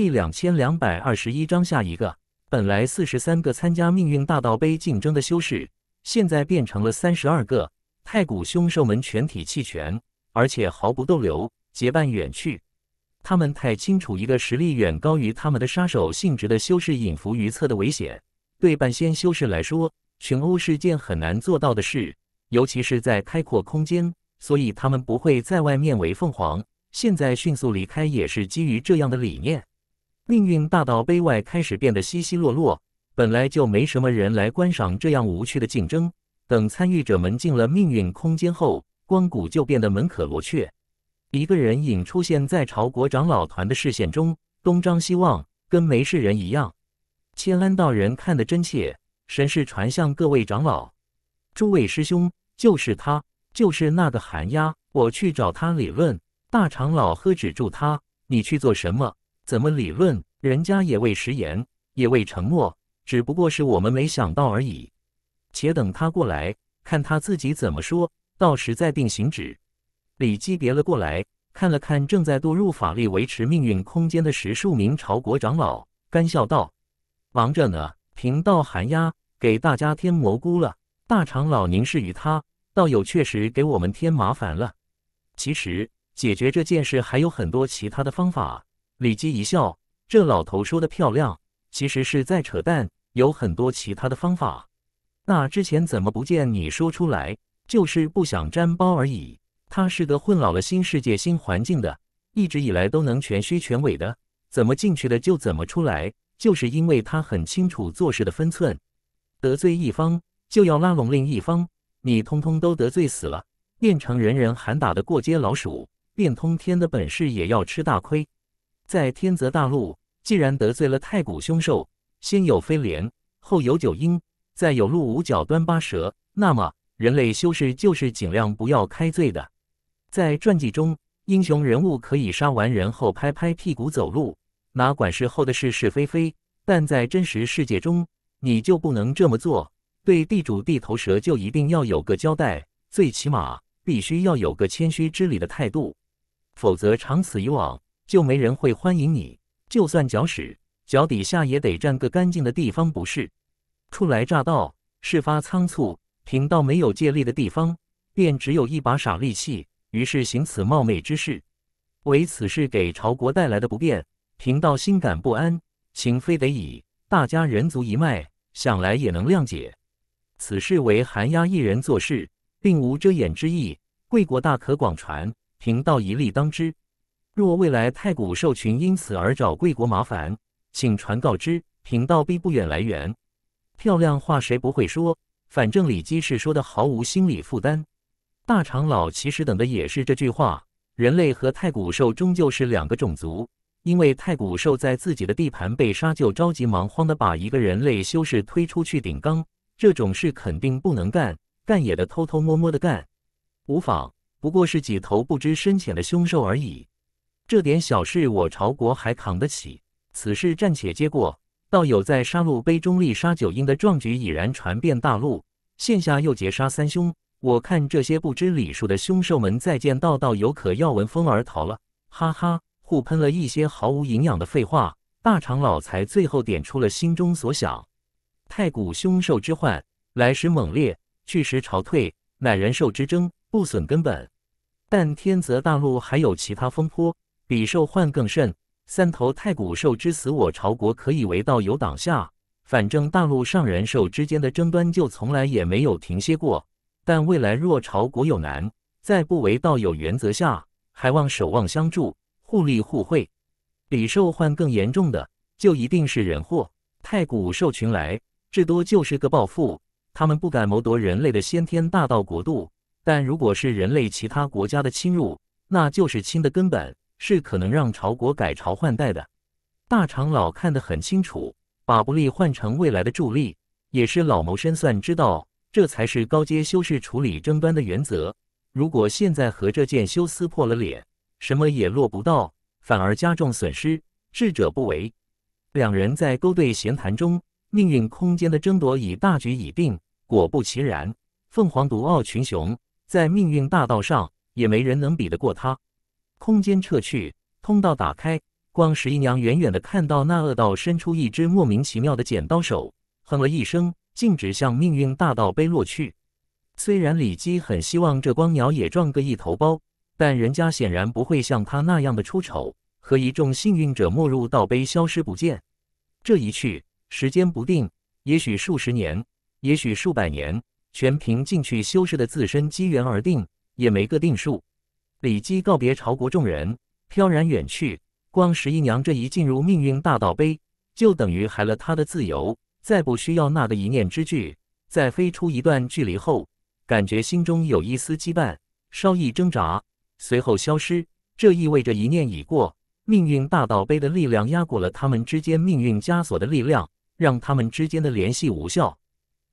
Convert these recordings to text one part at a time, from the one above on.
第两千两百二十一章，下一个。本来四十三个参加命运大道杯竞争的修士，现在变成了三十二个。太古凶兽们全体弃权，而且毫不逗留，结伴远去。他们太清楚一个实力远高于他们的杀手性质的修士隐伏于侧的危险。对半仙修士来说，群殴是件很难做到的事，尤其是在开阔空间，所以他们不会在外面为凤凰。现在迅速离开，也是基于这样的理念。命运大道碑外开始变得稀稀落落，本来就没什么人来观赏这样无趣的竞争。等参与者们进了命运空间后，光谷就变得门可罗雀。一个人影出现在朝国长老团的视线中，东张西望，跟没事人一样。千安道人看得真切，神识传向各位长老：诸位师兄，就是他，就是那个寒鸦。我去找他理论。大长老喝止住他：“你去做什么？”怎么理论？人家也未食言，也未沉默，只不过是我们没想到而已。且等他过来看他自己怎么说，到时再定行止。李基别了过来，看了看正在堕入法力维持命运空间的十数名朝国长老，干笑道：“忙着呢，贫道寒鸦给大家添蘑菇了。”大长老凝视于他，道友确实给我们添麻烦了。其实解决这件事还有很多其他的方法。李基一笑：“这老头说的漂亮，其实是在扯淡。有很多其他的方法。那之前怎么不见你说出来？就是不想沾包而已。他是得混老了新世界、新环境的，一直以来都能全虚全伪的，怎么进去的就怎么出来，就是因为他很清楚做事的分寸。得罪一方，就要拉拢另一方。你通通都得罪死了，变成人人喊打的过街老鼠，变通天的本事也要吃大亏。”在天泽大陆，既然得罪了太古凶兽，先有飞廉，后有九婴，再有鹿五角、端八蛇，那么人类修士就是尽量不要开罪的。在传记中，英雄人物可以杀完人后拍拍屁股走路，哪管事后的是是非非；但在真实世界中，你就不能这么做。对地主地头蛇，就一定要有个交代，最起码必须要有个谦虚知礼的态度，否则长此以往。就没人会欢迎你，就算脚屎脚底下也得占个干净的地方，不是？初来乍到，事发仓促，贫道没有借力的地方，便只有一把傻力气，于是行此冒昧之事。为此事给朝国带来的不便，贫道心感不安，情非得已，大家人族一脉，想来也能谅解。此事为寒鸦一人做事，并无遮掩之意，贵国大可广传，贫道一力当之。若未来太古兽群因此而找贵国麻烦，请传告知，贫道必不远来源。漂亮话谁不会说？反正李基是说的毫无心理负担。大长老其实等的也是这句话。人类和太古兽终究是两个种族，因为太古兽在自己的地盘被杀，就着急忙慌的把一个人类修士推出去顶缸，这种事肯定不能干，干也得偷偷摸摸的干。无妨，不过是几头不知深浅的凶兽而已。这点小事，我朝国还扛得起。此事暂且接过。道友在杀戮杯中立杀九婴的壮举已然传遍大陆，现下又劫杀三凶。我看这些不知礼数的凶兽们，再见道道友可要闻风而逃了。哈哈，互喷了一些毫无营养的废话。大长老才最后点出了心中所想：太古凶兽之患，来时猛烈，去时潮退，乃人兽之争，不损根本。但天泽大陆还有其他风波。比兽患更甚，三头太古兽之死，我朝国可以为道友挡下。反正大陆上人兽之间的争端就从来也没有停歇过。但未来若朝国有难，在不为道友原则下，还望守望相助，互利互惠。比兽患更严重的，就一定是人祸。太古兽群来，至多就是个报复，他们不敢谋夺人类的先天大道国度。但如果是人类其他国家的侵入，那就是侵的根本。是可能让朝国改朝换代的大长老看得很清楚，把不利换成未来的助力，也是老谋深算之道。这才是高阶修士处理争端的原则。如果现在和这件修撕破了脸，什么也落不到，反而加重损失。智者不为。两人在勾兑闲谈中，命运空间的争夺已大局已定。果不其然，凤凰独傲群雄，在命运大道上也没人能比得过他。空间撤去，通道打开。光十一娘远远的看到那恶道伸出一只莫名其妙的剪刀手，哼了一声，径直向命运大道碑落去。虽然李姬很希望这光鸟也撞个一头包，但人家显然不会像他那样的出丑，和一众幸运者没入道碑消失不见。这一去，时间不定，也许数十年，也许数百年，全凭进去修士的自身机缘而定，也没个定数。李姬告别朝国众人，飘然远去。光十一娘这一进入命运大道碑，就等于害了他的自由。再不需要那个一念之距。在飞出一段距离后，感觉心中有一丝羁绊，稍一挣扎，随后消失。这意味着一念已过，命运大道碑的力量压过了他们之间命运枷锁的力量，让他们之间的联系无效。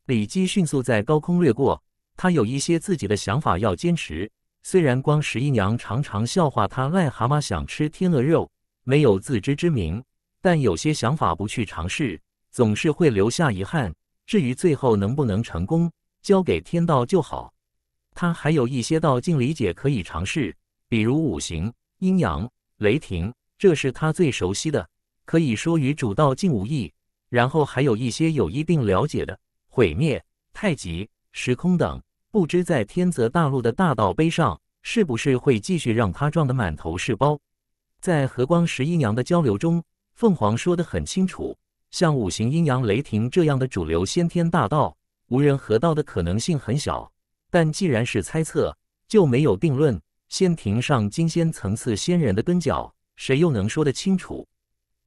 李姬迅速在高空掠过，他有一些自己的想法要坚持。虽然光十一娘常常笑话他癞蛤蟆想吃天鹅肉，没有自知之明，但有些想法不去尝试，总是会留下遗憾。至于最后能不能成功，交给天道就好。他还有一些道境理解可以尝试，比如五行、阴阳、雷霆，这是他最熟悉的，可以说与主道境无异。然后还有一些有一定了解的毁灭、太极、时空等。不知在天泽大陆的大道碑上，是不是会继续让他撞得满头是包？在和光十一娘的交流中，凤凰说得很清楚：，像五行、阴阳、雷霆这样的主流先天大道，无人合道的可能性很小。但既然是猜测，就没有定论。仙庭上金仙层次仙人的跟脚，谁又能说得清楚？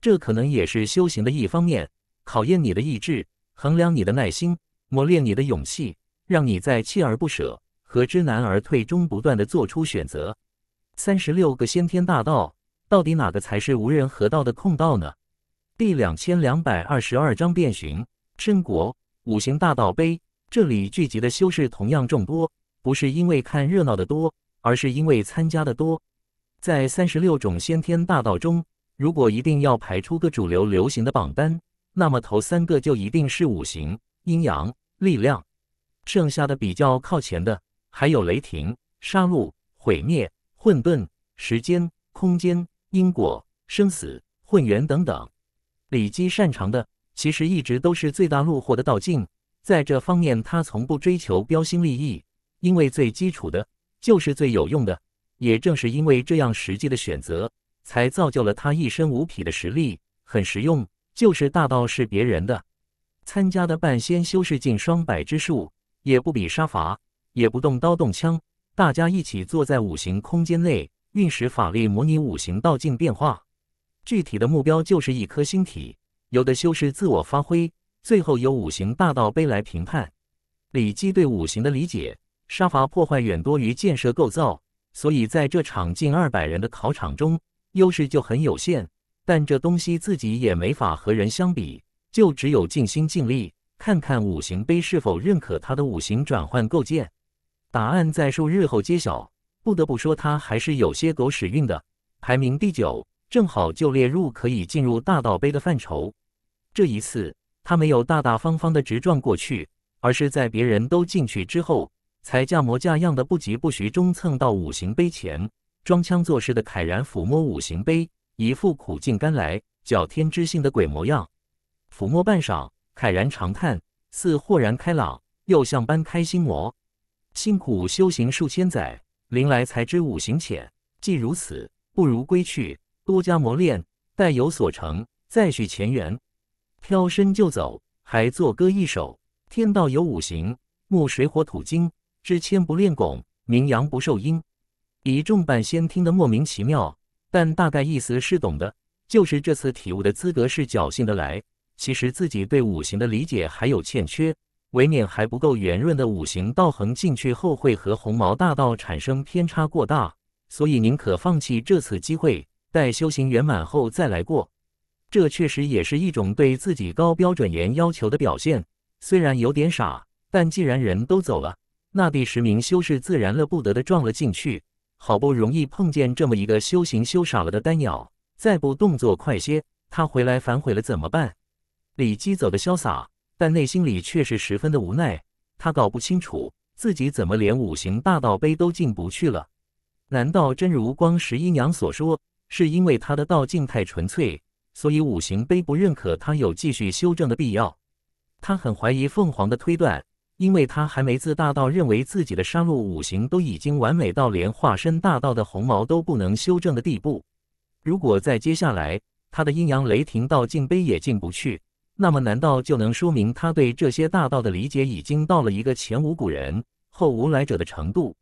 这可能也是修行的一方面，考验你的意志，衡量你的耐心，磨练你的勇气。让你在锲而不舍和知难而退中不断的做出选择。三十六个先天大道，到底哪个才是无人合道的空道呢？第两千两百二十二章变寻。真国五行大道碑这里聚集的修士同样众多，不是因为看热闹的多，而是因为参加的多。在三十六种先天大道中，如果一定要排出个主流流行的榜单，那么头三个就一定是五行、阴阳、力量。剩下的比较靠前的还有雷霆、杀戮、毁灭、混沌、时间、空间、因果、生死、混元等等。李基擅长的其实一直都是最大路货的道境，在这方面他从不追求标新立异，因为最基础的就是最有用的。也正是因为这样实际的选择，才造就了他一身无匹的实力，很实用。就是大道是别人的，参加的半仙修士境双百之术。也不比杀伐，也不动刀动枪，大家一起坐在五行空间内运使法力，模拟五行道境变化。具体的目标就是一颗星体。有的修士自我发挥，最后由五行大道碑来评判。李姬对五行的理解，杀伐破坏远多于建设构造，所以在这场近二百人的考场中，优势就很有限。但这东西自己也没法和人相比，就只有尽心尽力。看看五行碑是否认可他的五行转换构建，答案在数日后揭晓。不得不说，他还是有些狗屎运的。排名第九，正好就列入可以进入大道碑的范畴。这一次，他没有大大方方的直撞过去，而是在别人都进去之后，才架模架样的不疾不徐中蹭到五行碑前，装腔作势的慨然抚摸五行碑，一副苦尽甘来、搅天知性的鬼模样。抚摸半晌。慨然长叹，似豁然开朗，又像般开心魔。辛苦修行数千载，临来才知五行浅。既如此，不如归去，多加磨练，待有所成，再续前缘。飘身就走，还作歌一首：天道有五行，木水火土金。知铅不练拱，名扬不受阴。一众半仙听得莫名其妙，但大概意思是懂的，就是这次体悟的资格是侥幸的来。其实自己对五行的理解还有欠缺，唯免还不够圆润的五行道横进去后会和鸿毛大道产生偏差过大，所以宁可放弃这次机会，待修行圆满后再来过。这确实也是一种对自己高标准严要求的表现，虽然有点傻，但既然人都走了，那第十名修士自然乐不得的撞了进去。好不容易碰见这么一个修行修傻了的丹鸟，再不动作快些，他回来反悔了怎么办？李基走的潇洒，但内心里却是十分的无奈。他搞不清楚自己怎么连五行大道碑都进不去了。难道真如光十一娘所说，是因为他的道境太纯粹，所以五行碑不认可他有继续修正的必要？他很怀疑凤凰的推断，因为他还没自大到认为自己的杀戮五行都已经完美到连化身大道的鸿毛都不能修正的地步。如果在接下来，他的阴阳雷霆道境碑也进不去。那么，难道就能说明他对这些大道的理解已经到了一个前无古人后无来者的程度？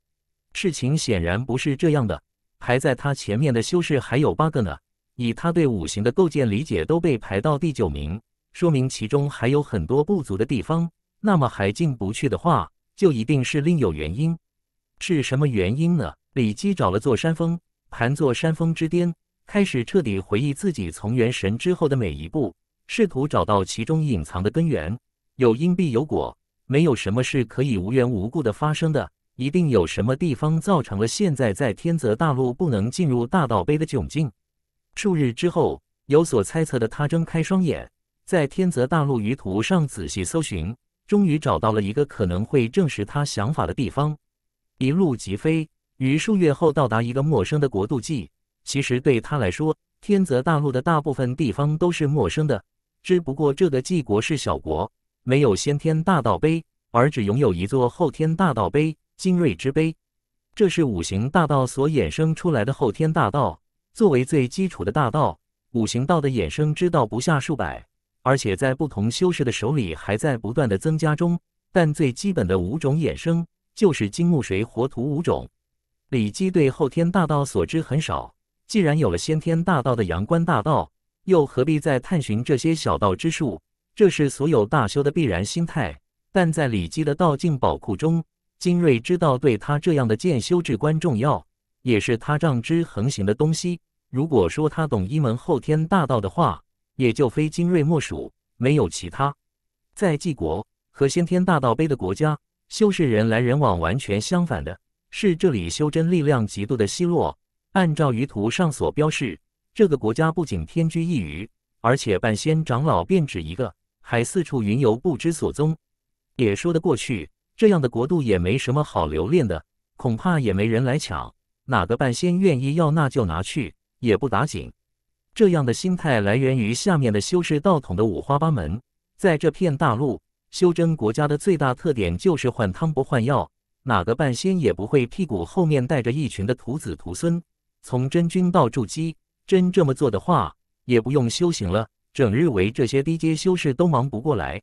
事情显然不是这样的。排在他前面的修士还有八个呢。以他对五行的构建理解，都被排到第九名，说明其中还有很多不足的地方。那么还进不去的话，就一定是另有原因。是什么原因呢？李基找了座山峰，盘坐山峰之巅，开始彻底回忆自己从元神之后的每一步。试图找到其中隐藏的根源，有因必有果，没有什么是可以无缘无故的发生的，一定有什么地方造成了现在在天泽大陆不能进入大道碑的窘境。数日之后，有所猜测的他睁开双眼，在天泽大陆余图上仔细搜寻，终于找到了一个可能会证实他想法的地方。一路疾飞，于数月后到达一个陌生的国度际。其实对他来说，天泽大陆的大部分地方都是陌生的。只不过这个纪国是小国，没有先天大道碑，而只拥有一座后天大道碑——精锐之碑。这是五行大道所衍生出来的后天大道，作为最基础的大道，五行道的衍生之道不下数百，而且在不同修士的手里还在不断的增加中。但最基本的五种衍生就是金木水火土五种。李基对后天大道所知很少，既然有了先天大道的阳关大道。又何必再探寻这些小道之术？这是所有大修的必然心态。但在《李记》的道境宝库中，精锐之道对他这样的剑修至关重要，也是他仗之横行的东西。如果说他懂一门后天大道的话，也就非精锐莫属，没有其他。在晋国和先天大道碑的国家，修士人来人往，完全相反的是，这里修真力量极度的稀落。按照舆图上所标示。这个国家不仅天居一隅，而且半仙长老便只一个，还四处云游不知所踪，也说得过去。这样的国度也没什么好留恋的，恐怕也没人来抢。哪个半仙愿意要，那就拿去，也不打紧。这样的心态来源于下面的修士道统的五花八门。在这片大陆，修真国家的最大特点就是换汤不换药，哪个半仙也不会屁股后面带着一群的徒子徒孙，从真君到筑基。真这么做的话，也不用修行了，整日为这些低阶修士都忙不过来。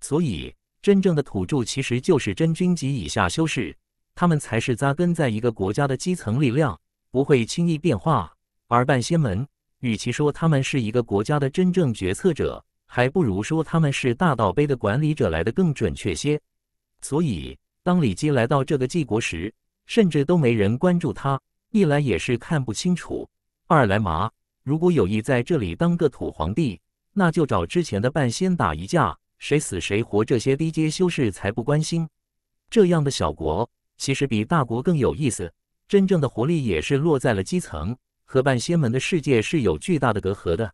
所以，真正的土著其实就是真君级以下修士，他们才是扎根在一个国家的基层力量，不会轻易变化。而半仙门，与其说他们是一个国家的真正决策者，还不如说他们是大道碑的管理者来的更准确些。所以，当李基来到这个纪国时，甚至都没人关注他，一来也是看不清楚。二来嘛，如果有意在这里当个土皇帝，那就找之前的半仙打一架，谁死谁活，这些低阶修士才不关心。这样的小国其实比大国更有意思，真正的活力也是落在了基层。和半仙门的世界是有巨大的隔阂的。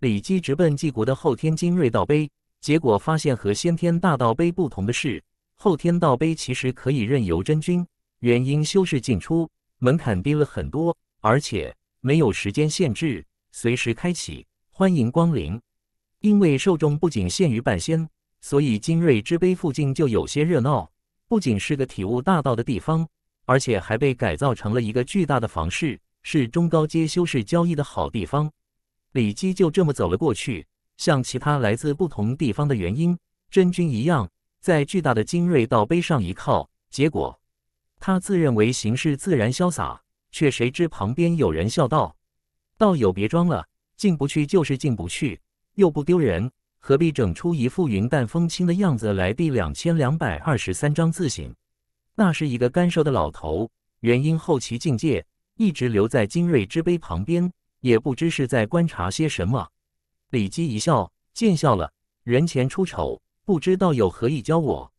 李基直奔纪国的后天精锐道碑，结果发现和先天大道碑不同的是，后天道碑其实可以任由真君、元婴修士进出，门槛低了很多，而且。没有时间限制，随时开启，欢迎光临。因为受众不仅限于半仙，所以精锐之碑附近就有些热闹。不仅是个体悟大道的地方，而且还被改造成了一个巨大的房室，是中高阶修士交易的好地方。李基就这么走了过去，像其他来自不同地方的原因真君一样，在巨大的精锐道碑上一靠，结果他自认为行事自然潇洒。却谁知旁边有人笑道：“道友别装了，进不去就是进不去，又不丢人，何必整出一副云淡风轻的样子来？”第两千两百二十三章自省。那是一个干瘦的老头，元婴后期境界，一直留在精锐之碑旁边，也不知是在观察些什么。李基一笑，见笑了，人前出丑，不知道有何意教我？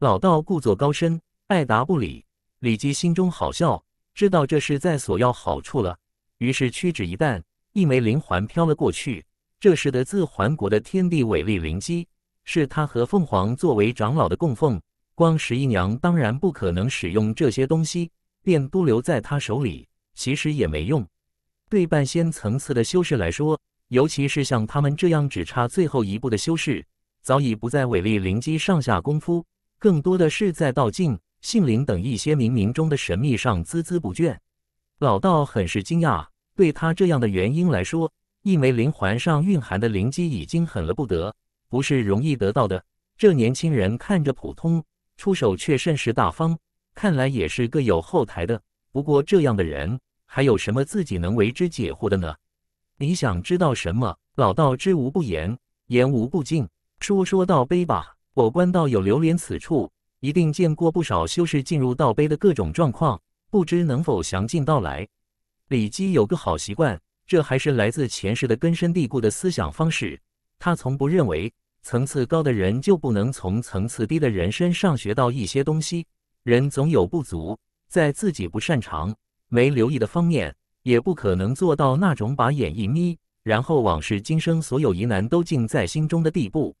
老道故作高深，爱答不理。李基心中好笑。知道这是在索要好处了，于是屈指一弹，一枚灵环飘了过去。这时的自环国的天地伟力灵机，是他和凤凰作为长老的供奉。光十一娘当然不可能使用这些东西，便都留在他手里。其实也没用，对半仙层次的修士来说，尤其是像他们这样只差最后一步的修士，早已不在伟力灵机上下功夫，更多的是在道境。杏林等一些冥冥中的神秘上孜孜不倦，老道很是惊讶。对他这样的原因来说，一枚灵环上蕴含的灵机已经很了不得，不是容易得到的。这年轻人看着普通，出手却甚是大方，看来也是个有后台的。不过这样的人，还有什么自己能为之解惑的呢？你想知道什么？老道知无不言，言无不尽。说说道碑吧，我观道友留连此处。一定见过不少修士进入道碑的各种状况，不知能否详尽道来？李基有个好习惯，这还是来自前世的根深蒂固的思想方式。他从不认为层次高的人就不能从层次低的人身上学到一些东西。人总有不足，在自己不擅长、没留意的方面，也不可能做到那种把眼一眯，然后往事今生所有疑难都尽在心中的地步。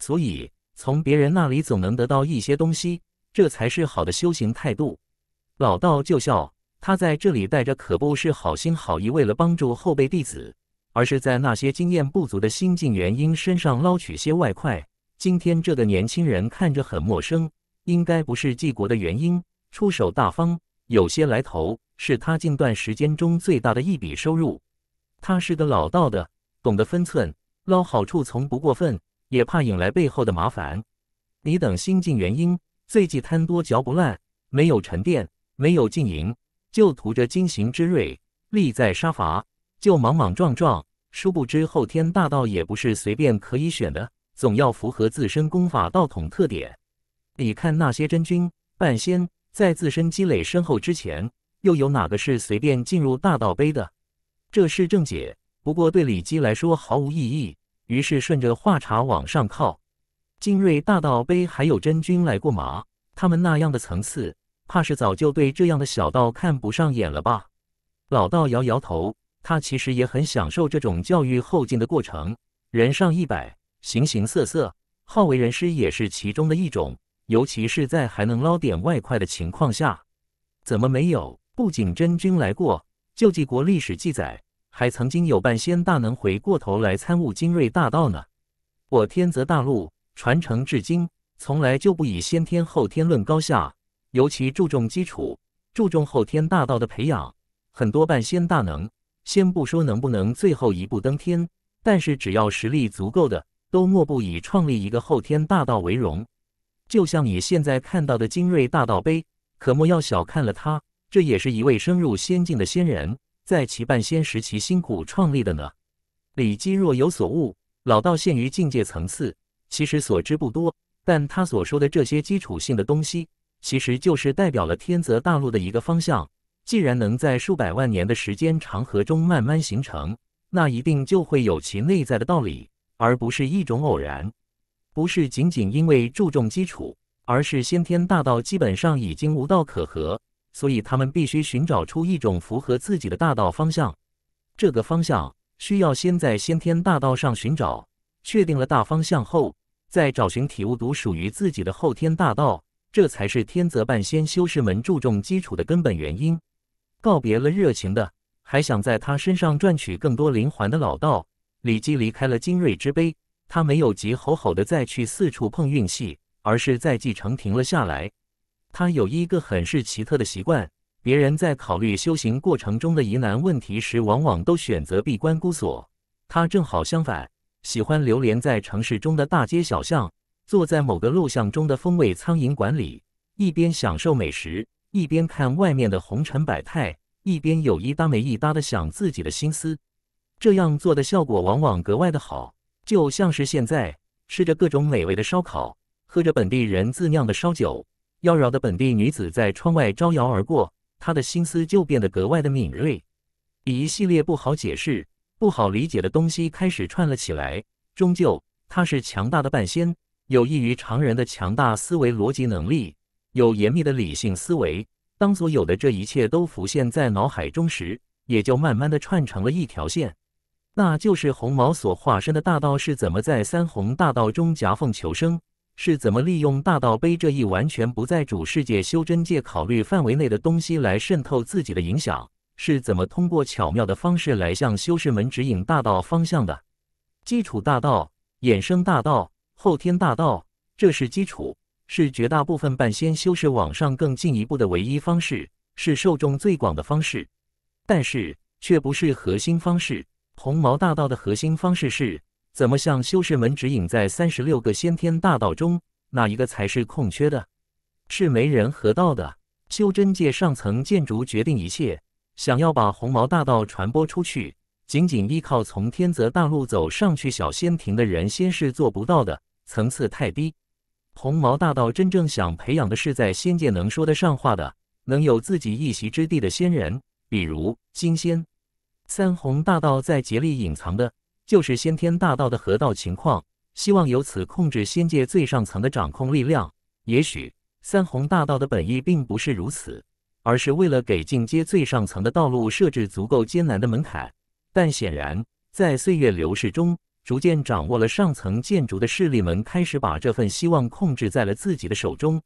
所以。从别人那里总能得到一些东西，这才是好的修行态度。老道就笑，他在这里带着可不是好心好意，为了帮助后辈弟子，而是在那些经验不足的新境元婴身上捞取些外快。今天这个年轻人看着很陌生，应该不是季国的原因。出手大方，有些来头，是他近段时间中最大的一笔收入。他是个老道的，懂得分寸，捞好处从不过分。也怕引来背后的麻烦。你等心境原因，最忌贪多嚼不烂，没有沉淀，没有静营，就图着金行之锐，利在杀伐，就莽莽撞撞。殊不知后天大道也不是随便可以选的，总要符合自身功法道统特点。你看那些真君、半仙，在自身积累深厚之前，又有哪个是随便进入大道碑的？这是正解，不过对李姬来说毫无意义。于是顺着话茬往上靠，精锐大道碑还有真君来过吗？他们那样的层次，怕是早就对这样的小道看不上眼了吧？老道摇摇头，他其实也很享受这种教育后进的过程。人上一百，形形色色，好为人师也是其中的一种，尤其是在还能捞点外快的情况下。怎么没有？不仅真君来过，救济国历史记载。还曾经有半仙大能回过头来参悟精锐大道呢。我天泽大陆传承至今，从来就不以先天后天论高下，尤其注重基础，注重后天大道的培养。很多半仙大能，先不说能不能最后一步登天，但是只要实力足够的，都莫不以创立一个后天大道为荣。就像你现在看到的精锐大道碑，可莫要小看了他，这也是一位深入仙境的仙人。在其半仙时期辛苦创立的呢？李基若有所悟，老道限于境界层次，其实所知不多。但他所说的这些基础性的东西，其实就是代表了天泽大陆的一个方向。既然能在数百万年的时间长河中慢慢形成，那一定就会有其内在的道理，而不是一种偶然。不是仅仅因为注重基础，而是先天大道基本上已经无道可合。所以他们必须寻找出一种符合自己的大道方向，这个方向需要先在先天大道上寻找，确定了大方向后，再找寻体悟独属于自己的后天大道，这才是天泽半仙修士们注重基础的根本原因。告别了热情的，还想在他身上赚取更多灵环的老道李基离开了精锐之碑，他没有急吼吼的再去四处碰运气，而是在继承停了下来。他有一个很是奇特的习惯，别人在考虑修行过程中的疑难问题时，往往都选择闭关孤锁。他正好相反，喜欢流连在城市中的大街小巷，坐在某个录巷中的风味苍蝇馆里，一边享受美食，一边看外面的红尘百态，一边有一搭没一搭的想自己的心思。这样做的效果往往格外的好，就像是现在吃着各种美味的烧烤，喝着本地人自酿的烧酒。妖娆的本地女子在窗外招摇而过，他的心思就变得格外的敏锐，一系列不好解释、不好理解的东西开始串了起来。终究，他是强大的半仙，有异于常人的强大思维逻辑能力，有严密的理性思维。当所有的这一切都浮现在脑海中时，也就慢慢的串成了一条线，那就是红毛所化身的大道是怎么在三红大道中夹缝求生。是怎么利用大道碑这一完全不在主世界修真界考虑范围内的东西来渗透自己的影响？是怎么通过巧妙的方式来向修士们指引大道方向的？基础大道、衍生大道、后天大道，这是基础，是绝大部分半仙修士往上更进一步的唯一方式，是受众最广的方式，但是却不是核心方式。鸿毛大道的核心方式是。怎么向修士们指引在三十六个先天大道中哪一个才是空缺的，是没人合道的？修真界上层建筑决定一切，想要把红毛大道传播出去，仅仅依靠从天泽大陆走上去小仙庭的人，先是做不到的，层次太低。红毛大道真正想培养的是在仙界能说得上话的，能有自己一席之地的仙人，比如金仙。三红大道在竭力隐藏的。就是先天大道的河道情况，希望由此控制仙界最上层的掌控力量。也许三红大道的本意并不是如此，而是为了给进阶最上层的道路设置足够艰难的门槛。但显然，在岁月流逝中，逐渐掌握了上层建筑的势力们开始把这份希望控制在了自己的手中。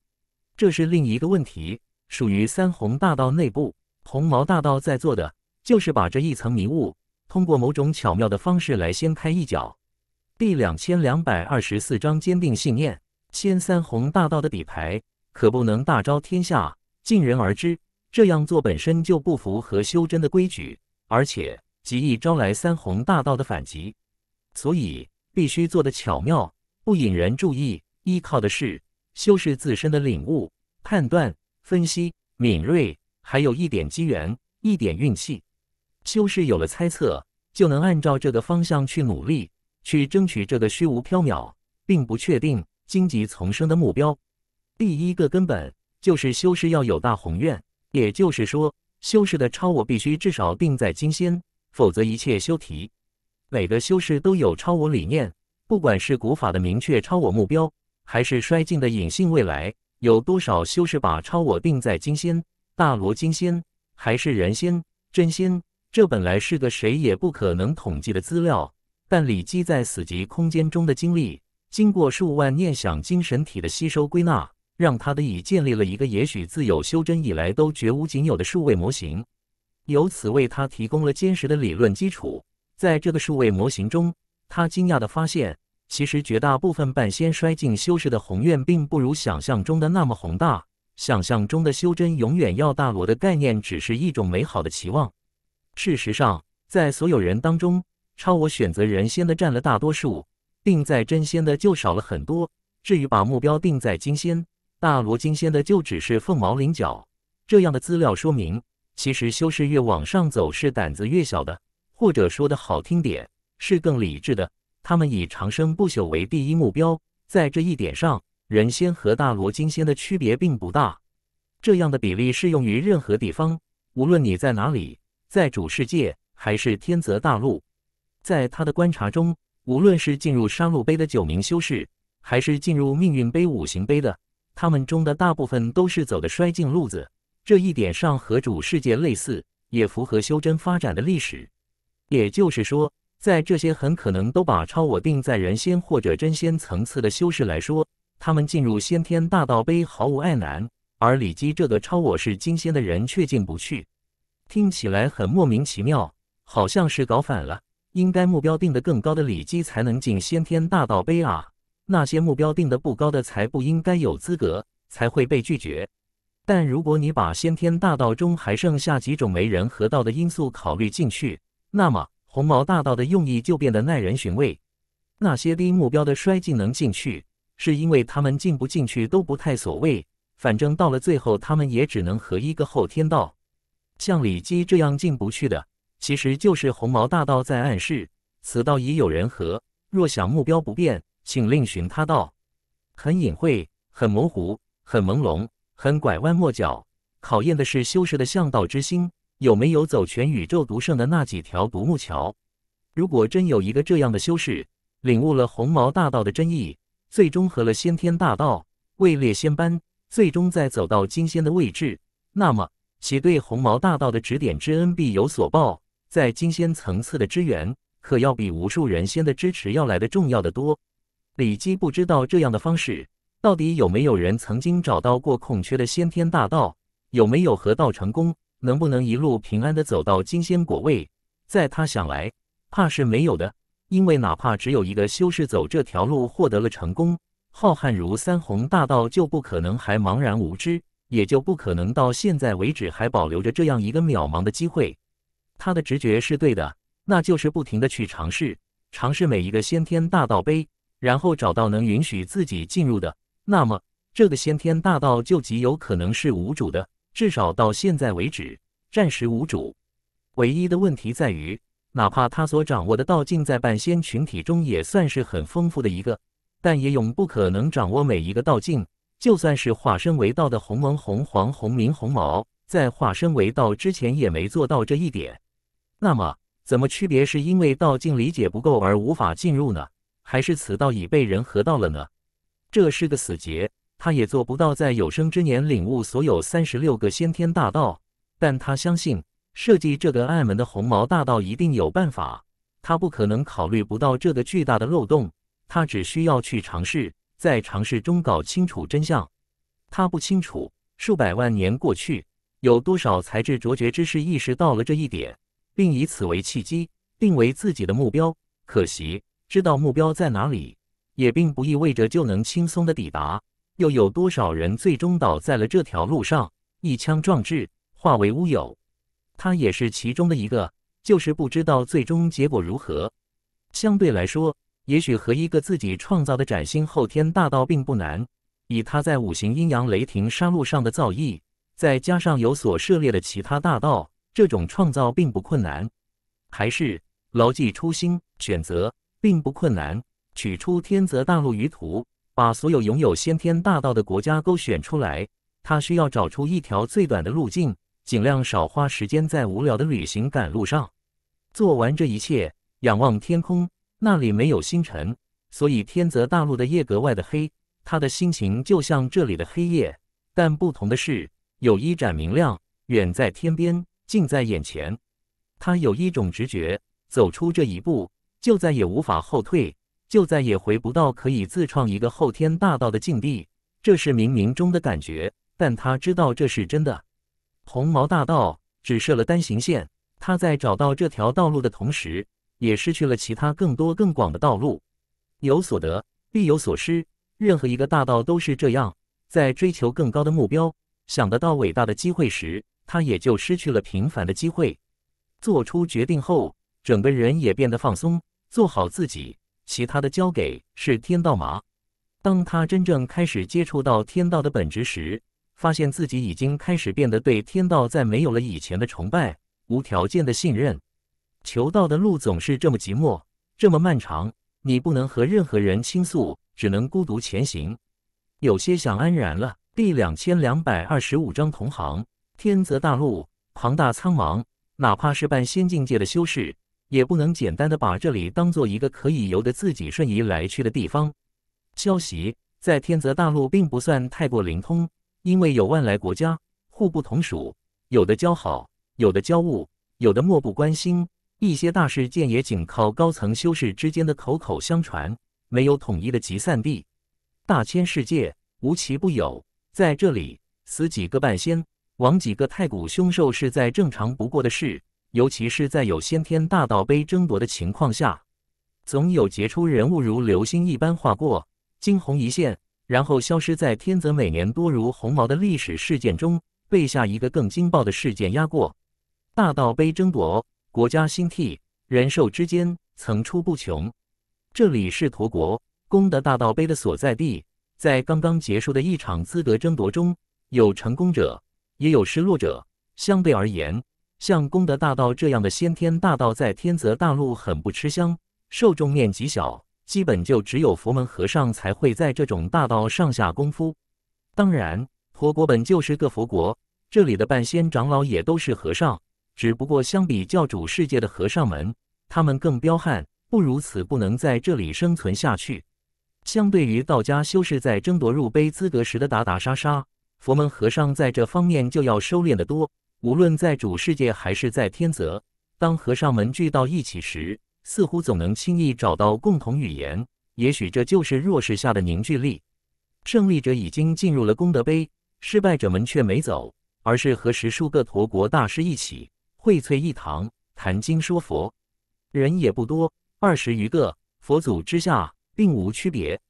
这是另一个问题，属于三红大道内部。红毛大道在做的就是把这一层迷雾。通过某种巧妙的方式来掀开一角。第两千两百二十四章：坚定信念。先三红大道的底牌可不能大昭天下，尽人而知。这样做本身就不符合修真的规矩，而且极易招来三红大道的反击。所以必须做的巧妙，不引人注意，依靠的是修士自身的领悟、判断、分析、敏锐，还有一点机缘，一点运气。修士有了猜测，就能按照这个方向去努力，去争取这个虚无缥缈、并不确定、荆棘丛生的目标。第一个根本就是修士要有大宏愿，也就是说，修士的超我必须至少定在金仙，否则一切休提。每个修士都有超我理念，不管是古法的明确超我目标，还是衰尽的隐性未来，有多少修士把超我定在金仙、大罗金仙，还是人仙、真仙？这本来是个谁也不可能统计的资料，但李基在死寂空间中的经历，经过数万念想精神体的吸收归纳，让他的已建立了一个也许自有修真以来都绝无仅有的数位模型，由此为他提供了坚实的理论基础。在这个数位模型中，他惊讶地发现，其实绝大部分半仙衰尽修士的宏愿并不如想象中的那么宏大，想象中的修真永远要大罗的概念只是一种美好的期望。事实上，在所有人当中，超我选择人仙的占了大多数，定在真仙的就少了很多。至于把目标定在金仙、大罗金仙的，就只是凤毛麟角。这样的资料说明，其实修士越往上走是胆子越小的，或者说得好听点，是更理智的。他们以长生不朽为第一目标，在这一点上，人仙和大罗金仙的区别并不大。这样的比例适用于任何地方，无论你在哪里。在主世界还是天泽大陆，在他的观察中，无论是进入杀戮碑的九名修士，还是进入命运碑、五行碑的，他们中的大部分都是走的衰境路子。这一点上和主世界类似，也符合修真发展的历史。也就是说，在这些很可能都把超我定在人仙或者真仙层次的修士来说，他们进入先天大道碑毫无碍难，而李基这个超我是金仙的人却进不去。听起来很莫名其妙，好像是搞反了。应该目标定得更高的里基才能进先天大道杯啊，那些目标定得不高的才不应该有资格，才会被拒绝。但如果你把先天大道中还剩下几种没人合道的因素考虑进去，那么红毛大道的用意就变得耐人寻味。那些低目标的衰尽能进去，是因为他们进不进去都不太所谓，反正到了最后，他们也只能合一个后天道。像李姬这样进不去的，其实就是鸿毛大道在暗示此道已有人和。若想目标不变，请另寻他道。很隐晦，很模糊，很朦胧，很拐弯抹角。考验的是修士的向道之心，有没有走全宇宙独剩的那几条独木桥。如果真有一个这样的修士，领悟了鸿毛大道的真意，最终合了先天大道，位列仙班，最终再走到金仙的位置，那么。其对鸿毛大道的指点之恩必有所报，在金仙层次的支援可要比无数人仙的支持要来的重要的多。李基不知道这样的方式到底有没有人曾经找到过孔雀的先天大道，有没有合道成功，能不能一路平安的走到金仙果位，在他想来，怕是没有的。因为哪怕只有一个修士走这条路获得了成功，浩瀚如三洪大道就不可能还茫然无知。也就不可能到现在为止还保留着这样一个渺茫的机会。他的直觉是对的，那就是不停的去尝试，尝试每一个先天大道碑，然后找到能允许自己进入的。那么，这个先天大道就极有可能是无主的，至少到现在为止，暂时无主。唯一的问题在于，哪怕他所掌握的道境在半仙群体中也算是很丰富的一个，但也永不可能掌握每一个道境。就算是化身为道的鸿蒙、红黄、鸿明、鸿毛，在化身为道之前也没做到这一点。那么，怎么区别是因为道境理解不够而无法进入呢？还是此道已被人合道了呢？这是个死结，他也做不到在有生之年领悟所有三十六个先天大道。但他相信设计这个暗门的鸿毛大道一定有办法，他不可能考虑不到这个巨大的漏洞。他只需要去尝试。在尝试中搞清楚真相，他不清楚数百万年过去，有多少才智卓绝之士意识到了这一点，并以此为契机，定为自己的目标。可惜，知道目标在哪里，也并不意味着就能轻松的抵达。又有多少人最终倒在了这条路上，一腔壮志化为乌有？他也是其中的一个，就是不知道最终结果如何。相对来说。也许和一个自己创造的崭新后天大道并不难。以他在五行、阴阳、雷霆、杀戮上的造诣，再加上有所涉猎的其他大道，这种创造并不困难。还是牢记初心，选择并不困难。取出天泽大陆舆图，把所有拥有先天大道的国家勾选出来。他需要找出一条最短的路径，尽量少花时间在无聊的旅行赶路上。做完这一切，仰望天空。那里没有星辰，所以天泽大陆的夜格外的黑。他的心情就像这里的黑夜，但不同的是，有一盏明亮，远在天边，近在眼前。他有一种直觉，走出这一步，就再也无法后退，就再也回不到可以自创一个后天大道的境地。这是冥冥中的感觉，但他知道这是真的。鸿毛大道只设了单行线，他在找到这条道路的同时。也失去了其他更多更广的道路，有所得必有所失。任何一个大道都是这样，在追求更高的目标、想得到伟大的机会时，他也就失去了平凡的机会。做出决定后，整个人也变得放松，做好自己，其他的交给是天道嘛。当他真正开始接触到天道的本质时，发现自己已经开始变得对天道再没有了以前的崇拜、无条件的信任。求道的路总是这么寂寞，这么漫长。你不能和任何人倾诉，只能孤独前行。有些想安然了。第两千两百二十五章同行。天泽大陆庞大苍茫，哪怕是半仙境界的修士，也不能简单的把这里当做一个可以由得自己瞬移来去的地方。消息在天泽大陆并不算太过灵通，因为有外来国家，互不同属，有的交好，有的交恶，有的漠不关心。一些大事件也仅靠高层修士之间的口口相传，没有统一的集散地。大千世界无奇不有，在这里死几个半仙，亡几个太古凶兽，是在正常不过的事。尤其是在有先天大道碑争夺的情况下，总有杰出人物如流星一般划过，惊鸿一现，然后消失在天泽每年多如鸿毛的历史事件中，被下一个更惊爆的事件压过。大道碑争夺。国家兴替，人寿之间，层出不穷。这里是陀国功德大道碑的所在地，在刚刚结束的一场资格争夺中，有成功者，也有失落者。相对而言，像功德大道这样的先天大道，在天泽大陆很不吃香，受众面积小，基本就只有佛门和尚才会在这种大道上下功夫。当然，陀国本就是个佛国，这里的半仙长老也都是和尚。只不过相比教主世界的和尚们，他们更彪悍，不如此不能在这里生存下去。相对于道家修士在争夺入碑资格时的打打杀杀，佛门和尚在这方面就要收敛得多。无论在主世界还是在天泽，当和尚们聚到一起时，似乎总能轻易找到共同语言。也许这就是弱势下的凝聚力。胜利者已经进入了功德碑，失败者们却没走，而是和十数个陀国大师一起。荟萃一堂，谈经说佛，人也不多，二十余个。佛祖之下，并无区别。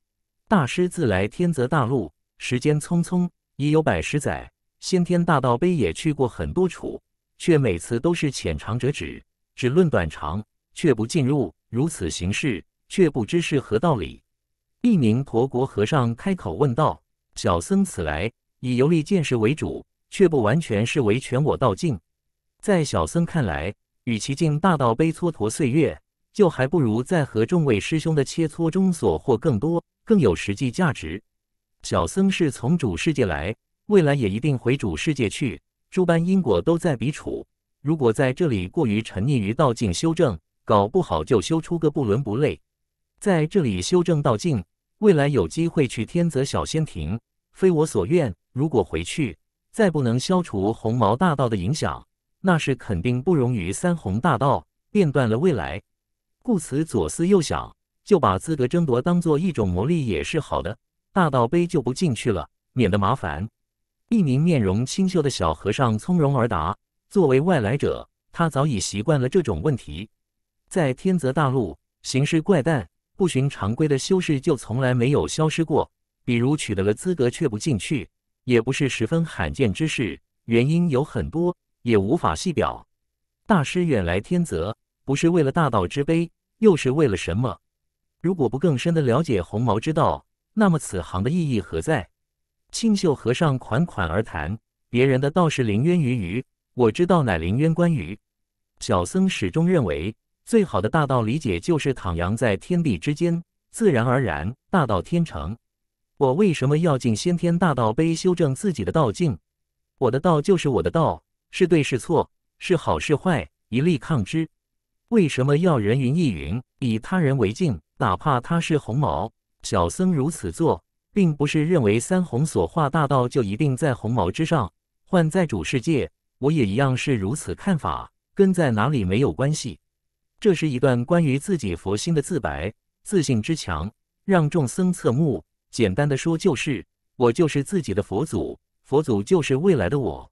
大师自来天泽大陆，时间匆匆，已有百十载。先天大道碑也去过很多处，却每次都是浅尝辄止，只论短长，却不进入。如此行事，却不知是何道理。一名婆国和尚开口问道：“小僧此来，以游历见识为主，却不完全是为全我道境。”在小僧看来，与其境大道悲蹉跎岁月，就还不如在和众位师兄的切磋中所获更多、更有实际价值。小僧是从主世界来，未来也一定回主世界去，诸般因果都在彼处。如果在这里过于沉溺于道境修正，搞不好就修出个不伦不类。在这里修正道境，未来有机会去天泽小仙庭，非我所愿。如果回去，再不能消除鸿毛大道的影响。那是肯定不容于三弘大道，便断了未来，故此左思右想，就把资格争夺当做一种磨砺也是好的。大道碑就不进去了，免得麻烦。一名面容清秀的小和尚从容而答：“作为外来者，他早已习惯了这种问题。在天泽大陆，行事怪诞、不循常规的修士就从来没有消失过。比如取得了资格却不进去，也不是十分罕见之事。原因有很多。”也无法细表。大师远来天泽，不是为了大道之碑，又是为了什么？如果不更深的了解鸿毛之道，那么此行的意义何在？庆秀和尚款款而谈，别人的道是凌渊鱼鱼，我知道乃凌渊观鱼。小僧始终认为，最好的大道理解就是躺扬在天地之间，自然而然，大道天成。我为什么要进先天大道碑修正自己的道境？我的道就是我的道。是对是错，是好是坏，一力抗之。为什么要人云亦云，以他人为镜，哪怕他是鸿毛？小僧如此做，并不是认为三红所化大道就一定在鸿毛之上。换在主世界，我也一样是如此看法，跟在哪里没有关系。这是一段关于自己佛心的自白，自信之强，让众僧侧目。简单的说，就是我就是自己的佛祖，佛祖就是未来的我。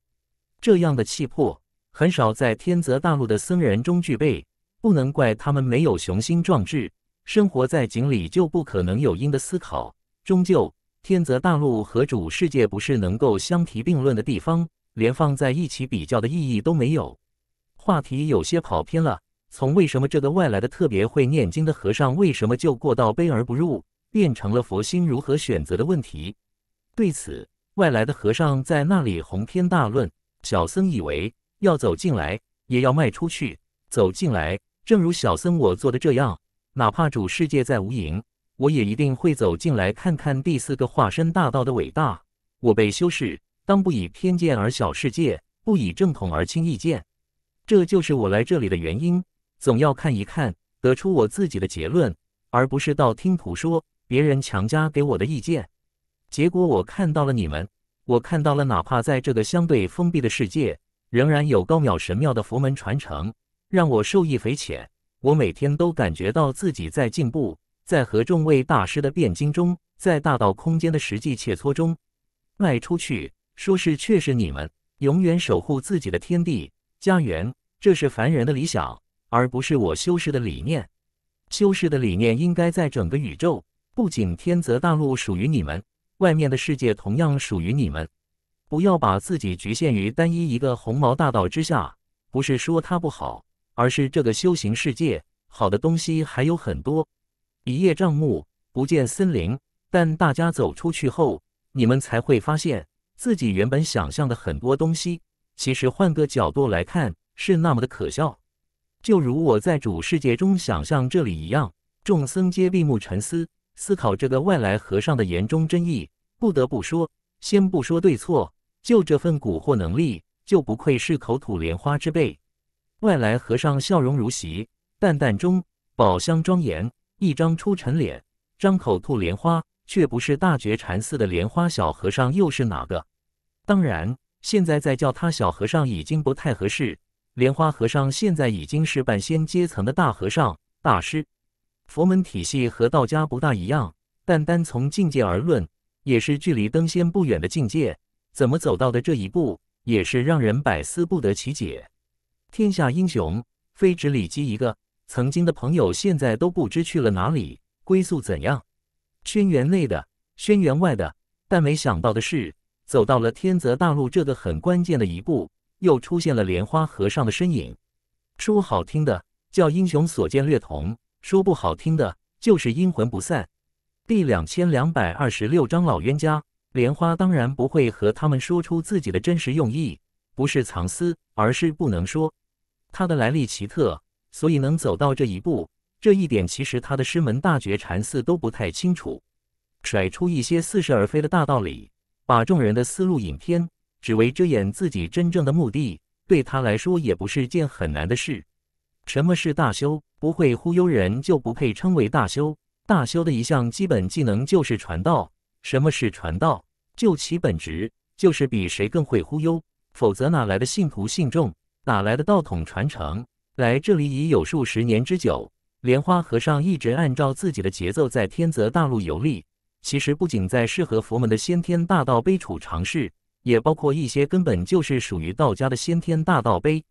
这样的气魄，很少在天泽大陆的僧人中具备。不能怪他们没有雄心壮志，生活在井里就不可能有鹰的思考。终究，天泽大陆和主世界不是能够相提并论的地方，连放在一起比较的意义都没有。话题有些跑偏了，从为什么这个外来的特别会念经的和尚为什么就过道悲而不入，变成了佛心如何选择的问题。对此，外来的和尚在那里鸿篇大论。小僧以为要走进来，也要迈出去。走进来，正如小僧我做的这样，哪怕主世界再无垠，我也一定会走进来看看第四个化身大道的伟大。我被修饰，当不以偏见而小世界，不以正统而轻意见。这就是我来这里的原因，总要看一看，得出我自己的结论，而不是道听途说别人强加给我的意见。结果我看到了你们。我看到了，哪怕在这个相对封闭的世界，仍然有高妙神庙的佛门传承，让我受益匪浅。我每天都感觉到自己在进步，在和众位大师的辩经中，在大道空间的实际切磋中，迈出去。说是，却是你们永远守护自己的天地家园，这是凡人的理想，而不是我修士的理念。修士的理念应该在整个宇宙，不仅天泽大陆属于你们。外面的世界同样属于你们，不要把自己局限于单一一个鸿毛大道之下。不是说它不好，而是这个修行世界好的东西还有很多。一叶障目，不见森林。但大家走出去后，你们才会发现自己原本想象的很多东西，其实换个角度来看是那么的可笑。就如我在主世界中想象这里一样，众僧皆闭目沉思，思考这个外来和尚的言中真意。不得不说，先不说对错，就这份蛊惑能力，就不愧是口吐莲花之辈。外来和尚笑容如昔，淡淡中宝相庄严，一张出尘脸，张口吐莲花，却不是大觉禅寺的莲花小和尚，又是哪个？当然，现在再叫他小和尚已经不太合适。莲花和尚现在已经是半仙阶层的大和尚、大师。佛门体系和道家不大一样，但单从境界而论。也是距离登仙不远的境界，怎么走到的这一步，也是让人百思不得其解。天下英雄，非只李姬一个，曾经的朋友，现在都不知去了哪里，归宿怎样？轩辕内的，轩辕外的，但没想到的是，走到了天泽大陆这个很关键的一步，又出现了莲花和尚的身影。说好听的叫英雄所见略同，说不好听的就是阴魂不散。第两千两百二十六章老冤家。莲花当然不会和他们说出自己的真实用意，不是藏私，而是不能说。他的来历奇特，所以能走到这一步，这一点其实他的师门大觉禅寺都不太清楚。甩出一些似是而非的大道理，把众人的思路引偏，只为遮掩自己真正的目的，对他来说也不是件很难的事。什么是大修？不会忽悠人，就不配称为大修。大修的一项基本技能就是传道。什么是传道？就其本质，就是比谁更会忽悠。否则哪来的信徒、信众？哪来的道统传承？来这里已有数十年之久。莲花和尚一直按照自己的节奏在天泽大陆游历。其实不仅在适合佛门的先天大道碑处尝试，也包括一些根本就是属于道家的先天大道碑。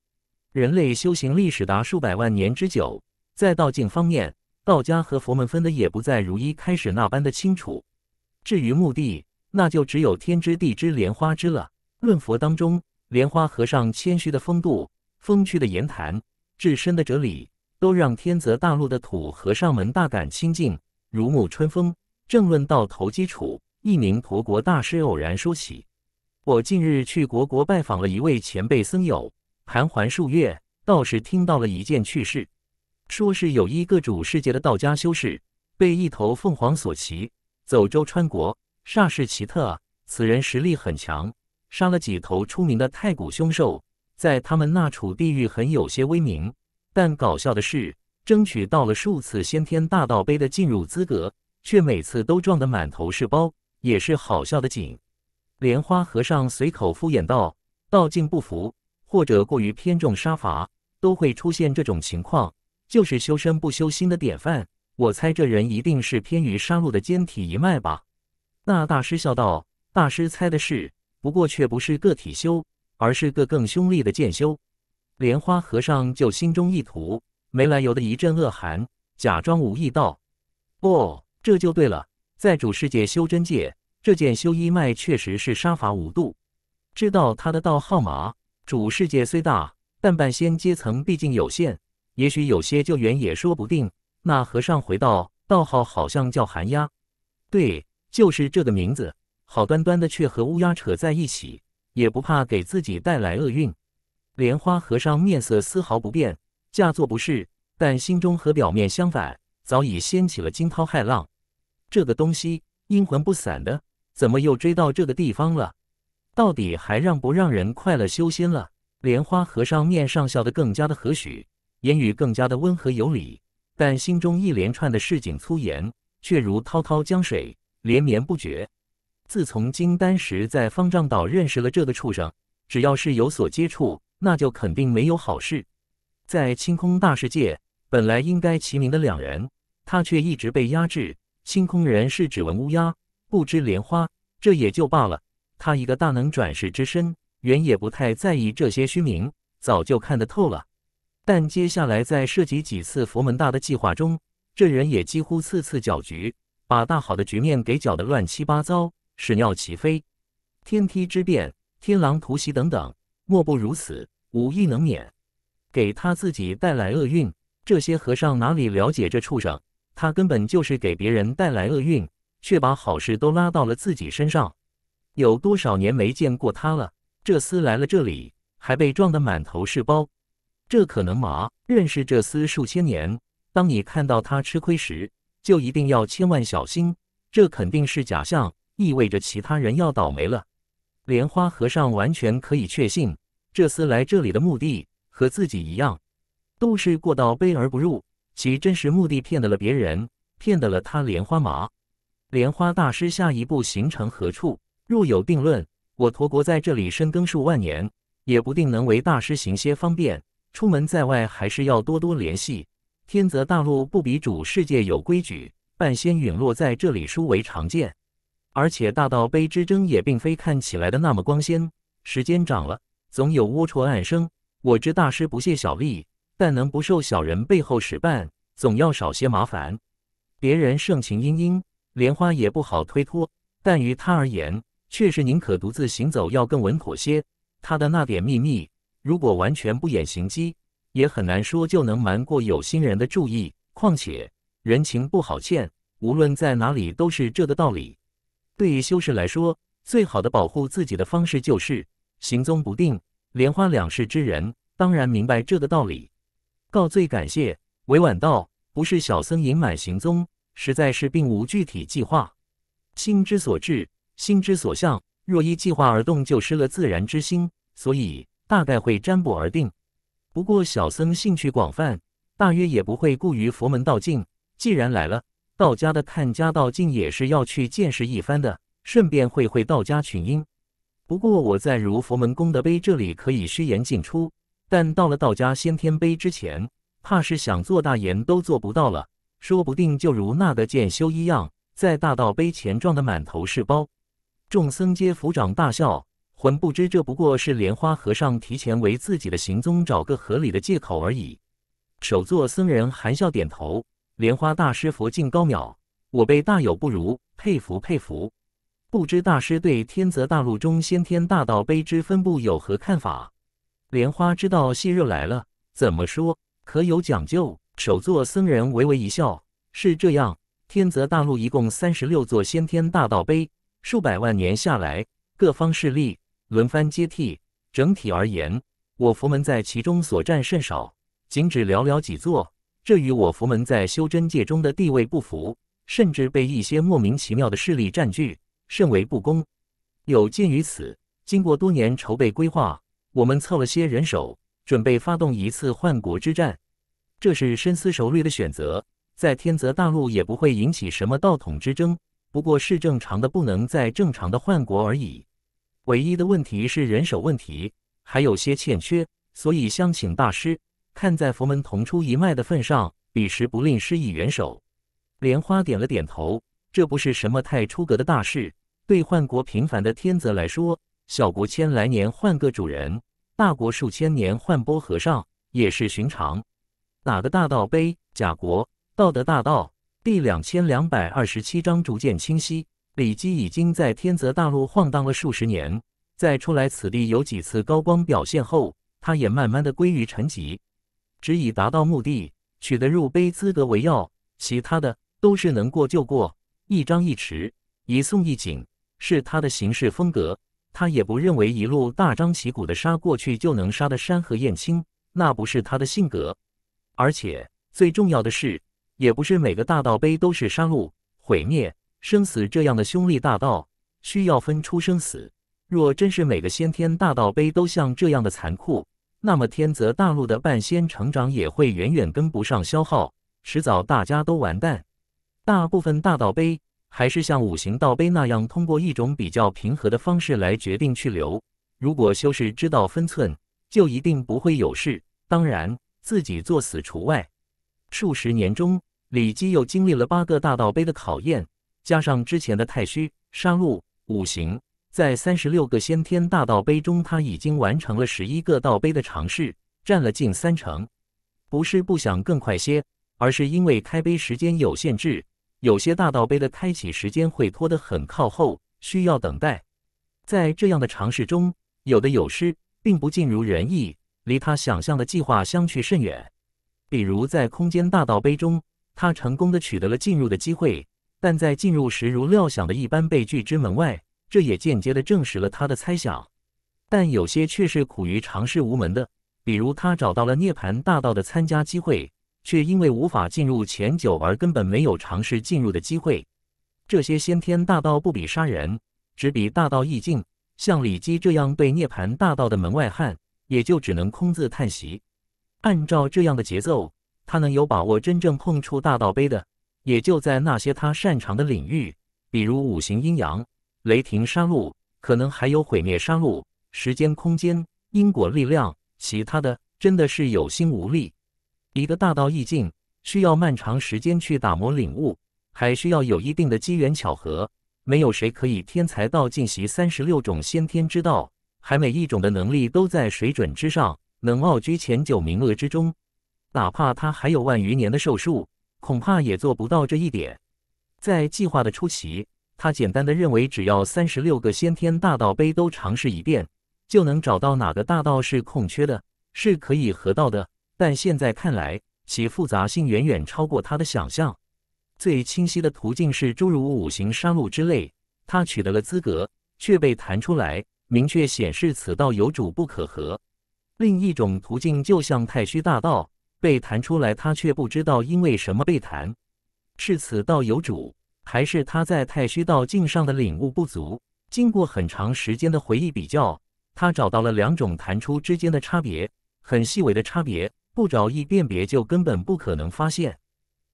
人类修行历史达数百万年之久，在道境方面。道家和佛门分的也不再如一开始那般的清楚，至于目的，那就只有天知地知莲花知了。论佛当中，莲花和尚谦虚的风度、风趣的言谈、至深的哲理，都让天泽大陆的土和尚们大感亲近，如沐春风。正论到投机处，一名陀国大师偶然说起：“我近日去国国拜访了一位前辈僧友，盘桓数月，倒是听到了一件趣事。”说是有一个主世界的道家修士被一头凤凰所骑走周川国，煞是奇特啊！此人实力很强，杀了几头出名的太古凶兽，在他们那处地域很有些威名。但搞笑的是，争取到了数次先天大道碑的进入资格，却每次都撞得满头是包，也是好笑的紧。莲花和尚随口敷衍道：“道境不符，或者过于偏重杀伐，都会出现这种情况。”就是修身不修心的典范，我猜这人一定是偏于杀戮的坚体一脉吧？那大师笑道：“大师猜的是，不过却不是个体修，而是个更凶厉的剑修。”莲花和尚就心中一突，没来由的一阵恶寒，假装无意道：“哦，这就对了，在主世界修真界，这剑修一脉确实是杀伐无度。知道他的道号码，主世界虽大，但半仙阶层毕竟有限。”也许有些救援也说不定。那和尚回道：“道号好像叫寒鸦，对，就是这个名字。好端端的却和乌鸦扯在一起，也不怕给自己带来厄运。”莲花和尚面色丝毫不变，假作不是，但心中和表面相反，早已掀起了惊涛骇浪。这个东西阴魂不散的，怎么又追到这个地方了？到底还让不让人快乐修仙了？莲花和尚面上笑得更加的和煦。言语更加的温和有礼，但心中一连串的市井粗言却如滔滔江水，连绵不绝。自从金丹石在方丈岛认识了这个畜生，只要是有所接触，那就肯定没有好事。在清空大世界本来应该齐名的两人，他却一直被压制。清空人是指闻乌鸦，不知莲花，这也就罢了。他一个大能转世之身，原也不太在意这些虚名，早就看得透了。但接下来在涉及几次佛门大的计划中，这人也几乎次次搅局，把大好的局面给搅得乱七八糟，屎尿齐飞，天梯之变、天狼突袭等等，莫不如此，无一能免，给他自己带来厄运。这些和尚哪里了解这畜生？他根本就是给别人带来厄运，却把好事都拉到了自己身上。有多少年没见过他了？这厮来了这里，还被撞得满头是包。这可能吗？认识这厮数千年，当你看到他吃亏时，就一定要千万小心。这肯定是假象，意味着其他人要倒霉了。莲花和尚完全可以确信，这厮来这里的目的和自己一样，都是过道卑而不入，其真实目的骗得了别人，骗得了他。莲花麻，莲花大师下一步行程何处？若有定论，我陀国在这里深耕数万年，也不定能为大师行些方便。出门在外，还是要多多联系。天泽大陆不比主世界有规矩，半仙陨落在这里殊为常见。而且大道碑之争也并非看起来的那么光鲜。时间长了，总有龌龊暗生。我知大师不屑小利，但能不受小人背后使绊，总要少些麻烦。别人盛情殷殷，莲花也不好推脱。但于他而言，却是宁可独自行走，要更稳妥些。他的那点秘密。如果完全不掩行迹，也很难说就能瞒过有心人的注意。况且人情不好欠，无论在哪里都是这的道理。对于修士来说，最好的保护自己的方式就是行踪不定。莲花两世之人当然明白这个道理。告罪，感谢，委婉道：“不是小僧隐瞒行踪，实在是并无具体计划。心之所至，心之所向，若依计划而动，就失了自然之心。所以。”大概会占卜而定，不过小僧兴趣广泛，大约也不会顾于佛门道境。既然来了，道家的看家道境也是要去见识一番的，顺便会会道家群英。不过我在如佛门功德碑这里可以虚言进出，但到了道家先天碑之前，怕是想做大言都做不到了，说不定就如那个剑修一样，在大道碑前撞得满头是包。众僧皆抚掌大笑。魂不知，这不过是莲花和尚提前为自己的行踪找个合理的借口而已。首座僧人含笑点头：“莲花大师佛境高妙，我辈大有不如，佩服佩服。不知大师对天泽大陆中先天大道碑之分布有何看法？”莲花知道细热来了，怎么说？可有讲究？首座僧人微微一笑：“是这样，天泽大陆一共三十六座先天大道碑，数百万年下来，各方势力。”轮番接替，整体而言，我佛门在其中所占甚少，仅只寥寥几座。这与我佛门在修真界中的地位不符，甚至被一些莫名其妙的势力占据，甚为不公。有鉴于此，经过多年筹备规划，我们凑了些人手，准备发动一次换国之战。这是深思熟虑的选择，在天泽大陆也不会引起什么道统之争，不过是正常的不能再正常的换国而已。唯一的问题是人手问题，还有些欠缺，所以相请大师，看在佛门同出一脉的份上，彼时不吝施以援手。莲花点了点头，这不是什么太出格的大事。对换国平凡的天泽来说，小国千来年换个主人，大国数千年换波和尚也是寻常。哪个大道碑？甲国道德大道第两千两百二十七章逐渐清晰。李基已经在天泽大陆晃荡了数十年，在初来此地有几次高光表现后，他也慢慢的归于沉寂，只以达到目的、取得入碑资格为要，其他的都是能过就过，一张一弛，一送一紧，是他的行事风格。他也不认为一路大张旗鼓的杀过去就能杀的山河燕青，那不是他的性格。而且最重要的是，也不是每个大道碑都是杀戮毁灭。生死这样的凶弟大道需要分出生死。若真是每个先天大道碑都像这样的残酷，那么天泽大陆的半仙成长也会远远跟不上消耗，迟早大家都完蛋。大部分大道碑还是像五行道碑那样，通过一种比较平和的方式来决定去留。如果修士知道分寸，就一定不会有事，当然自己作死除外。数十年中，李基又经历了八个大道碑的考验。加上之前的太虚杀戮五行，在三十六个先天大道碑中，他已经完成了十一个道碑的尝试，占了近三成。不是不想更快些，而是因为开碑时间有限制，有些大道碑的开启时间会拖得很靠后，需要等待。在这样的尝试中，有的有失，并不尽如人意，离他想象的计划相去甚远。比如在空间大道碑中，他成功的取得了进入的机会。但在进入时，如料想的一般被拒之门外，这也间接的证实了他的猜想。但有些却是苦于尝试无门的，比如他找到了涅槃大道的参加机会，却因为无法进入前九而根本没有尝试进入的机会。这些先天大道不比杀人，只比大道意境。像李基这样对涅槃大道的门外汉，也就只能空自叹息。按照这样的节奏，他能有把握真正碰触大道碑的？也就在那些他擅长的领域，比如五行阴阳、雷霆杀戮，可能还有毁灭杀戮、时间空间、因果力量，其他的真的是有心无力。一个大道意境需要漫长时间去打磨领悟，还需要有一定的机缘巧合。没有谁可以天才到尽习三十六种先天之道，还每一种的能力都在水准之上，能傲居前九名额之中。哪怕他还有万余年的寿数。恐怕也做不到这一点。在计划的初期，他简单的认为只要三十六个先天大道碑都尝试一遍，就能找到哪个大道是空缺的，是可以合道的。但现在看来，其复杂性远远超过他的想象。最清晰的途径是诸如五行杀戮之类，他取得了资格，却被弹出来，明确显示此道有主不可合。另一种途径就像太虚大道。被弹出来，他却不知道因为什么被弹。是此道有主，还是他在太虚道境上的领悟不足？经过很长时间的回忆比较，他找到了两种弹出之间的差别，很细微的差别，不着意辨别就根本不可能发现。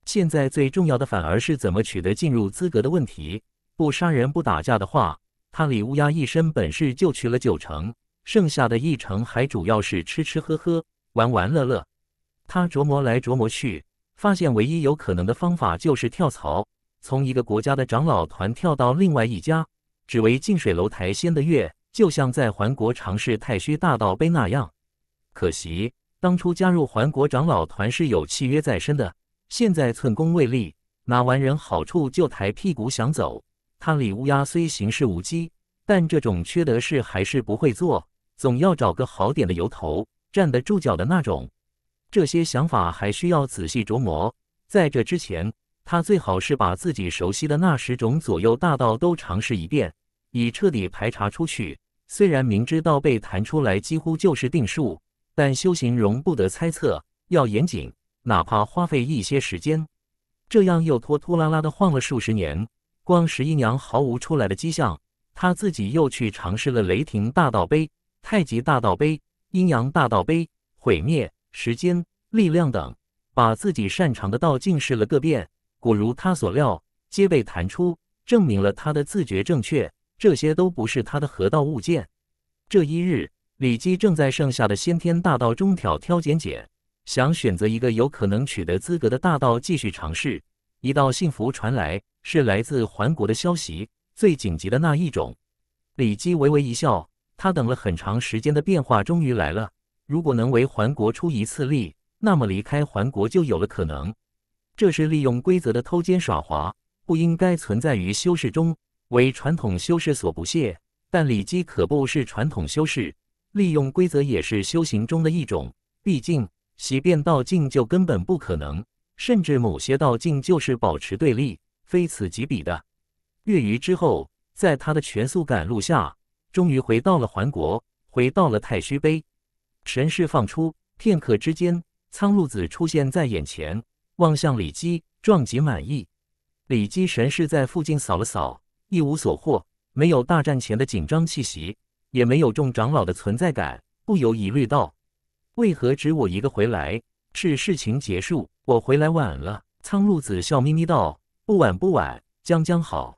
现在最重要的反而是怎么取得进入资格的问题。不杀人不打架的话，他李乌鸦一身本事就取了九成，剩下的一成还主要是吃吃喝喝，玩玩乐乐。他琢磨来琢磨去，发现唯一有可能的方法就是跳槽，从一个国家的长老团跳到另外一家，只为近水楼台先得月。就像在环国尝试太虚大道碑那样。可惜当初加入环国长老团是有契约在身的，现在寸功未立，拿完人好处就抬屁股想走。他李乌鸦虽行事无稽，但这种缺德事还是不会做，总要找个好点的由头，站得住脚的那种。这些想法还需要仔细琢磨，在这之前，他最好是把自己熟悉的那十种左右大道都尝试一遍，以彻底排查出去。虽然明知道被弹出来几乎就是定数，但修行容不得猜测，要严谨，哪怕花费一些时间。这样又拖拖拉拉的晃了数十年，光十阴阳毫无出来的迹象，他自己又去尝试了雷霆大道碑、太极大道碑、阴阳大道碑、毁灭。时间、力量等，把自己擅长的道境试了个遍，果如他所料，皆被弹出，证明了他的自觉正确。这些都不是他的合道物件。这一日，李基正在剩下的先天大道中挑挑拣拣，想选择一个有可能取得资格的大道继续尝试。一道幸福传来，是来自环国的消息，最紧急的那一种。李基微微一笑，他等了很长时间的变化终于来了。如果能为环国出一次力，那么离开环国就有了可能。这是利用规则的偷奸耍滑，不应该存在于修士中，为传统修士所不屑。但李基可不是传统修士，利用规则也是修行中的一种。毕竟，习变道境就根本不可能，甚至某些道境就是保持对立，非此即彼的。月余之后，在他的全速赶路下，终于回到了环国，回到了太虚碑。神释放出片刻之间，苍鹭子出现在眼前，望向李姬，状极满意。李姬神视在附近扫了扫，一无所获，没有大战前的紧张气息，也没有众长老的存在感，不由疑虑道：“为何只我一个回来？是事情结束，我回来晚了？”苍鹭子笑眯眯道：“不晚不晚，将将好。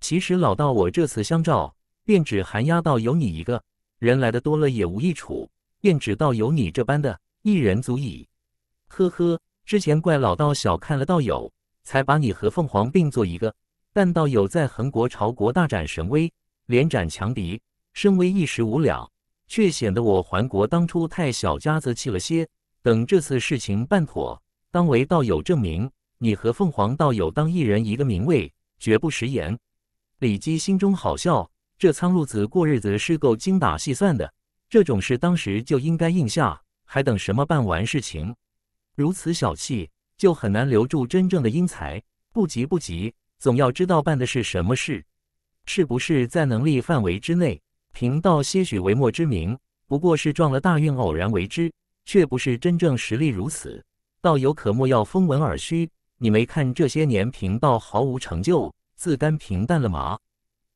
其实老道我这次相召，便只寒鸦道有你一个，人来的多了也无益处。”便只道有你这般的一人足矣。呵呵，之前怪老道小看了道友，才把你和凤凰并作一个。但道友在恒国朝国大展神威，连斩强敌，声威一时无两，却显得我桓国当初太小家子气了些。等这次事情办妥，当为道友证明，你和凤凰道友当一人一个名位，绝不食言。李姬心中好笑，这苍鹭子过日子是够精打细算的。这种事当时就应该应下，还等什么？办完事情，如此小气，就很难留住真正的英才。不急不急，总要知道办的是什么事，是不是在能力范围之内。贫道些许微末之名，不过是撞了大运偶然为之，却不是真正实力如此。道友可莫要风闻耳虚。你没看这些年贫道毫无成就，自甘平淡了吗？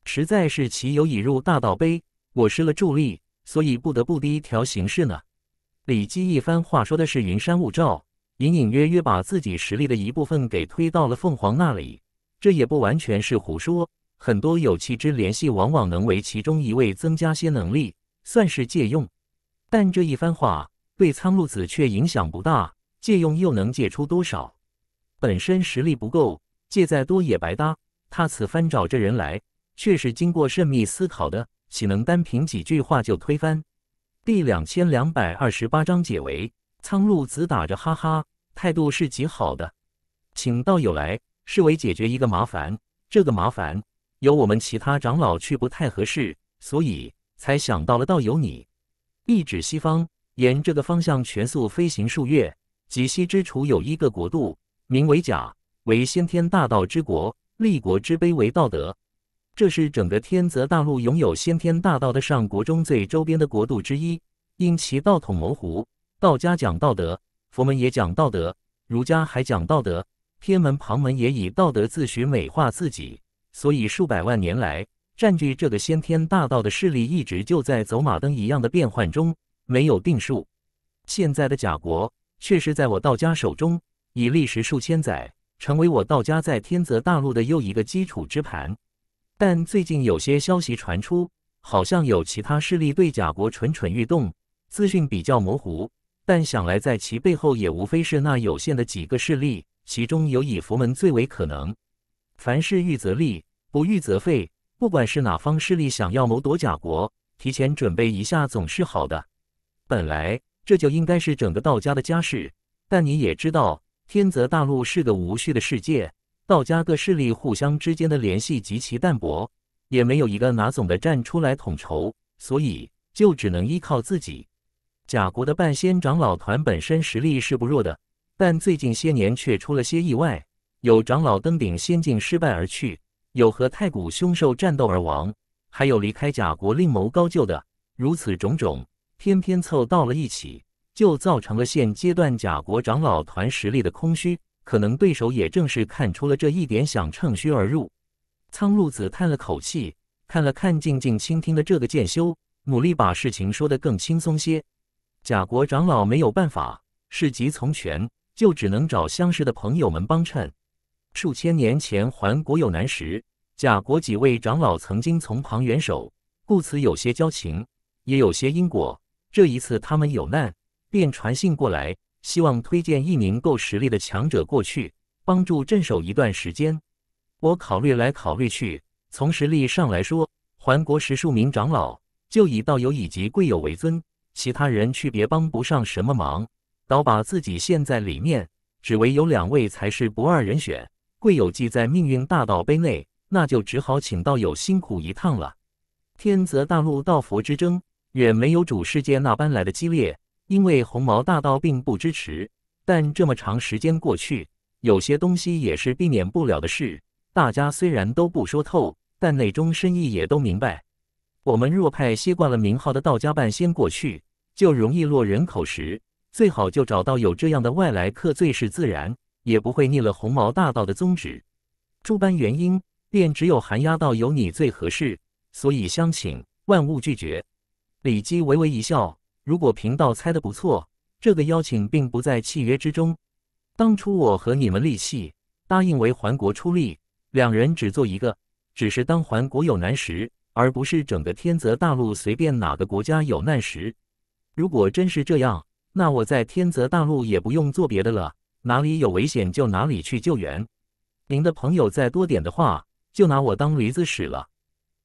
实在是其有已入大道碑，我失了助力。所以不得不低调行事呢。李姬一番话说的是云山雾罩，隐隐约约把自己实力的一部分给推到了凤凰那里。这也不完全是胡说，很多有气之联系往往能为其中一位增加些能力，算是借用。但这一番话对苍鹭子却影响不大，借用又能借出多少？本身实力不够，借再多也白搭。他此番找这人来，却是经过慎密思考的。岂能单凭几句话就推翻？第两千两百二十八章解围。苍鹭子打着哈哈，态度是极好的，请道友来，是为解决一个麻烦。这个麻烦由我们其他长老去不太合适，所以才想到了道友你。一指西方，沿这个方向全速飞行数月，极西之处有一个国度，名为甲，为先天大道之国，立国之碑为道德。这是整个天泽大陆拥有先天大道的上国中最周边的国度之一，因其道统模糊，道家讲道德，佛门也讲道德，儒家还讲道德，偏门旁门也以道德自诩美化自己，所以数百万年来占据这个先天大道的势力一直就在走马灯一样的变换中没有定数。现在的甲国却是在我道家手中，已历时数千载，成为我道家在天泽大陆的又一个基础之盘。但最近有些消息传出，好像有其他势力对甲国蠢蠢欲动。资讯比较模糊，但想来在其背后也无非是那有限的几个势力，其中有以佛门最为可能。凡事预则立，不预则废。不管是哪方势力想要谋夺甲国，提前准备一下总是好的。本来这就应该是整个道家的家事，但你也知道，天泽大陆是个无序的世界。道家各势力互相之间的联系极其淡薄，也没有一个哪总的站出来统筹，所以就只能依靠自己。甲国的半仙长老团本身实力是不弱的，但最近些年却出了些意外：有长老登顶仙境失败而去，有和太古凶兽战斗而亡，还有离开甲国另谋高就的。如此种种，偏偏凑到了一起，就造成了现阶段甲国长老团实力的空虚。可能对手也正是看出了这一点，想趁虚而入。苍鹭子叹了口气，看了看静静倾听的这个剑修，努力把事情说得更轻松些。甲国长老没有办法，事急从权，就只能找相识的朋友们帮衬。数千年前还国有难时，甲国几位长老曾经从旁援手，故此有些交情，也有些因果。这一次他们有难，便传信过来。希望推荐一名够实力的强者过去，帮助镇守一段时间。我考虑来考虑去，从实力上来说，环国十数名长老就以道友以及贵友为尊，其他人区别帮不上什么忙，倒把自己陷在里面。只唯有两位才是不二人选。贵友既在命运大道碑内，那就只好请道友辛苦一趟了。天泽大陆道佛之争，远没有主世界那般来的激烈。因为鸿毛大道并不支持，但这么长时间过去，有些东西也是避免不了的事。大家虽然都不说透，但内中深意也都明白。我们若派习惯了名号的道家办仙过去，就容易落人口实。最好就找到有这样的外来客，最是自然，也不会逆了鸿毛大道的宗旨。诸般原因，便只有寒鸦道有你最合适。所以相请，万勿拒绝。李姬微微一笑。如果贫道猜得不错，这个邀请并不在契约之中。当初我和你们立契，答应为环国出力，两人只做一个，只是当环国有难时，而不是整个天泽大陆随便哪个国家有难时。如果真是这样，那我在天泽大陆也不用做别的了，哪里有危险就哪里去救援。您的朋友再多点的话，就拿我当驴子使了。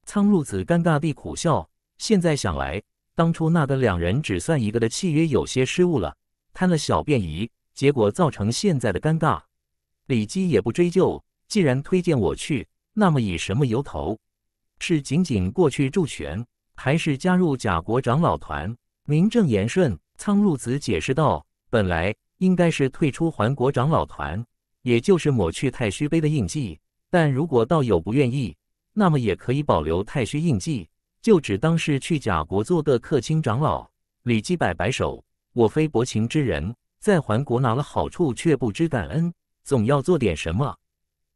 苍鹭子尴尬地苦笑，现在想来。当初那个两人只算一个的契约有些失误了，贪了小便宜，结果造成现在的尴尬。李姬也不追究，既然推荐我去，那么以什么由头？是仅仅过去助拳，还是加入甲国长老团，名正言顺？苍鹭子解释道：“本来应该是退出环国长老团，也就是抹去太虚碑的印记。但如果道友不愿意，那么也可以保留太虚印记。”就只当是去贾国做个客卿长老。李绩摆摆手：“我非薄情之人，在桓国拿了好处却不知感恩，总要做点什么。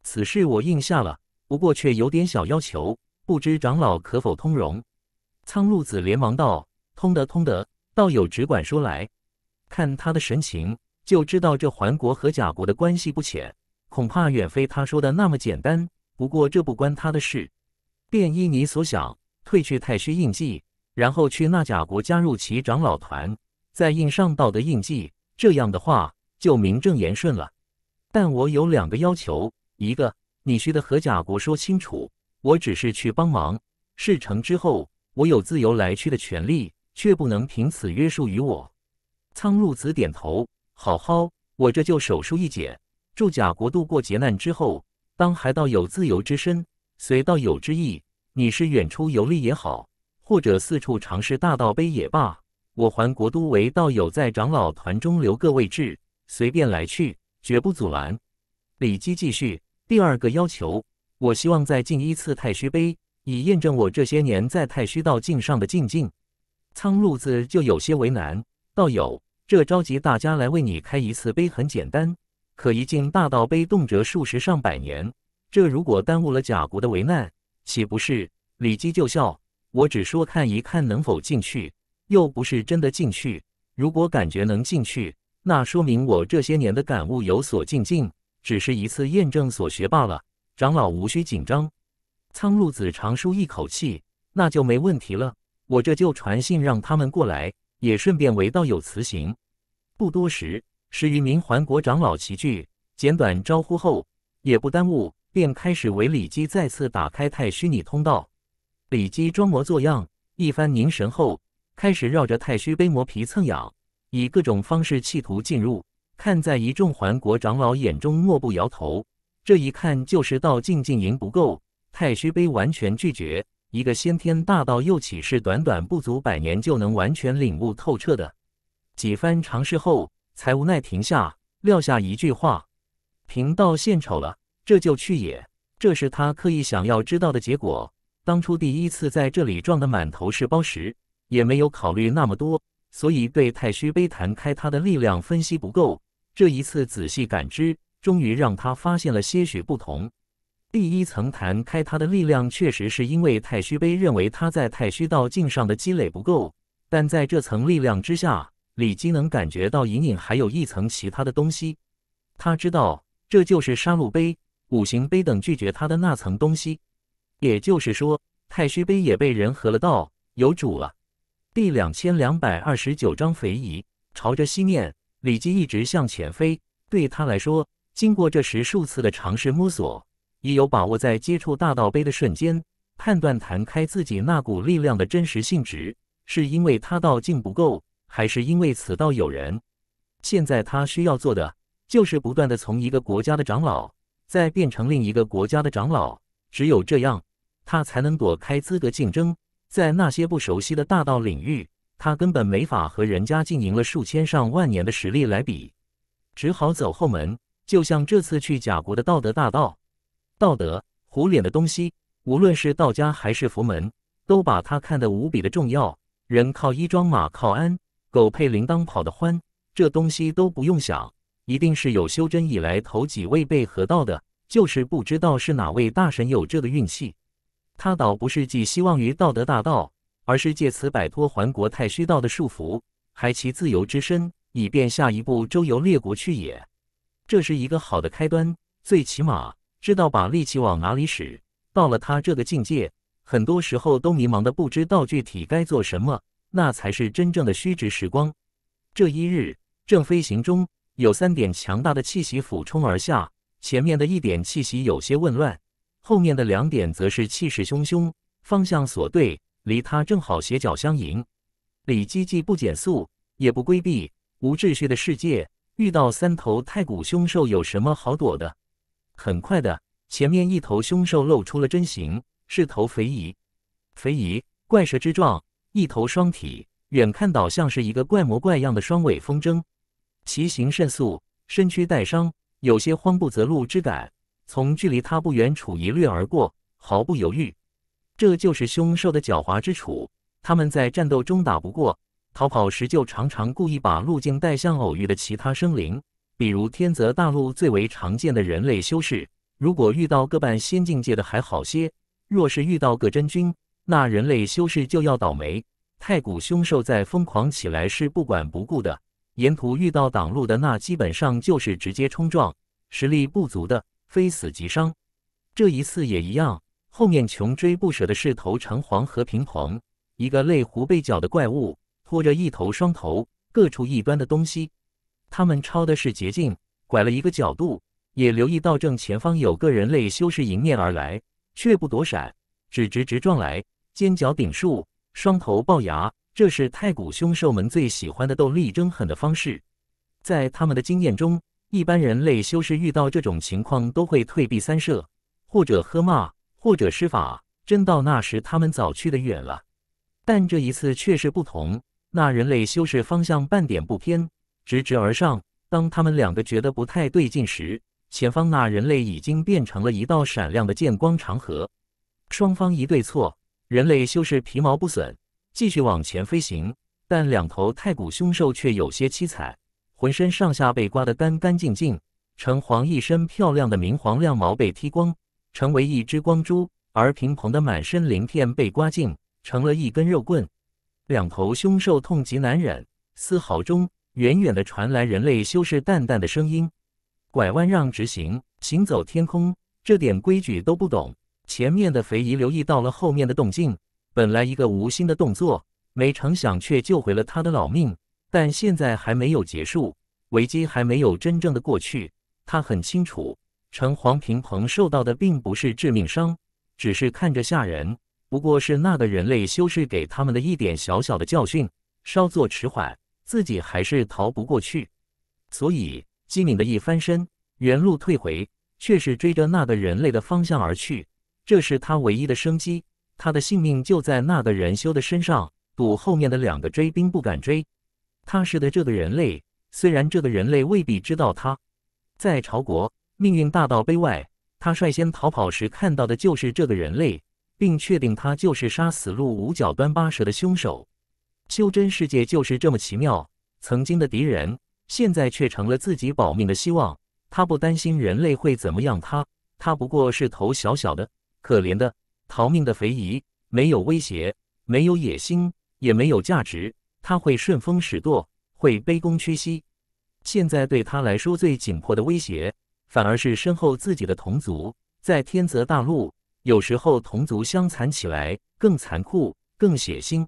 此事我应下了，不过却有点小要求，不知长老可否通融？”苍鹭子连忙道：“通的，通的，道友只管说来。”看他的神情，就知道这桓国和贾国的关系不浅，恐怕远非他说的那么简单。不过这不关他的事，便依你所想。褪去太虚印记，然后去那甲国加入其长老团，再印上道的印记，这样的话就名正言顺了。但我有两个要求：一个，你须得和甲国说清楚，我只是去帮忙，事成之后，我有自由来去的权利，却不能凭此约束于我。苍鹭子点头：“好好，我这就手术一解，助甲国度过劫难之后，当还道有自由之身，随道友之意。”你是远出游历也好，或者四处尝试大道碑也罢，我还国都为道友在长老团中留个位置，随便来去，绝不阻拦。李姬继续第二个要求，我希望再进一次太虚碑，以验证我这些年在太虚道境上的进境。苍鹭子就有些为难，道友，这召集大家来为你开一次碑很简单，可一进大道碑动辄数十上百年，这如果耽误了甲国的危难。岂不是？李基就笑。我只说看一看能否进去，又不是真的进去。如果感觉能进去，那说明我这些年的感悟有所进进，只是一次验证所学罢了。长老无需紧张。苍鹭子长舒一口气，那就没问题了。我这就传信让他们过来，也顺便为道友辞行。不多时，十余名环国长老齐聚，简短招呼后，也不耽误。便开始为李基再次打开太虚拟通道，李基装模作样一番凝神后，开始绕着太虚碑磨皮蹭痒，以各种方式企图进入。看在一众环国长老眼中，莫不摇头。这一看就是道境进营不够，太虚碑完全拒绝。一个先天大道又岂是短短不足百年就能完全领悟透彻的？几番尝试后，才无奈停下，撂下一句话：“贫道献丑了。”这就去也，这是他刻意想要知道的结果。当初第一次在这里撞得满头是包时，也没有考虑那么多，所以对太虚碑弹开他的力量分析不够。这一次仔细感知，终于让他发现了些许不同。第一层弹开他的力量，确实是因为太虚碑认为他在太虚道境上的积累不够，但在这层力量之下，李金能感觉到隐隐还有一层其他的东西。他知道，这就是杀戮碑。五行碑等拒绝他的那层东西，也就是说，太虚碑也被人合了道，有主了。第两千两百二十九章肥夷。朝着西面，李基一直向前飞。对他来说，经过这十数次的尝试摸索，已有把握在接触大道碑的瞬间，判断弹开自己那股力量的真实性质，是因为他道境不够，还是因为此道有人？现在他需要做的，就是不断的从一个国家的长老。再变成另一个国家的长老，只有这样，他才能躲开资格竞争。在那些不熟悉的大道领域，他根本没法和人家经营了数千上万年的实力来比，只好走后门。就像这次去甲国的道德大道，道德糊脸的东西，无论是道家还是佛门，都把他看得无比的重要。人靠衣装，马靠鞍，狗配铃铛跑得欢，这东西都不用想。一定是有修真以来头几位被合到的，就是不知道是哪位大神有这个运气。他倒不是寄希望于道德大道，而是借此摆脱还国太虚道的束缚，还其自由之身，以便下一步周游列国去也。这是一个好的开端，最起码知道把力气往哪里使。到了他这个境界，很多时候都迷茫的不知道具体该做什么，那才是真正的虚值时光。这一日正飞行中。有三点强大的气息俯冲而下，前面的一点气息有些紊乱，后面的两点则是气势汹汹，方向所对，离他正好斜角相迎。李基既不减速，也不规避，无秩序的世界遇到三头太古凶兽有什么好躲的？很快的，前面一头凶兽露出了真形，是头肥夷，肥夷怪蛇之状，一头双体，远看倒像是一个怪模怪样的双尾风筝。其行甚速，身躯带伤，有些慌不择路之感，从距离他不远处一掠而过，毫不犹豫。这就是凶兽的狡猾之处。他们在战斗中打不过，逃跑时就常常故意把路径带向偶遇的其他生灵，比如天泽大陆最为常见的人类修士。如果遇到个半仙境界的还好些，若是遇到个真君，那人类修士就要倒霉。太古凶兽在疯狂起来是不管不顾的。沿途遇到挡路的，那基本上就是直接冲撞，实力不足的，非死即伤。这一次也一样，后面穷追不舍的是头长黄和平鹏，一个类狐背角的怪物，拖着一头双头各处异端的东西。他们抄的是捷径，拐了一个角度，也留意到正前方有个人类修士迎面而来，却不躲闪，只直直撞来，尖角顶树，双头龅牙。这是太古凶兽们最喜欢的斗力争狠的方式，在他们的经验中，一般人类修士遇到这种情况都会退避三舍，或者喝骂，或者施法。真到那时，他们早去得远了。但这一次却是不同，那人类修士方向半点不偏，直直而上。当他们两个觉得不太对劲时，前方那人类已经变成了一道闪亮的剑光长河。双方一对错，人类修士皮毛不损。继续往前飞行，但两头太古凶兽却有些凄惨，浑身上下被刮得干干净净。橙黄一身漂亮的明黄亮毛被剃光，成为一只光猪；而平鹏的满身鳞片被刮净，成了一根肉棍。两头凶兽痛极难忍，嘶嚎中，远远的传来人类修士淡淡的声音：“拐弯让直行，行走天空，这点规矩都不懂。”前面的肥姨留意到了后面的动静。本来一个无心的动作，没成想却救回了他的老命。但现在还没有结束，危机还没有真正的过去。他很清楚，城隍平鹏受到的并不是致命伤，只是看着吓人。不过是那个人类修士给他们的一点小小的教训。稍作迟缓，自己还是逃不过去。所以机敏的一翻身，原路退回，却是追着那个人类的方向而去。这是他唯一的生机。他的性命就在那个人修的身上，赌后面的两个追兵不敢追。他是的这个人类，虽然这个人类未必知道他，在朝国命运大道碑外，他率先逃跑时看到的就是这个人类，并确定他就是杀死陆五角端八蛇的凶手。修真世界就是这么奇妙，曾经的敌人现在却成了自己保命的希望。他不担心人类会怎么样，他他不过是头小小的，可怜的。逃命的肥夷没有威胁，没有野心，也没有价值。他会顺风使舵，会卑躬屈膝。现在对他来说最紧迫的威胁，反而是身后自己的同族。在天泽大陆，有时候同族相残起来更残酷、更血腥。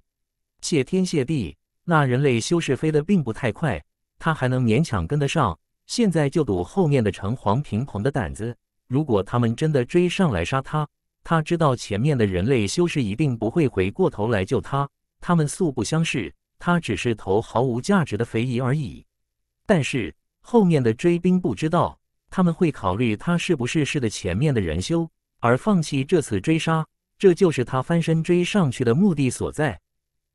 谢天谢地，那人类修士飞得并不太快，他还能勉强跟得上。现在就赌后面的城隍平鹏的胆子，如果他们真的追上来杀他。他知道前面的人类修士一定不会回过头来救他，他们素不相识，他只是头毫无价值的肥夷而已。但是后面的追兵不知道，他们会考虑他是不是是的前面的人修，而放弃这次追杀，这就是他翻身追上去的目的所在。